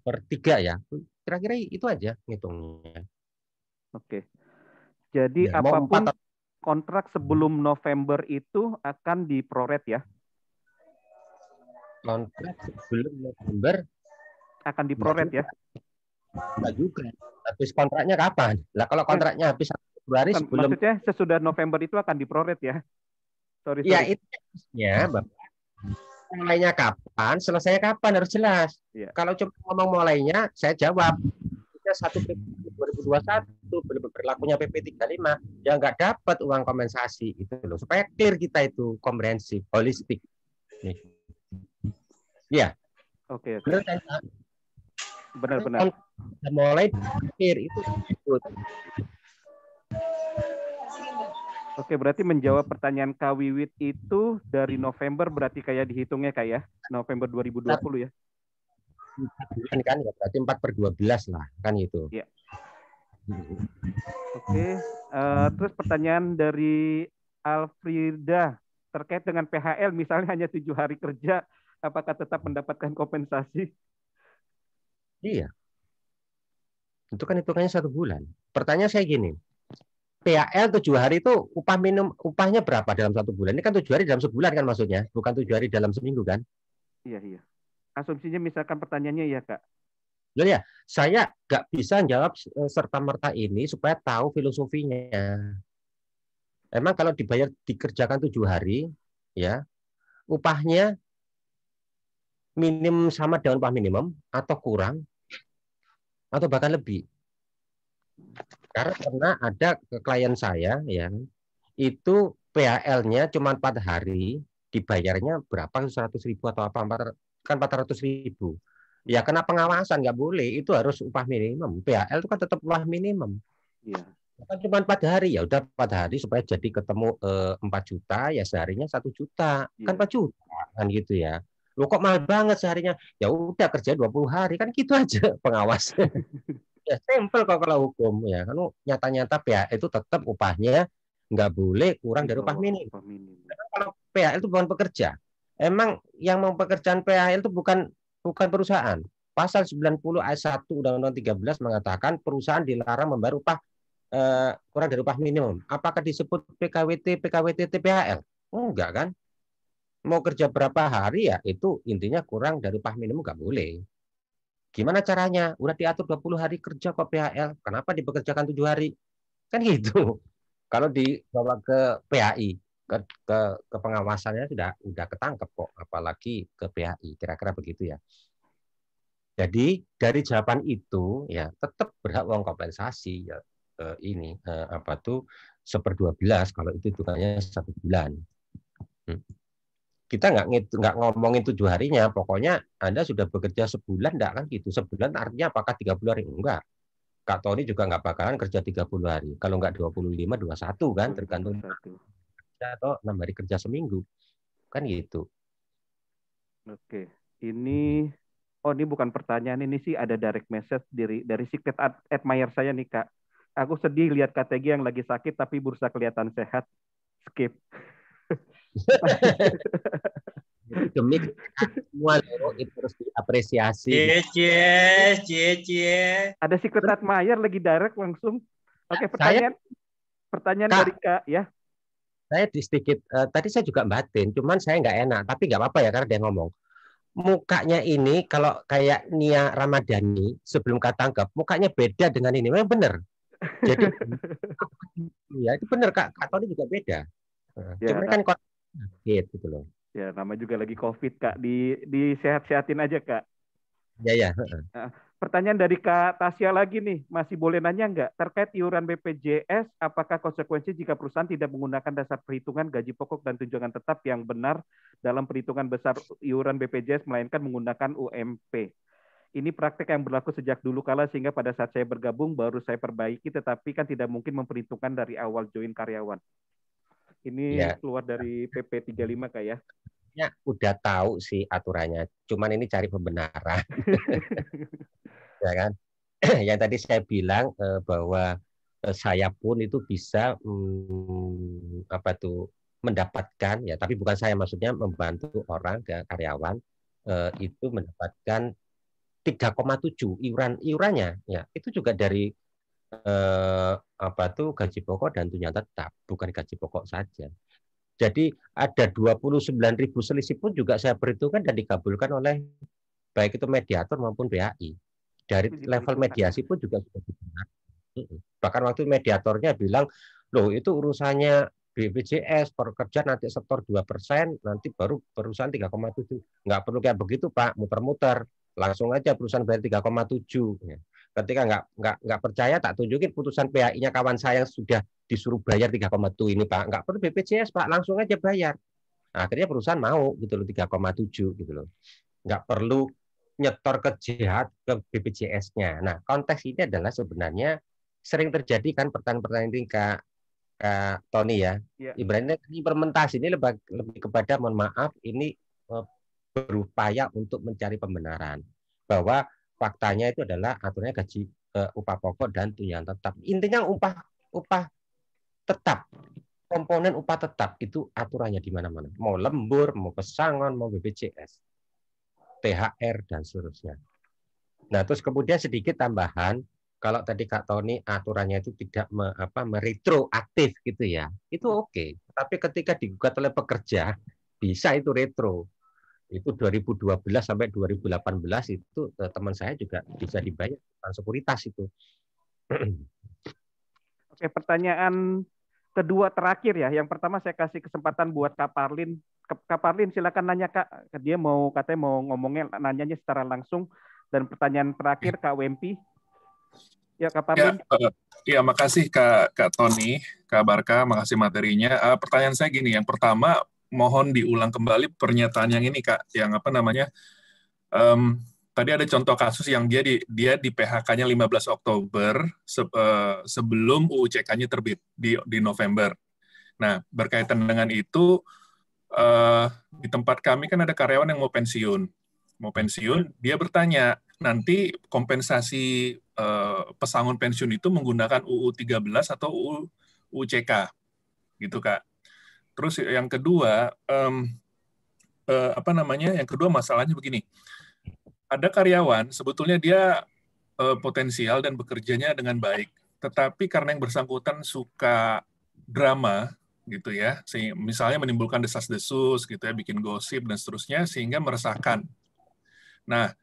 Per 3 ya. Kira-kira itu aja ngitungnya. Oke. Jadi ya, apapun 4... kontrak sebelum November itu akan diproret ya? kontrak sebelum November akan diproret ya? Enggak juga. Habis kontraknya kapan? Lah kalau kontraknya habis Februari sebelum Maksudnya sesudah November itu akan diproret ya? Sorry, iya, sorry. Ya itu ya, Bapak. Mulainya kapan, selesainya kapan harus jelas. Ya. Kalau cuma ngomong mulainya, saya jawab. Satu PP 2021 belum berlakunya PP 35 yang enggak dapat uang kompensasi itu loh. Supaya clear kita itu komprehensif, holistik. Nih. Iya. Oke, oke. Benar, benar. Kita mulai akhir itu. Oke, berarti menjawab pertanyaan Kak Wiwit itu dari November berarti kayak dihitungnya kayak ya? November 2020 ya. Kan, kan ya berarti 4 per 12 lah kan itu. Iya. Oke, uh, terus pertanyaan dari Alfrida terkait dengan PHL misalnya hanya tujuh hari kerja apakah tetap mendapatkan kompensasi? Iya. Itu kan hitungannya satu bulan. Pertanyaan saya gini, PAL tujuh hari itu upah minum upahnya berapa dalam satu bulan? Ini kan tujuh hari dalam sebulan kan maksudnya, bukan tujuh hari dalam seminggu kan? Iya iya. Asumsinya misalkan pertanyaannya ya kak. Jadi ya, saya nggak bisa jawab eh, serta merta ini supaya tahu filosofinya. Emang kalau dibayar dikerjakan tujuh hari, ya upahnya minim sama daun upah minimum atau kurang atau bahkan lebih. Karena ada klien saya ya itu PHL-nya cuma empat hari dibayarnya berapa 100 ribu atau apa kan 400 ribu ya kena pengawasan nggak boleh itu harus upah minimum PHL itu kan tetap upah minimum ya. kan cuma empat hari ya udah empat hari supaya jadi ketemu eh, empat eh, juta ya seharinya satu juta ya. kan iya. empat juta kan gitu ya lo kok mahal banget seharinya? Ya udah kerja 20 hari kan gitu aja (laughs) pengawas. (laughs) ya simple kok kalau hukum ya. Kan nyata-nyata ya itu tetap upahnya nggak boleh kurang dari upah minim. Kalau PHL itu bukan pekerja. Emang yang mau pekerjaan PHL itu bukan bukan perusahaan. Pasal 90 ayat 1 Undang-Undang 13 mengatakan perusahaan dilarang membayar upah eh, kurang dari upah minimum. Apakah disebut PKWT, PKWT, TPHL? Enggak kan? mau kerja berapa hari ya itu intinya kurang dari upah minimum nggak boleh. Gimana caranya? Udah diatur 20 hari kerja kok PHL. Kenapa dipekerjakan tujuh hari? Kan gitu. (laughs) Kalau dibawa ke PHI, ke, ke, ke pengawasannya sudah udah ketangkep kok, apalagi ke PAI. Kira-kira begitu ya. Jadi dari jawaban itu ya tetap berhak uang kompensasi ya e, ini e, apa tuh seperdua belas kalau itu hitungannya satu bulan. Hmm kita nggak nggak ngomongin tujuh harinya, pokoknya Anda sudah bekerja sebulan, enggak kan gitu. Sebulan artinya apakah 30 hari? Enggak. Kak Tony juga nggak bakalan kerja 30 hari. Kalau nggak 25, 21 kan, tergantung atau enam hari kerja seminggu. Kan gitu. Oke. Ini, oh ini bukan pertanyaan, ini sih ada direct message dari, dari secret admirer saya nih, Kak. Aku sedih lihat KTG yang lagi sakit, tapi bursa kelihatan sehat. Skip. (laughs) demi semua itu harus diapresiasi. Cie, cie, cie. Ada si Kutat Mayer lagi direct langsung. Oke, pertanyaan. Saya, pertanyaan kak, dari Kak ya. Saya sedikit uh, tadi saya juga batin, cuman saya nggak enak, tapi nggak apa-apa ya karena dia ngomong. Mukanya ini kalau kayak Nia Ramadhani sebelum Kak tangkap, mukanya beda dengan ini. Memang benar. Jadi (laughs) ya itu benar Kak, Kak Tony juga beda. Ya, Cuman kan nah. kok sakit gitu loh. Ya, nama juga lagi COVID, Kak. Di sehat sehatin aja, Kak. Ya, ya. pertanyaan dari Kak Tasya lagi nih, masih boleh nanya nggak? Terkait iuran BPJS, apakah konsekuensi jika perusahaan tidak menggunakan dasar perhitungan gaji pokok dan tunjangan tetap yang benar dalam perhitungan besar iuran BPJS, melainkan menggunakan UMP? Ini praktek yang berlaku sejak dulu kala sehingga pada saat saya bergabung baru saya perbaiki, tetapi kan tidak mungkin memperhitungkan dari awal join karyawan. Ini ya. keluar dari PP 35 kayak ya? Ya, udah tahu sih aturannya. Cuman ini cari pembenaran. (laughs) ya kan? (clears throat) yang tadi saya bilang eh, bahwa eh, saya pun itu bisa hmm, apa tuh mendapatkan ya tapi bukan saya maksudnya membantu orang ke karyawan eh, itu mendapatkan 3,7 iuran iurannya ya itu juga dari eh, apa tuh gaji pokok dan tunjangan tetap, bukan gaji pokok saja. Jadi ada 29 ribu selisih pun juga saya perhitungkan dan dikabulkan oleh baik itu mediator maupun BAI. Dari level mediasi pun juga sudah dibenarkan. Bahkan waktu mediatornya bilang, loh itu urusannya BPJS pekerja nanti setor 2 persen, nanti baru perusahaan 3,7. Nggak perlu kayak begitu Pak, muter-muter. Langsung aja perusahaan bayar 3,7 ketika nggak nggak nggak percaya tak tunjukin putusan PHI-nya kawan saya yang sudah disuruh bayar 3,7 ini Pak. Nggak perlu BPJS Pak, langsung aja bayar. Nah, akhirnya perusahaan mau gitu loh 3,7 gitu loh. Nggak perlu nyetor ke jahat ke BPJS-nya. Nah, konteks ini adalah sebenarnya sering terjadi kan pertanyaan-pertanyaan ini Kak, Kak Tony ya. ya. Ibaratnya implementasi ini lebih, lebih kepada mohon maaf ini eh, berupaya untuk mencari pembenaran bahwa faktanya itu adalah aturannya gaji uh, upah pokok dan tunjangan tetap. Intinya upah upah tetap komponen upah tetap itu aturannya di mana-mana. Mau lembur, mau pesangon, mau BPJS, THR dan seterusnya. Nah, terus kemudian sedikit tambahan kalau tadi Kak Tony aturannya itu tidak me, apa meretroaktif gitu ya. Itu oke, okay. tapi ketika digugat oleh pekerja bisa itu retro itu 2012 sampai 2018 itu eh, teman saya juga bisa dibayar bukan sekuritas itu. (clears throat) Oke, pertanyaan kedua terakhir ya. Yang pertama saya kasih kesempatan buat Kak Parlin. Kak Parlin silakan nanya Kak. Dia mau katanya mau ngomongnya nanyanya secara langsung dan pertanyaan terakhir Kak Wempi. Ya Kak Parlin. Ya, eh, ya makasih Kak Kak Tony, Kak Barka, makasih materinya. Uh, pertanyaan saya gini, yang pertama mohon diulang kembali pernyataan yang ini kak, yang apa namanya? Um, tadi ada contoh kasus yang dia di dia di PHK-nya 15 Oktober se, uh, sebelum UU CK-nya terbit di di November. Nah, berkaitan dengan itu uh, di tempat kami kan ada karyawan yang mau pensiun. Mau pensiun, dia bertanya, nanti kompensasi uh, pesangon pensiun itu menggunakan UU 13 atau UU UCK. Gitu, Kak. Terus yang kedua, um, uh, apa namanya? Yang kedua masalahnya begini, ada karyawan sebetulnya dia uh, potensial dan bekerjanya dengan baik, tetapi karena yang bersangkutan suka drama gitu ya, misalnya menimbulkan desas-desus gitu ya, bikin gosip dan seterusnya sehingga meresahkan. Nah,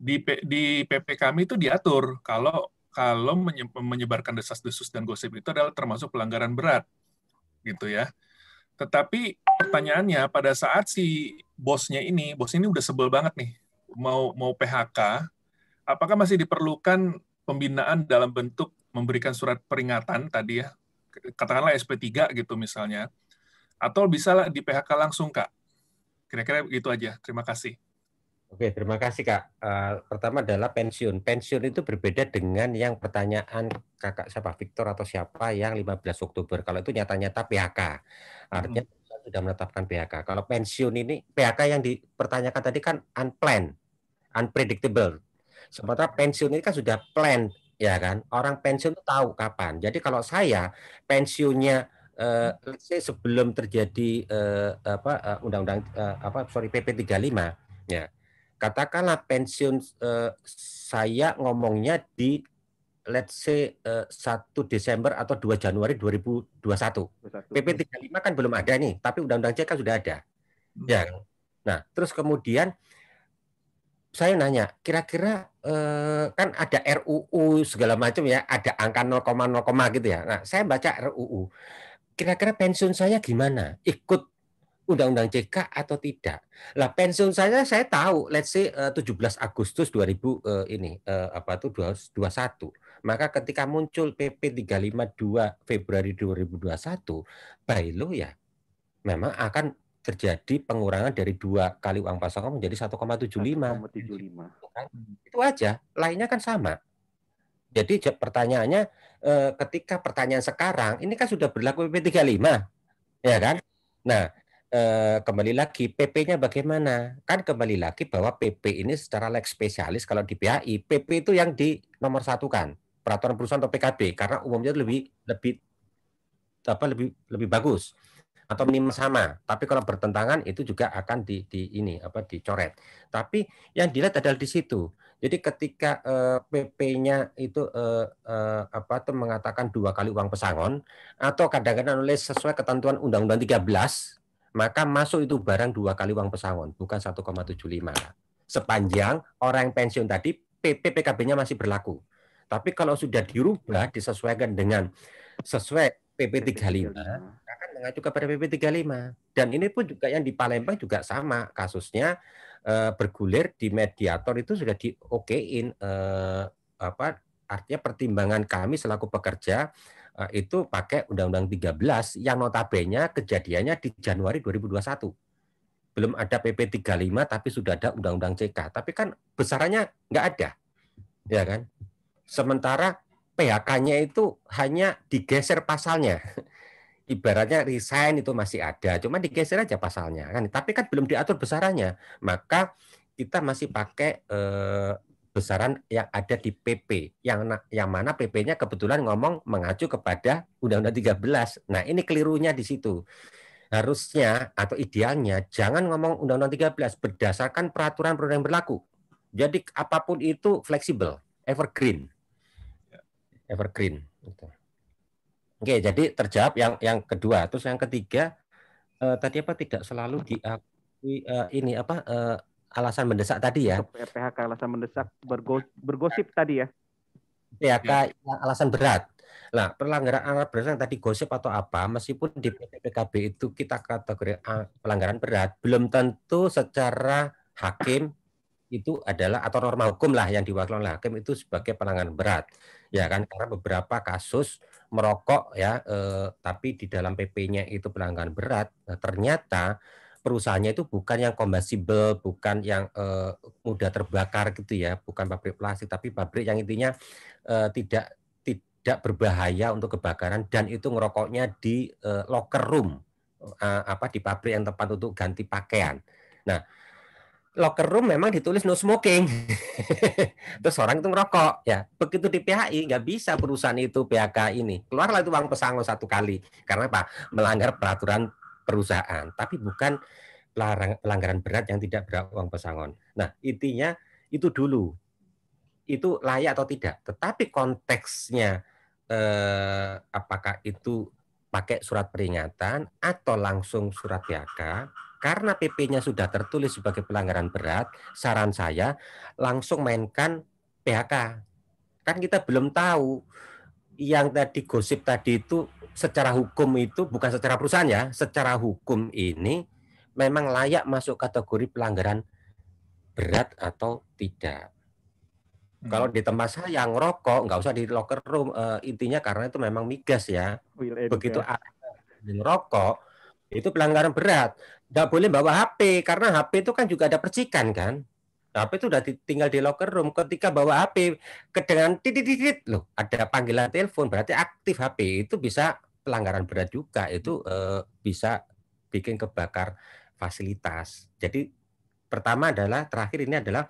di P, di PP kami itu diatur kalau kalau menyebarkan desas-desus dan gosip itu adalah termasuk pelanggaran berat gitu ya. Tetapi pertanyaannya pada saat si bosnya ini, bos ini udah sebel banget nih, mau mau PHK, apakah masih diperlukan pembinaan dalam bentuk memberikan surat peringatan tadi ya, katakanlah SP3 gitu misalnya, atau bisa di PHK langsung Kak? Kira-kira begitu aja. Terima kasih. Oke, terima kasih Kak. Uh, pertama adalah pensiun. Pensiun itu berbeda dengan yang pertanyaan Kakak siapa Victor atau siapa yang 15 Oktober. Kalau itu nyata-nyata PHK. Artinya hmm. sudah menetapkan PHK. Kalau pensiun ini PHK yang dipertanyakan tadi kan unplanned, unpredictable. Sementara pensiun ini kan sudah plan, ya kan? Orang pensiun itu tahu kapan. Jadi kalau saya pensiunnya eh, sebelum terjadi eh, apa eh, undang-undang eh, apa sorry PP 35 ya katakanlah pensiun uh, saya ngomongnya di let's say uh, eh, 1 Desember atau 2 Januari 2021. 21. PP 35 kan belum ada nih, tapi undang-undang JK kan sudah ada. Hmm. Ya. Nah, terus kemudian saya nanya, kira-kira eh, kan ada RUU segala macam ya, ada angka 0,0, gitu ya. Nah, saya baca RUU. Kira-kira pensiun saya gimana? Ikut undang-undang JK atau tidak. Lah pensiun saya saya tahu let's say 17 eh, Agustus 2000 eh, ini eh, apa tuh 2021. Maka ketika muncul PP 352 Februari 2021, Bailo ya memang akan terjadi pengurangan dari dua kali uang pasokan menjadi 1,75. 1,75. Itu aja, lainnya kan sama. Jadi pertanyaannya ketika pertanyaan sekarang ini kan sudah berlaku PP 35. Ya kan? Nah, Eh, kembali lagi PP-nya bagaimana? Kan kembali lagi bahwa PP ini secara lex spesialis kalau di PHI, PP itu yang di nomor satu kan peraturan perusahaan atau PKB karena umumnya lebih lebih apa lebih lebih bagus atau minimal sama. Tapi kalau bertentangan itu juga akan di, di ini apa dicoret. Tapi yang dilihat adalah di situ. Jadi ketika eh, PP-nya itu eh, eh, apa itu mengatakan dua kali uang pesangon atau kadang-kadang oleh sesuai ketentuan Undang-Undang 13 maka masuk itu barang dua kali uang pesangon, bukan 1,75. Sepanjang orang yang pensiun tadi PP nya masih berlaku. Tapi kalau sudah dirubah disesuaikan dengan sesuai PP 35 akan mengacu kepada PP 35. Dan ini pun juga yang di Palembang juga sama kasusnya eh, bergulir di mediator itu sudah di okein eh, artinya pertimbangan kami selaku pekerja Eh, itu pakai Undang-Undang 13 yang notabene kejadiannya di Januari 2021. Belum ada PP 35 tapi sudah ada Undang-Undang CK. Tapi kan besarannya nggak ada. Ya kan? Sementara PHK-nya itu hanya digeser pasalnya. (laughs) Ibaratnya resign itu masih ada, cuma digeser aja pasalnya kan. Tapi kan belum diatur besarannya. Maka kita masih pakai eh, besaran yang ada di PP yang yang mana PP-nya kebetulan ngomong mengacu kepada Undang-Undang 13. Nah, ini kelirunya di situ. Harusnya atau idealnya jangan ngomong Undang-Undang 13 berdasarkan peraturan perundang yang berlaku. Jadi apapun itu fleksibel, evergreen. Ya. Evergreen gitu. Oke, jadi terjawab yang yang kedua. Terus yang ketiga eh, tadi apa tidak selalu diakui eh, ini apa eh, alasan mendesak tadi ya. PHK alasan mendesak bergosip, tadi ya. PHK yang alasan berat. Nah, pelanggaran alat berat yang tadi gosip atau apa, meskipun di PKB itu kita kategori pelanggaran berat, belum tentu secara hakim itu adalah atau norma hukum lah yang diwakilkan oleh hakim itu sebagai pelanggaran berat ya kan karena beberapa kasus merokok ya eh, tapi di dalam PP-nya itu pelanggaran berat nah, ternyata perusahaannya itu bukan yang kombasibel, bukan yang uh, mudah terbakar gitu ya, bukan pabrik plastik, tapi pabrik yang intinya uh, tidak tidak berbahaya untuk kebakaran dan itu ngerokoknya di uh, locker room uh, apa di pabrik yang tepat untuk ganti pakaian. Nah, locker room memang ditulis no smoking. (laughs) Terus orang itu ngerokok ya. Begitu di PHI nggak bisa perusahaan itu PHK ini. Keluarlah itu uang pesangon satu kali. Karena apa? Melanggar peraturan perusahaan, tapi bukan pelanggaran berat yang tidak berat uang pesangon. Nah, intinya itu dulu. Itu layak atau tidak. Tetapi konteksnya eh, apakah itu pakai surat peringatan atau langsung surat PHK, karena PP-nya sudah tertulis sebagai pelanggaran berat, saran saya langsung mainkan PHK. Kan kita belum tahu yang tadi gosip tadi itu secara hukum itu bukan secara perusahaan ya, secara hukum ini memang layak masuk kategori pelanggaran berat atau tidak. Hmm. Kalau di tempat saya yang rokok nggak usah di locker room uh, intinya karena itu memang migas ya. Begitu ya. rokok itu pelanggaran berat. Nggak boleh bawa HP karena HP itu kan juga ada percikan kan. HP nah, itu udah tinggal di locker room. Ketika bawa HP kedengaran titit titit loh, ada panggilan telepon berarti aktif HP itu bisa pelanggaran berat juga itu eh, bisa bikin kebakar fasilitas. Jadi pertama adalah terakhir ini adalah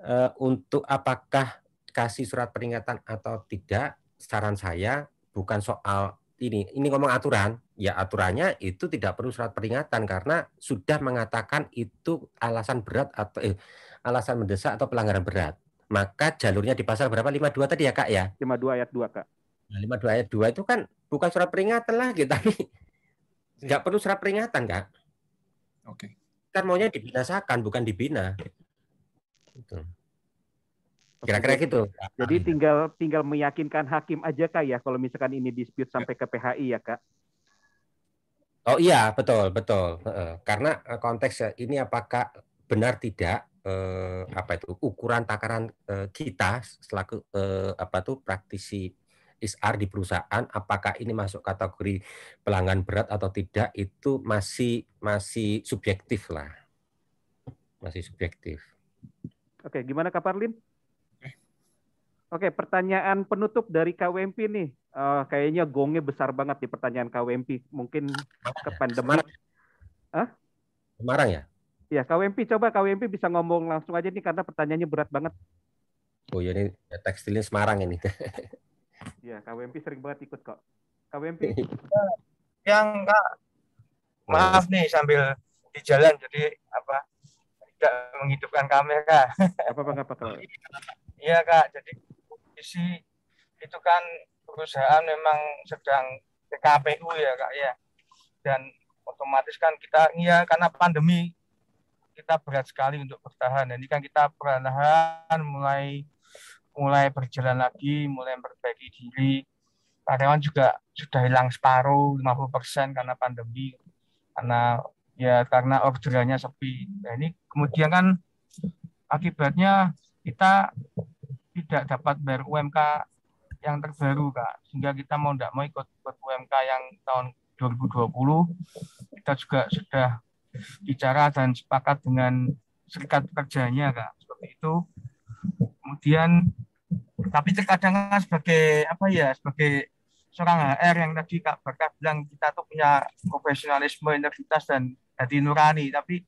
eh, untuk apakah kasih surat peringatan atau tidak saran saya bukan soal ini ini ngomong aturan ya aturannya itu tidak perlu surat peringatan karena sudah mengatakan itu alasan berat atau eh, alasan mendesak atau pelanggaran berat. Maka jalurnya di pasal berapa? 52 tadi ya, Kak ya? 52 ayat 2, Kak. Nah, 52 ayat 2 itu kan bukan surat peringatan lagi, (laughs) tapi iya. nggak perlu surat peringatan, Kak. Oke. Okay. Kan maunya dibinasakan, bukan dibina. Gitu. Kira-kira gitu. Jadi tinggal tinggal meyakinkan hakim aja kak ya kalau misalkan ini dispute sampai ke PHI ya kak. Oh iya betul betul karena eh, konteks ini apakah benar tidak eh, apa itu hmm. ukuran takaran eh, kita selaku eh, apa tuh praktisi HR di perusahaan apakah ini masuk kategori pelanggan berat atau tidak itu masih masih subjektif lah masih subjektif. Oke, gimana Kak Parlin? Oke, pertanyaan penutup dari KWMP nih. Uh, kayaknya gongnya besar banget di pertanyaan KWMP. Mungkin ya? ke pandemi. Semarang. Huh? Semarang ya? Ya, KWMP coba KWMP bisa ngomong langsung aja nih karena pertanyaannya berat banget. Oh iya ini ya, tekstilnya Semarang ini. (laughs) Ya KWMP sering banget ikut kok. KWMP. Yang iya. Kak, maaf nih sambil di jalan jadi apa tidak menghidupkan kamera. Apa apa apa Kak? (laughs) Iya Kak, jadi isi itu kan perusahaan memang sedang PKPU ya Kak ya. Dan otomatis kan kita iya karena pandemi kita berat sekali untuk bertahan. Dan ini kan kita perlahan mulai mulai berjalan lagi, mulai memperbaiki diri. Karyawan juga sudah hilang separuh 50% karena pandemi. Karena ya karena orderannya sepi. Nah, ini kemudian kan akibatnya kita tidak dapat bayar UMK yang terbaru kak sehingga kita mau tidak mau ikut ikut UMK yang tahun 2020 kita juga sudah bicara dan sepakat dengan serikat kerjanya, kak seperti itu kemudian tapi terkadang kan sebagai apa ya sebagai seorang HR yang tadi kak Barka bilang kita tuh punya profesionalisme integritas dan hati nurani tapi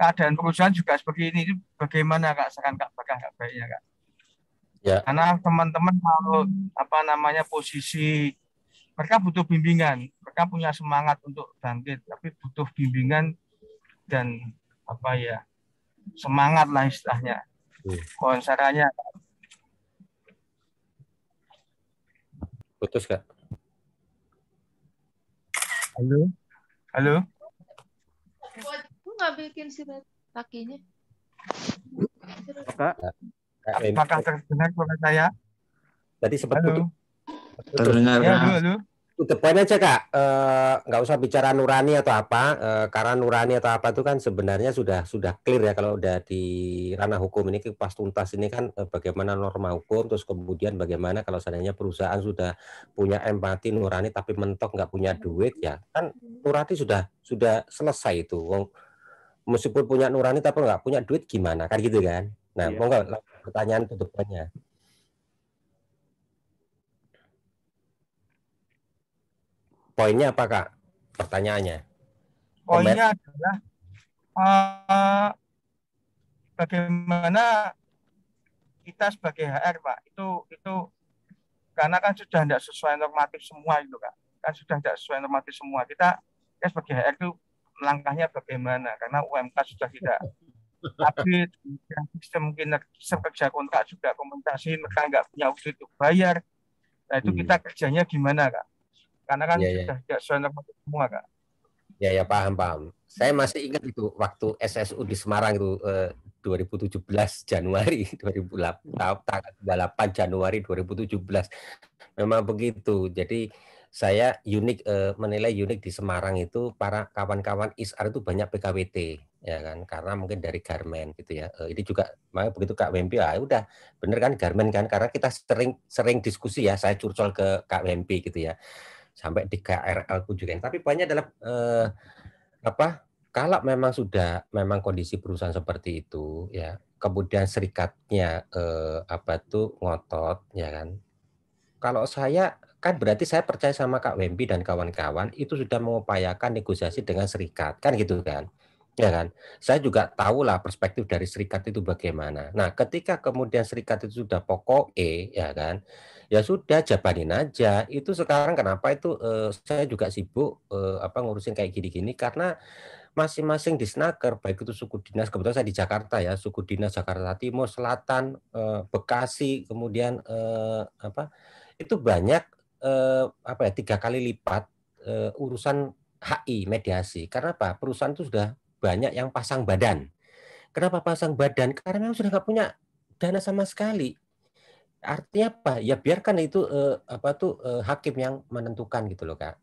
keadaan perusahaan juga seperti ini bagaimana kak saran kak Barka baiknya kak ya. karena teman-teman kalau apa namanya posisi mereka butuh bimbingan mereka punya semangat untuk bangkit tapi butuh bimbingan dan apa ya semangat lah istilahnya hmm. konsernya putus kak halo halo aku nggak bikin silat kakinya kak apakah terdengar suara saya tadi sempat halo. putus terdengar ya, halo, halo point aja kak eh, nggak uh, usah bicara nurani atau apa uh, karena nurani atau apa itu kan sebenarnya sudah sudah clear ya kalau udah di ranah hukum ini kipas tuntas ini kan uh, bagaimana norma hukum terus kemudian bagaimana kalau seandainya perusahaan sudah punya empati nurani tapi mentok nggak punya duit ya kan nurani sudah sudah selesai itu wong meskipun punya nurani tapi nggak punya duit gimana kan gitu kan nah iya. monggo pertanyaan tutupannya poinnya apa kak? Pertanyaannya? Poinnya adalah uh, bagaimana kita sebagai HR pak itu itu karena kan sudah tidak sesuai normatif semua itu kak kan sudah tidak sesuai normatif semua kita ya sebagai HR itu langkahnya bagaimana karena UMK sudah tidak update sistem kinerja kerja kontrak juga komunikasi mereka nggak punya waktu untuk bayar nah itu hmm. kita kerjanya gimana kak karena kan ya, sudah ya. semua, Kak. Ya, ya, paham, paham. Saya masih ingat itu waktu SSU di Semarang itu eh, 2017 Januari 2008 tanggal 28 Januari 2017 memang begitu jadi saya unik eh, menilai unik di Semarang itu para kawan-kawan ISR itu banyak PKWT ya kan karena mungkin dari garmen gitu ya eh, ini juga makanya begitu Kak Wempi ya, udah bener kan garmen kan karena kita sering sering diskusi ya saya curcol ke Kak Wempi gitu ya sampai di KRL pun juga. Tapi banyak adalah eh, apa? Kalau memang sudah memang kondisi perusahaan seperti itu ya, kemudian serikatnya eh, apa tuh ngotot ya kan. Kalau saya kan berarti saya percaya sama Kak Wempi dan kawan-kawan itu sudah mengupayakan negosiasi dengan serikat kan gitu kan ya kan saya juga tahu lah perspektif dari serikat itu bagaimana nah ketika kemudian serikat itu sudah pokok E ya kan ya sudah jabanin aja itu sekarang kenapa itu eh, saya juga sibuk eh, apa ngurusin kayak gini-gini karena masing-masing di Snaker baik itu suku dinas kebetulan saya di Jakarta ya suku dinas Jakarta Timur Selatan eh, Bekasi kemudian uh, apa itu banyak eh, apa ya tiga kali lipat eh, urusan HI mediasi karena apa perusahaan itu sudah banyak yang pasang badan kenapa pasang badan karena memang sudah nggak punya dana sama sekali artinya apa ya biarkan itu eh, apa tuh eh, hakim yang menentukan gitu loh kak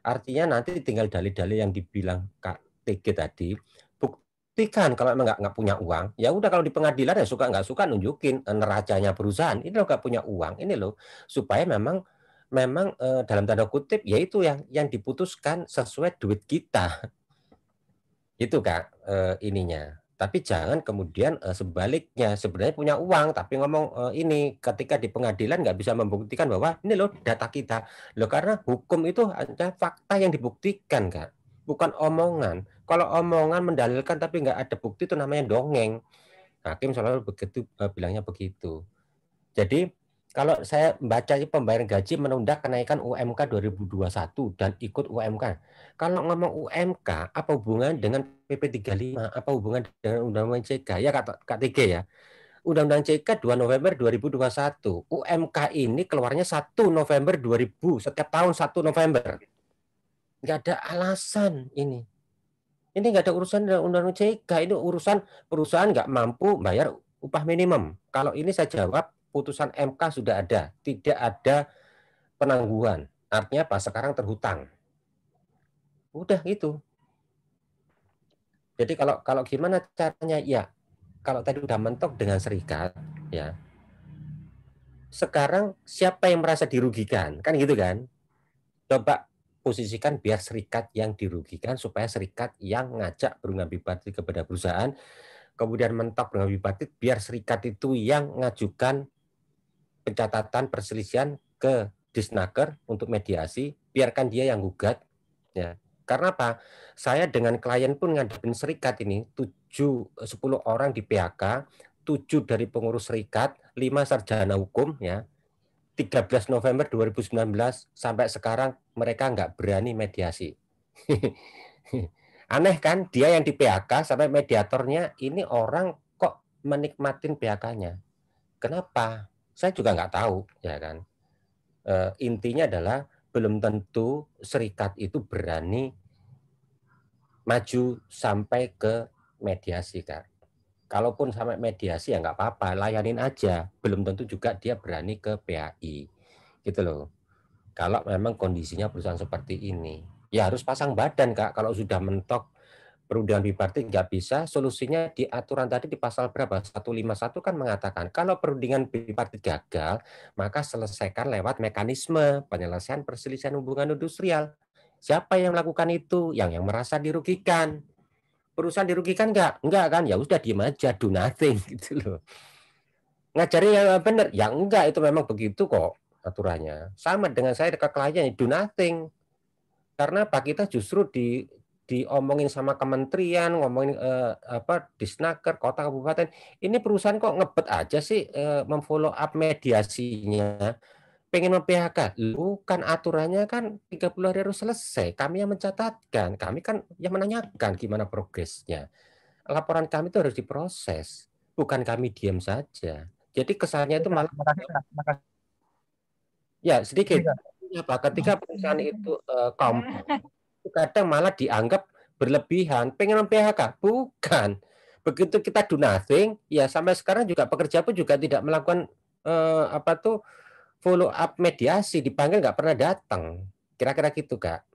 artinya nanti tinggal dalil-dalil yang dibilang kak TG tadi buktikan kalau emang nggak punya uang ya udah kalau di pengadilan ya suka nggak suka nunjukin eh, neracanya perusahaan ini loh nggak punya uang ini loh supaya memang memang eh, dalam tanda kutip yaitu yang yang diputuskan sesuai duit kita itu kak eh, ininya tapi jangan kemudian uh, sebaliknya sebenarnya punya uang tapi ngomong uh, ini ketika di pengadilan nggak bisa membuktikan bahwa ini loh data kita. Loh karena hukum itu hanya fakta yang dibuktikan, Kak. Bukan omongan. Kalau omongan mendalilkan tapi nggak ada bukti itu namanya dongeng. Hakim selalu begitu uh, bilangnya begitu. Jadi kalau saya baca pembayaran gaji menunda kenaikan UMK 2021 dan ikut UMK. Kalau ngomong UMK, apa hubungan dengan PP 35? Apa hubungan dengan Undang-Undang CK? Ya kata KTG ya. Undang-Undang CK 2 November 2021. UMK ini keluarnya 1 November 2000, setiap tahun 1 November. Nggak ada alasan ini. Ini nggak ada urusan dengan Undang-Undang CK. Ini urusan perusahaan nggak mampu bayar upah minimum. Kalau ini saya jawab, putusan MK sudah ada, tidak ada penangguhan. Artinya apa? Sekarang terhutang. Udah gitu. Jadi kalau kalau gimana caranya? Ya, kalau tadi udah mentok dengan serikat, ya. Sekarang siapa yang merasa dirugikan? Kan gitu kan? Coba posisikan biar serikat yang dirugikan supaya serikat yang ngajak berungan bipartit kepada perusahaan kemudian mentok berungan bipartit biar serikat itu yang ngajukan pencatatan perselisihan ke disnaker untuk mediasi, biarkan dia yang gugat. Ya. Karena apa? Saya dengan klien pun ngadepin serikat ini, 7 10 eh, orang di PHK, 7 dari pengurus serikat, 5 sarjana hukum ya. 13 November 2019 sampai sekarang mereka nggak berani mediasi. (laughs) Aneh kan, dia yang di PHK sampai mediatornya ini orang kok menikmatin PHK-nya. Kenapa? Saya juga nggak tahu, ya kan. E, intinya adalah belum tentu serikat itu berani maju sampai ke mediasi, Kak. Kalaupun sampai mediasi ya nggak apa-apa, layanin aja. Belum tentu juga dia berani ke PAI, gitu loh. Kalau memang kondisinya perusahaan seperti ini, ya harus pasang badan, Kak. Kalau sudah mentok perundangan bipartit nggak bisa, solusinya di aturan tadi di pasal berapa? 151 kan mengatakan kalau perundingan bipartit gagal, maka selesaikan lewat mekanisme penyelesaian perselisihan hubungan industrial. Siapa yang melakukan itu? Yang yang merasa dirugikan. Perusahaan dirugikan nggak? Nggak kan? Ya sudah diem aja, do nothing (laughs) gitu loh. Ngajarin yang benar? Ya enggak, itu memang begitu kok aturannya. Sama dengan saya ke kliennya, do nothing. Karena pak Kita justru di diomongin sama kementerian, ngomongin eh, apa disnaker kota kabupaten, ini perusahaan kok ngebet aja sih eh, memfollow up mediasinya. Pengen memphk lu kan aturannya kan 30 hari harus selesai. Kami yang mencatatkan, kami kan yang menanyakan gimana progresnya. Laporan kami itu harus diproses, bukan kami diam saja. Jadi kesannya itu malah Ya, sedikit. Ya, Pak, ketika oh. perusahaan itu eh, (laughs) itu kadang malah dianggap berlebihan, pengen PHK. Bukan. Begitu kita do nothing, ya sampai sekarang juga pekerja pun juga tidak melakukan eh, apa tuh follow up mediasi, dipanggil nggak pernah datang. Kira-kira gitu, Kak.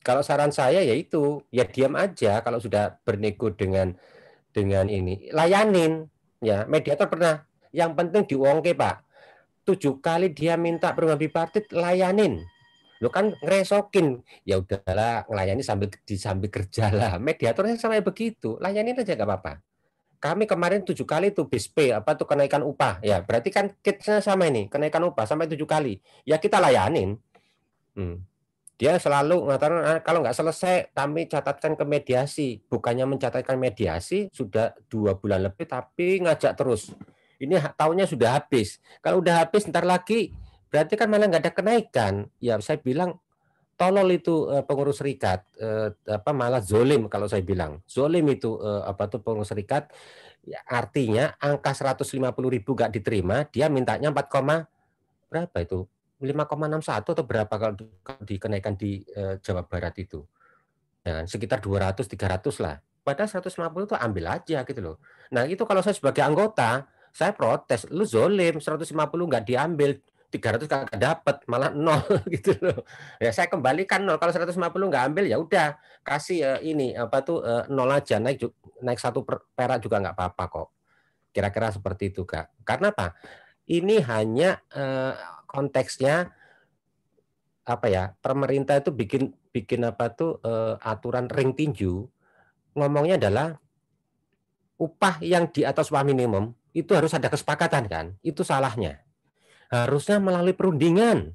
Kalau saran saya yaitu ya diam aja kalau sudah bernego dengan dengan ini. Layanin ya, mediator pernah. Yang penting diwongke, Pak. Tujuh kali dia minta perubahan bipartit, layanin lo kan ngeresokin ya udahlah ngelayani sambil di sambil kerja lah mediatornya sampai begitu layanin aja nggak apa-apa kami kemarin tujuh kali tuh bisp apa tuh kenaikan upah ya berarti kan kitnya sama ini kenaikan upah sampai tujuh kali ya kita layanin hmm. dia selalu mengatakan ah, kalau nggak selesai kami catatkan ke mediasi bukannya mencatatkan mediasi sudah dua bulan lebih tapi ngajak terus ini tahunnya sudah habis kalau udah habis ntar lagi berarti kan malah nggak ada kenaikan. Ya saya bilang tolol itu eh, pengurus serikat eh, apa malah zolim kalau saya bilang zolim itu eh, apa tuh pengurus serikat ya, artinya angka 150 ribu nggak diterima dia mintanya 4, berapa itu 5,61 atau berapa kalau dikenaikan di Jawa Barat itu ya, kan? sekitar 200 300 lah padahal 150 itu ambil aja gitu loh nah itu kalau saya sebagai anggota saya protes lu zolim 150 nggak diambil 300 kagak dapat, malah nol (laughs) gitu loh. Ya saya kembalikan nol kalau 150 nggak ambil ya udah kasih uh, ini apa tuh uh, nol aja naik naik satu perak juga nggak apa-apa kok. Kira-kira seperti itu kak. Karena apa? Ini hanya uh, konteksnya apa ya? Pemerintah itu bikin bikin apa tuh uh, aturan ring tinju. Ngomongnya adalah upah yang di atas upah minimum itu harus ada kesepakatan kan? Itu salahnya harusnya melalui perundingan.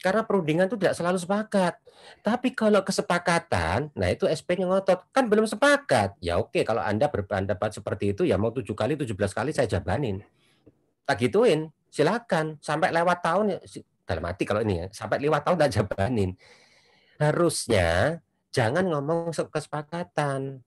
Karena perundingan itu tidak selalu sepakat. Tapi kalau kesepakatan, nah itu sp yang ngotot. Kan belum sepakat. Ya oke, kalau Anda berpendapat seperti itu, ya mau tujuh kali, 17 kali saya jabanin. Tak gituin, silakan. Sampai lewat tahun, ya, dalam hati kalau ini ya, sampai lewat tahun tak jabanin. Harusnya jangan ngomong kesepakatan,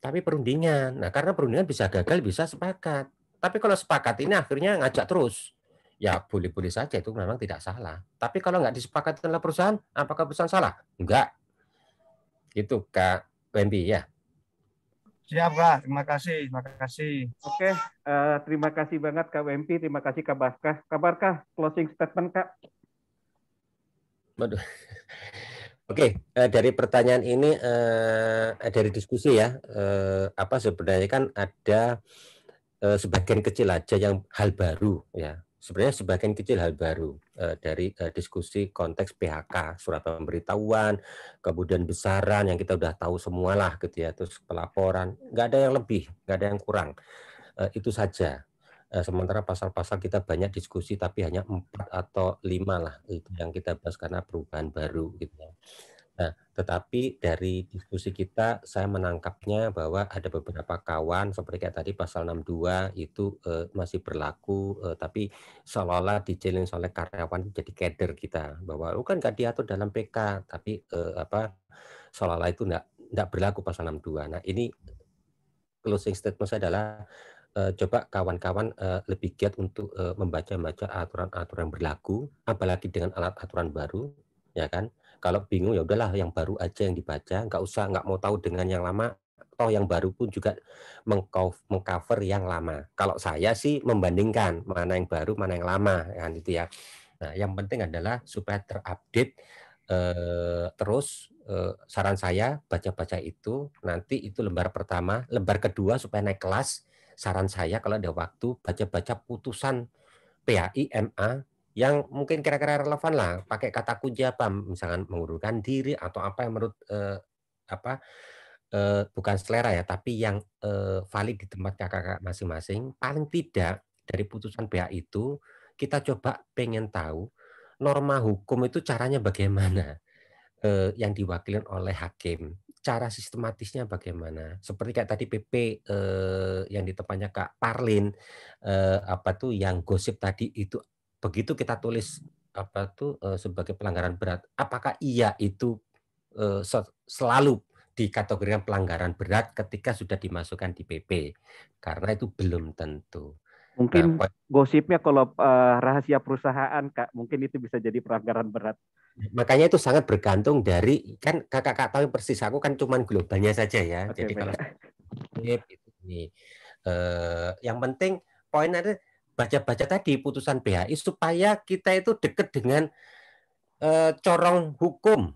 tapi perundingan. Nah karena perundingan bisa gagal, bisa sepakat. Tapi kalau sepakat ini akhirnya ngajak terus ya boleh-boleh saja itu memang tidak salah. Tapi kalau nggak disepakati oleh perusahaan, apakah perusahaan salah? Enggak. Itu Kak Wendy ya. Siap Kak, terima kasih, terima kasih. Oke, uh, terima kasih banget Kak Wempi, terima kasih Kak Baskah. kah closing statement Kak? Waduh. (laughs) Oke, okay, eh, dari pertanyaan ini eh, dari diskusi ya, apa sebenarnya kan ada sebagian kecil aja yang hal baru ya sebenarnya sebagian kecil hal baru eh, dari eh, diskusi konteks PHK surat pemberitahuan kemudian besaran yang kita sudah tahu semualah gitu ya terus pelaporan nggak ada yang lebih nggak ada yang kurang eh, itu saja sementara pasal-pasal kita banyak diskusi tapi hanya empat atau lima lah itu yang kita bahas karena perubahan baru gitu ya. Nah, tetapi dari diskusi kita saya menangkapnya bahwa ada beberapa kawan seperti kayak tadi pasal 62 itu eh, masih berlaku eh, tapi seolah-olah di challenge oleh karyawan jadi kader kita bahwa lu oh, kan nggak diatur dalam PK tapi eh, apa seolah-olah itu enggak enggak berlaku pasal 62. Nah, ini closing statement saya adalah eh, coba kawan-kawan eh, lebih giat untuk eh, membaca-baca aturan-aturan berlaku, apalagi dengan alat aturan baru, ya kan? Kalau bingung ya udahlah yang baru aja yang dibaca, nggak usah nggak mau tahu dengan yang lama. Toh yang baru pun juga mengcover yang lama. Kalau saya sih membandingkan mana yang baru, mana yang lama kan itu ya. Nah, yang penting adalah supaya terupdate eh, terus eh, saran saya baca-baca itu nanti itu lembar pertama, lembar kedua supaya naik kelas. Saran saya kalau ada waktu baca-baca putusan PAI MA yang mungkin kira-kira relevan lah pakai kata kunci apa misalkan mengundurkan diri atau apa yang menurut eh, apa eh, bukan selera ya tapi yang eh, valid di tempat kakak-kakak masing-masing paling tidak dari putusan BA itu kita coba pengen tahu norma hukum itu caranya bagaimana (laughs) eh, yang diwakilin oleh hakim cara sistematisnya bagaimana seperti kayak tadi PP eh, yang ditempatnya Kak Parlin eh, apa tuh yang gosip tadi itu begitu kita tulis apa tuh eh, sebagai pelanggaran berat, apakah iya itu eh, selalu dikategorikan pelanggaran berat ketika sudah dimasukkan di PP? Karena itu belum tentu. Mungkin nah, gosipnya kalau eh, rahasia perusahaan, Kak, mungkin itu bisa jadi pelanggaran berat. Makanya itu sangat bergantung dari kan kakak-kakak tahu persis aku kan cuman globalnya saja ya. Okay, Jadi baik. kalau ini gitu uh, yang penting poinnya ada baca-baca tadi putusan BHI supaya kita itu dekat dengan uh, corong hukum.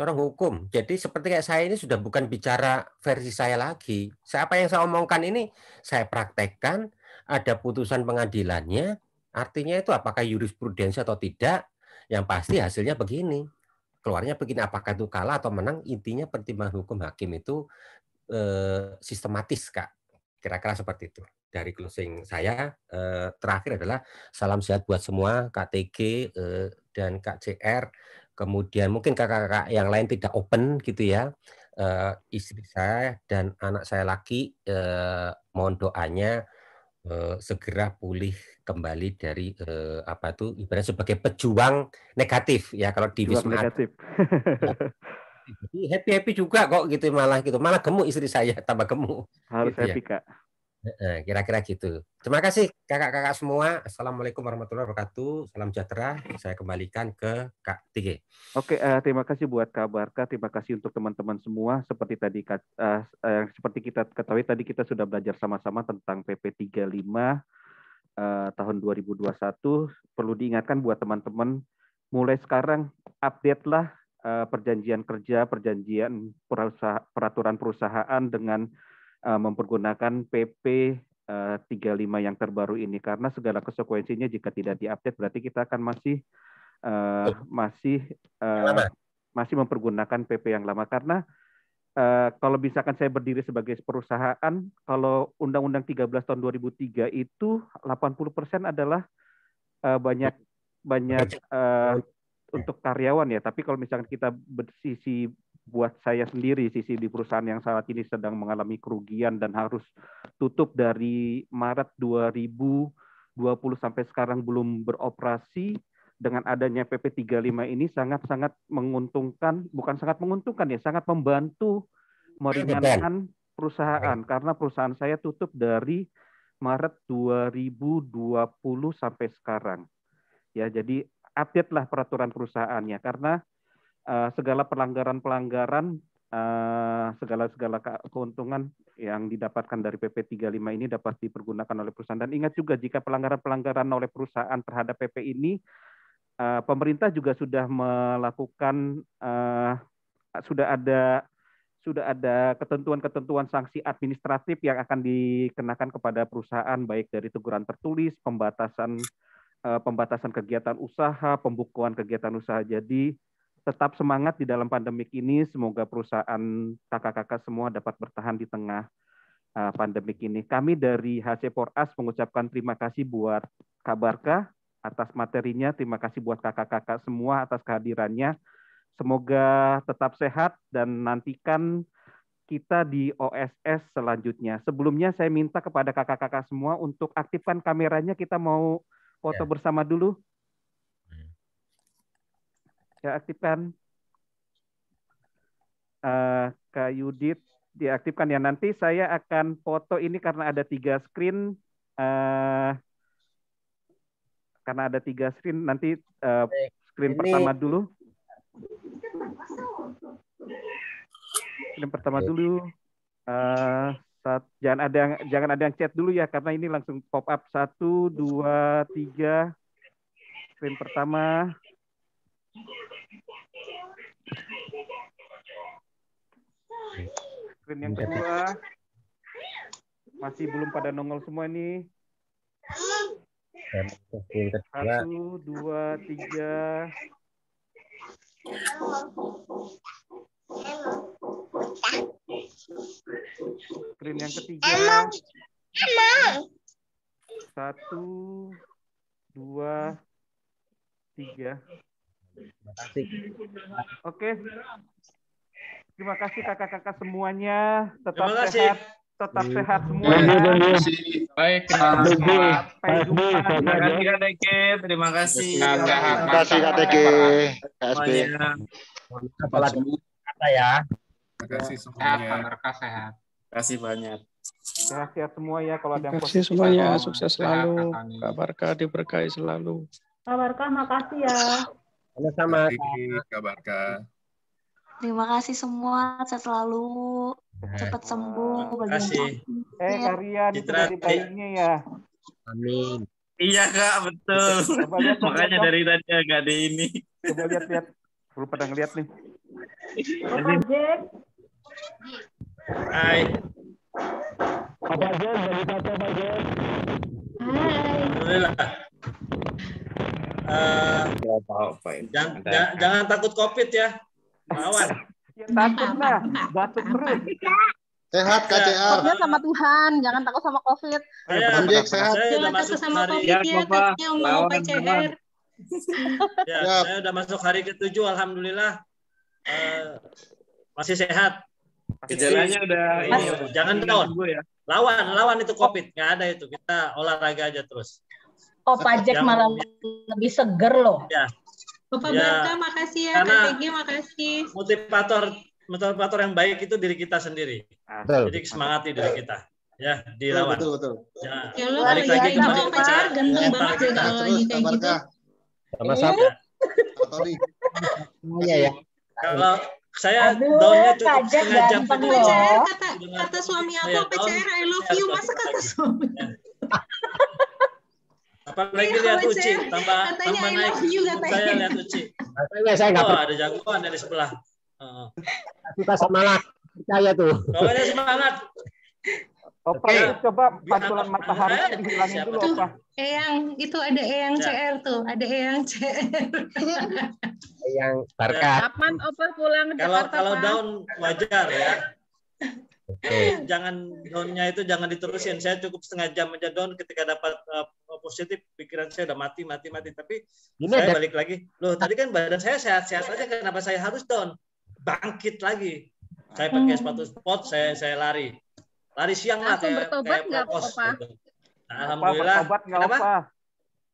Corong hukum. Jadi seperti kayak saya ini sudah bukan bicara versi saya lagi. Saya apa yang saya omongkan ini saya praktekkan, ada putusan pengadilannya, artinya itu apakah jurisprudensi atau tidak, yang pasti hasilnya begini. Keluarnya begini, apakah itu kalah atau menang, intinya pertimbangan hukum hakim itu uh, sistematis, Kak. Kira-kira seperti itu dari closing saya eh, terakhir adalah salam sehat buat semua KTG eh, dan KCR kemudian mungkin kakak-kakak yang lain tidak open gitu ya eh, istri saya dan anak saya laki eh, mohon doanya eh, segera pulih kembali dari eh, apa itu ibaratnya sebagai pejuang negatif ya kalau di Wisma negatif. (laughs) happy happy juga kok gitu malah gitu malah gemuk istri saya (laughs) tambah gemuk harus gitu ya. happy ya. kak Kira-kira gitu. Terima kasih kakak-kakak semua. Assalamualaikum warahmatullahi wabarakatuh. Salam sejahtera. Saya kembalikan ke Kak TG. Oke, uh, terima kasih buat Kak Barka. Terima kasih untuk teman-teman semua. Seperti tadi uh, uh, seperti kita ketahui tadi kita sudah belajar sama-sama tentang PP 35 uh, tahun 2021. Perlu diingatkan buat teman-teman mulai sekarang update-lah uh, perjanjian kerja, perjanjian perusaha, peraturan perusahaan dengan uh, mempergunakan PP 35 eh, yang terbaru ini karena segala konsekuensinya jika tidak diupdate berarti kita akan masih uh, masih uh, masih mempergunakan PP yang lama karena uh, kalau misalkan saya berdiri sebagai perusahaan kalau Undang-Undang 13 tahun 2003 itu 80% adalah uh, banyak banyak uh, untuk karyawan ya tapi kalau misalkan kita bersisi buat saya sendiri sisi di perusahaan yang saat ini sedang mengalami kerugian dan harus tutup dari Maret 2020 sampai sekarang belum beroperasi dengan adanya PP 35 ini sangat-sangat menguntungkan, bukan sangat menguntungkan ya, sangat membantu meringankan perusahaan karena perusahaan saya tutup dari Maret 2020 sampai sekarang. Ya, jadi update lah peraturan perusahaannya karena Eh, segala pelanggaran-pelanggaran eh, segala-segala keuntungan yang didapatkan dari PP 35 ini dapat dipergunakan oleh perusahaan dan ingat juga jika pelanggaran-pelanggaran oleh perusahaan terhadap PP ini eh, pemerintah juga sudah melakukan sudah ada sudah ada ketentuan-ketentuan sanksi administratif yang akan dikenakan kepada perusahaan baik dari teguran tertulis, pembatasan pembatasan kegiatan usaha, pembukuan kegiatan usaha. Jadi tetap semangat di dalam pandemik ini. Semoga perusahaan kakak-kakak semua dapat bertahan di tengah eh, pandemik ini. Kami dari HC Poras mengucapkan terima kasih buat Barka atas materinya. Terima kasih buat kakak-kakak semua atas kehadirannya. Semoga tetap sehat dan nantikan kita di OSS selanjutnya. Sebelumnya saya minta kepada kakak-kakak semua untuk aktifkan kameranya. Kita mau foto ya. bersama dulu diaktifkan uh, eh, Kak Yudit diaktifkan ya nanti saya akan foto ini karena ada tiga screen uh, karena ada tiga screen nanti uh, screen ini... pertama dulu screen pertama dulu uh, saat, jangan ada yang jangan ada yang chat dulu ya karena ini langsung pop up satu dua tiga screen pertama Screen yang kedua. Masih belum pada nongol semua nih. Satu, dua, tiga. Screen yang ketiga. Satu, dua, tiga. Terima kasih. Oke. Terima kasih kakak-kakak semuanya. Tetap Terima kasih. sehat. Tetap iya. sehat semua. Terima kasih. Baik, Terima kasih. Terima kasih Kak kasih. Terima kasih. Terima kasih Terima kasih. Terima kasih. Terima kasih. Terima kasih Terima semuanya. Terima kasih. Terima kasih ya? Terima kasih semua ya kalau ada Terima kasih semuanya, sukses selalu. Terima kasih diberkahi selalu. Kak Barka Terima ya. Sama-sama. Kak Terima kasih semua, saya selalu cepat sembuh. Terima kasih. Eh, Karian Citra, dari eh. ya. Amin. Iya kak, betul. Coba lihat, Makanya dari tadi agak di ini. Coba lihat-lihat. perlu pada ngeliat nih. Hai. Hai. Hai. Hai. Hai. dari Hai. Hai. Hai. Alhamdulillah. Uh, jangan, jangan, jangan takut COVID ya, Mawar. Ya, takut lah, batuk terus. Sehat KCR. Iya. Takutnya sama Tuhan, jangan takut sama COVID. Ya, sehat. Saya jangan takut sama COVID ya, takutnya ya, ya, saya udah masuk hari ketujuh, alhamdulillah uh, masih sehat. Gejalanya udah ini, jangan down. Ya. Lawan, lawan itu COVID, nggak ada itu. Kita olahraga aja terus. Oh, pajak yang, malah lebih seger loh. Ya. Bapak ya, Barta, makasih ya. Karena KTG, makasih. Motivator motivator yang baik itu diri kita sendiri. Betul. Jadi semangati diri kita. Ya, dilawan. Betul, betul. betul. Ya, ya lu balik ya, lagi ya, ke pacar ganteng ya, banget ya kalau lagi kayak gitu. Sama-sama. Eh? Iya ya. Kalau saya daunnya cukup setengah jam. PCR, kata, kata suami aku, PCR, I love you. Masa kata suami? Ya apa lagi iya, lihat Uci, tambah tambah naik. saya lihat Uci. saya nggak. Oh, ada jagoan dari sebelah. Oh. kita semangat, percaya tuh. Kalau semangat. Oke, ya. coba pantulan matahari dihilangin dulu, Opa. Eyang, itu ada Eyang ya. CR tuh, ada Eyang CR. eyang ya. Barka. Kapan Opa pulang ke Jakarta? Kalau kalau down wajar ya jangan downnya itu jangan diterusin. Saya cukup setengah jam aja down ketika dapat uh, positif pikiran saya udah mati mati mati. Tapi Gini saya balik lagi. Loh tadi kan badan saya sehat-sehat aja kenapa saya harus down? Bangkit lagi. Saya pakai hmm. sepatu sport, saya saya lari. Lari siang lah kayak, kayak nggak apa-apa. Nah, alhamdulillah. Bertobat nggak apa?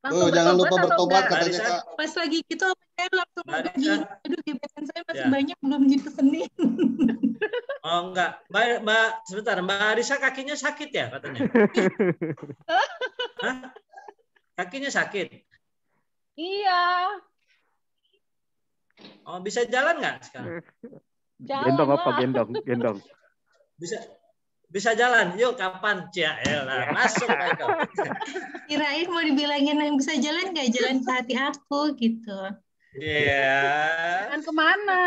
langsung oh, jangan lupa bertobat katanya kak. Pas lagi gitu saya langsung lagi, aduh gebetan saya masih ya. banyak belum seni. (laughs) oh enggak, mbak, mbak sebentar, mbak Arisa kakinya sakit ya katanya? (laughs) Hah? Kakinya sakit? Iya. Oh bisa jalan nggak sekarang? Jalan gendong apa gendong gendong? Bisa bisa jalan. Yuk kapan? cia iya. masuk Michael. Kirain mau dibilangin yang bisa jalan nggak jalan ke hati aku gitu. Iya. Yeah. Jalan kemana?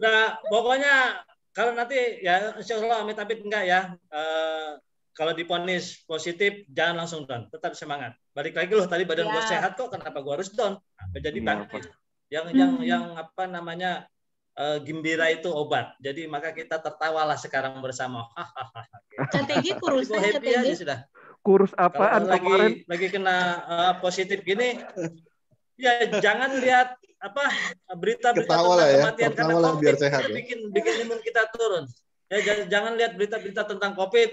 Udah, pokoknya kalau nanti ya insya Allah amit amit enggak ya. e, kalau diponis positif, jangan langsung down. Tetap semangat. Balik lagi loh, tadi badan yeah. gue iya. sehat kok, kenapa gue harus down? jadi bangkit. Iya, yang, hmm. yang apa namanya, uh, gembira itu obat. Jadi maka kita tertawalah sekarang bersama. (laughs) Strategi kurus happy aja sudah. Kurus apa? lagi, Lagi kena uh, positif gini, ya jangan lihat apa berita-berita tentang ya. kematian Ketawa karena COVID biar sehat, ya. bikin bikin imun kita turun. Ya jangan lihat berita-berita tentang COVID,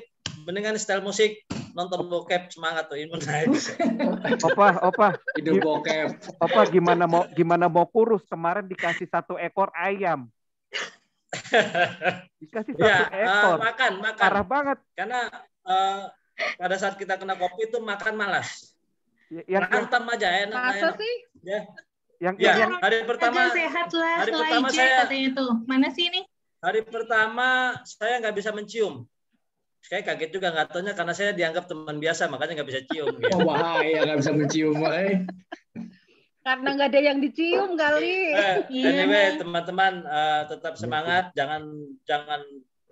mendingan style musik nonton bokep semangat tuh imun naik. (laughs) Opa, opa. Hidup bokep. Opa gimana mau gimana mau kurus kemarin dikasih satu ekor ayam. (laughs) Dikasih ya, satu ya, ekor. Uh, makan, makan. Parah banget. Karena uh, pada saat kita kena kopi itu makan malas. Ya, yang Rantam aja enak. Masa enak. sih? Ya. Yang, ya, yang hari pertama sehat lah, hari pertama aja, saya katanya tuh. Mana sih ini? Hari pertama saya nggak bisa mencium saya kaget juga nggak tanya karena saya dianggap teman biasa makanya nggak bisa cium gitu. (laughs) oh bahaya nggak bisa mencium eh. karena nggak ada yang dicium kali eh, eh iya. anyway teman-teman uh, tetap semangat jangan jangan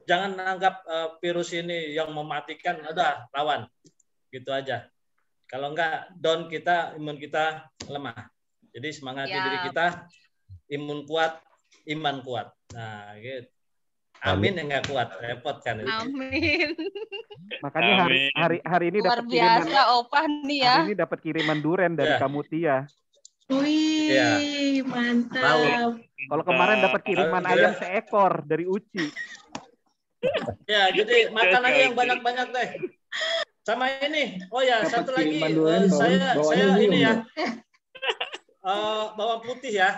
jangan anggap uh, virus ini yang mematikan Ada lawan gitu aja kalau enggak down kita imun kita lemah jadi semangat ya. diri kita imun kuat iman kuat nah gitu Amin, yang nggak kuat, repot kan. Amin. (laughs) Makanya hari hari hari ini dapat kiriman. biasa opa nih ya. Hari ini dapat kiriman duren dari ya. kamu Tia. Wih, ya. mantap. Lalu, kalau kemarin dapat kiriman Lalu, ayam seekor dari Uci. ya, jadi makan yang banyak-banyak deh. Sama ini. Oh ya, dapet satu lagi eh, duren, uh, saya saya ini ya. Uh, bawang putih ya.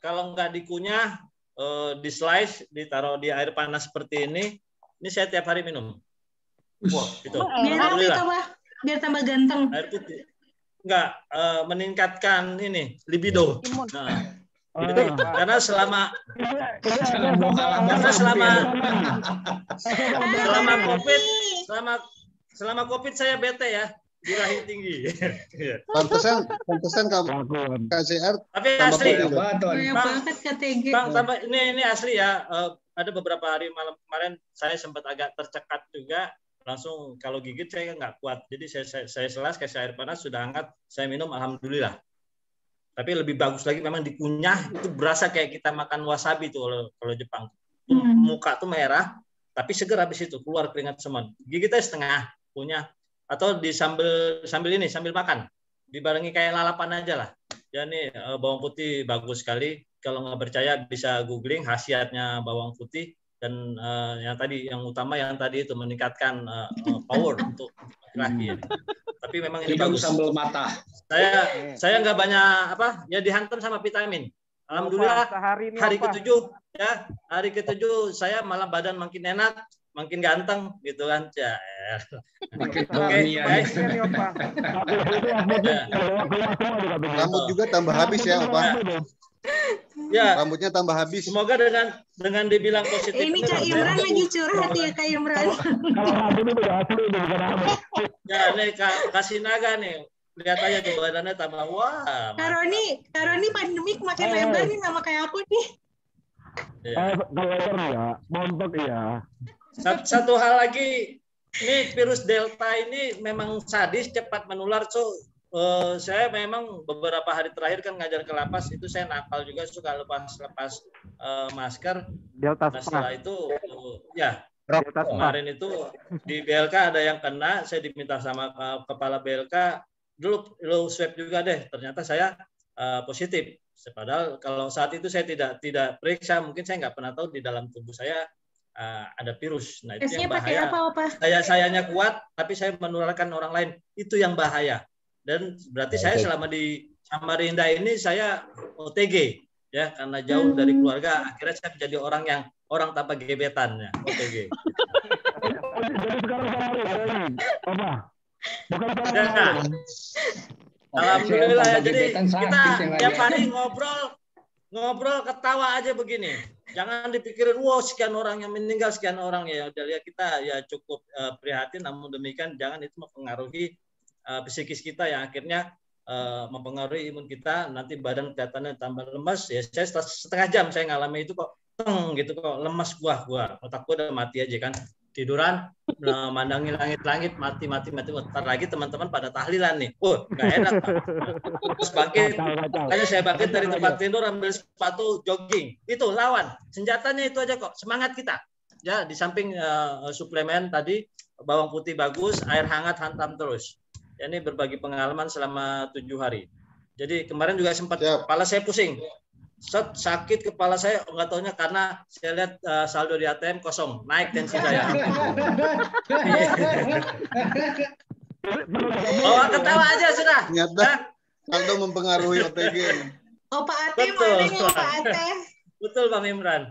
Kalau nggak dikunyah uh, di slice, ditaruh di air panas seperti ini. Ini saya tiap hari minum. Wah, itu. Biar apa itu, Pak? Biar tambah ganteng. Air putih. Enggak, uh, meningkatkan ini, libido. Nah. Oh, karena selama karena selama selama covid selama selama covid saya bete ya birahi tinggi. Iya. Pantesan, pantesan kamu KCR. Tapi asli. Bang, tambah, ini ini asli ya. Eh, ada beberapa hari malam kemarin saya sempat agak tercekat juga langsung kalau gigit saya nggak kuat jadi saya saya, saya selas kasih air panas sudah hangat saya minum alhamdulillah tapi lebih bagus lagi memang dikunyah itu berasa kayak kita makan wasabi tuh kalau kalau Jepang hmm. muka tuh merah tapi segera habis itu keluar keringat semen. gigitnya setengah punya atau di sambil sambil ini sambil makan dibarengi kayak lalapan aja lah ya nih eh, bawang putih bagus sekali kalau nggak percaya bisa googling khasiatnya bawang putih dan uh, yang tadi yang utama yang tadi itu meningkatkan uh, power (laughs) untuk laki tapi memang ini bagus sambal mata saya saya nggak banyak apa ya dihantam sama vitamin alhamdulillah hari ketujuh ya hari ketujuh saya malah badan makin enak makin ganteng gitu kan ya makin oke iya, iya. rambut juga tambah habis ya opa ya rambutnya tambah habis semoga dengan dengan dibilang positif ini cak Imran lagi curhat ya kak Imran asli ya nih kasih naga nih lihat aja tuh badannya tambah wah Karoni Karoni pandemik makin eh, eh. lebar nih sama kayak aku nih iya. Eh, kalau lebar ya, montok ya. Satu, satu hal lagi, ini virus Delta ini memang sadis, cepat menular. So, uh, saya memang beberapa hari terakhir kan ngajar ke lapas, itu saya nakal juga suka lepas-lepas uh, masker. Delta nah, setelah itu, uh, ya, Delta kemarin itu di BLK ada yang kena, saya diminta sama eh, kepala BLK, dulu lo swab juga deh, ternyata saya uh, positif. Padahal kalau saat itu saya tidak tidak periksa, mungkin saya nggak pernah tahu di dalam tubuh saya uh, ada virus. Nah, itu yang bahaya. Pakai apa, apa? Saya sayanya kuat, tapi saya menularkan orang lain. Itu yang bahaya. Dan berarti saya selama di Samarinda ini saya OTG ya karena jauh dari hmm. keluarga akhirnya saya menjadi orang yang orang tanpa gebetan ya OTG. (laughs) Nah, jadi sekarang apa? Alhamdulillah ya. Jadi kita tiap hari ngobrol ngobrol ketawa aja begini. Jangan dipikirin, wow sekian orang yang meninggal, sekian orang ya. Udah lihat ya kita ya cukup uh, prihatin, namun demikian jangan itu mempengaruhi uh, psikis kita yang akhirnya uh, mempengaruhi imun kita. Nanti badan kelihatannya tambah lemas. Ya saya setengah jam saya ngalami itu kok teng gitu kok lemas gua gua otak gua udah mati aja kan tiduran memandangi langit-langit mati mati mati ntar lagi teman-teman pada tahlilan nih oh, nggak enak terus bangkit makanya saya bangkit dari tempat tidur ambil sepatu jogging itu lawan senjatanya itu aja kok semangat kita ya di samping uh, suplemen tadi bawang putih bagus air hangat hantam terus ya, ini berbagi pengalaman selama tujuh hari jadi kemarin juga sempat Siap. kepala saya pusing set sakit kepala saya oh, nggak tahunya karena saya lihat uh, saldo di ATM kosong naik tensi saya (laughs) oh ketawa aja sudah ternyata saldo mempengaruhi OTG oh Pak Ate betul. Pak Ate betul Pak Mimran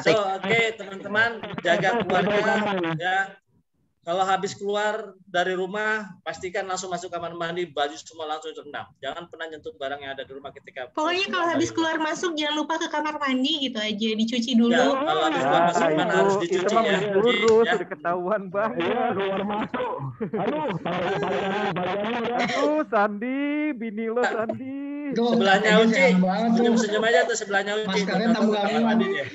so oke okay, teman-teman jaga keluarga ya kalau habis keluar dari rumah, pastikan langsung masuk kamar mandi, baju semua langsung terendam Jangan pernah nyentuh barang yang ada di rumah ketika. Pokoknya kalau habis iya. keluar masuk jangan lupa ke kamar mandi gitu aja, dicuci dulu. Ya, kalau habis keluar ya, masuk kan harus dicuci ya. Itu ya. ketahuan banget. ya keluar masuk. Aduh, Aduh, Sandi, bini lo Sandi. Sebelahnya Uci, senyum-senyum aja tuh sebelahnya Uci. Mas kalian tamu ya.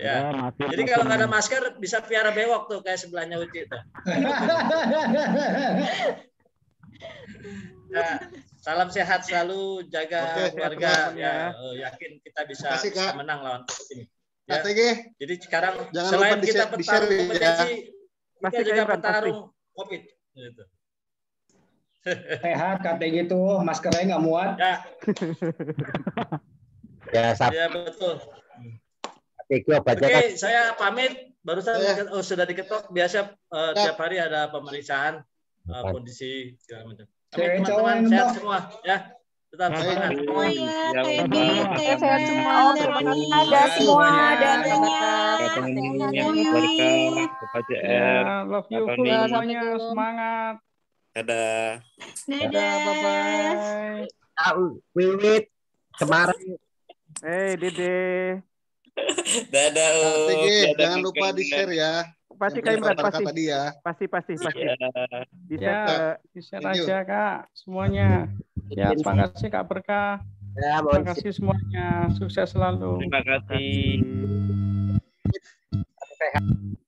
Ya. Iya, Jadi kalau nggak ada masker bisa piara bewok tuh kayak sebelahnya Uci tuh. ya. (laughs) salam sehat selalu, jaga Oke, keluarga. Ya, oh, yakin kita bisa, Kasih, bisa menang lawan ini. Ya. Jadi sekarang Jangan selain lupa kita petarung kompetensi, ya. kita juga petarung COVID. Gitu. (laughs) Sehat kata gitu, maskernya nggak muat. Ya. (laughs) ya, ya betul. Oke, saya pamit. Barusan ya. oh, sudah diketok. Biasa uh, tiap hari ada pemeriksaan uh, kondisi segala macam. Amin teman-teman sehat semua ya. Tetap iya, semangat. Semua ya, TB, TB, semua. kasih. semua, Love you, semangat. Dadah. Dadah. Bye-bye. Wiwit, Hey, Dede. (laughs) Dadah. Um. Jangan lupa di share ya. Pasti kalian pasti. Tadi ya. Pasti pasti iya. pasti. Ya. Bisa bisa ya. aja kak semuanya. Ya, terima kasih kak Berkah. Ya, terima kasih semuanya. Sukses selalu. Terima kasih. Sehat.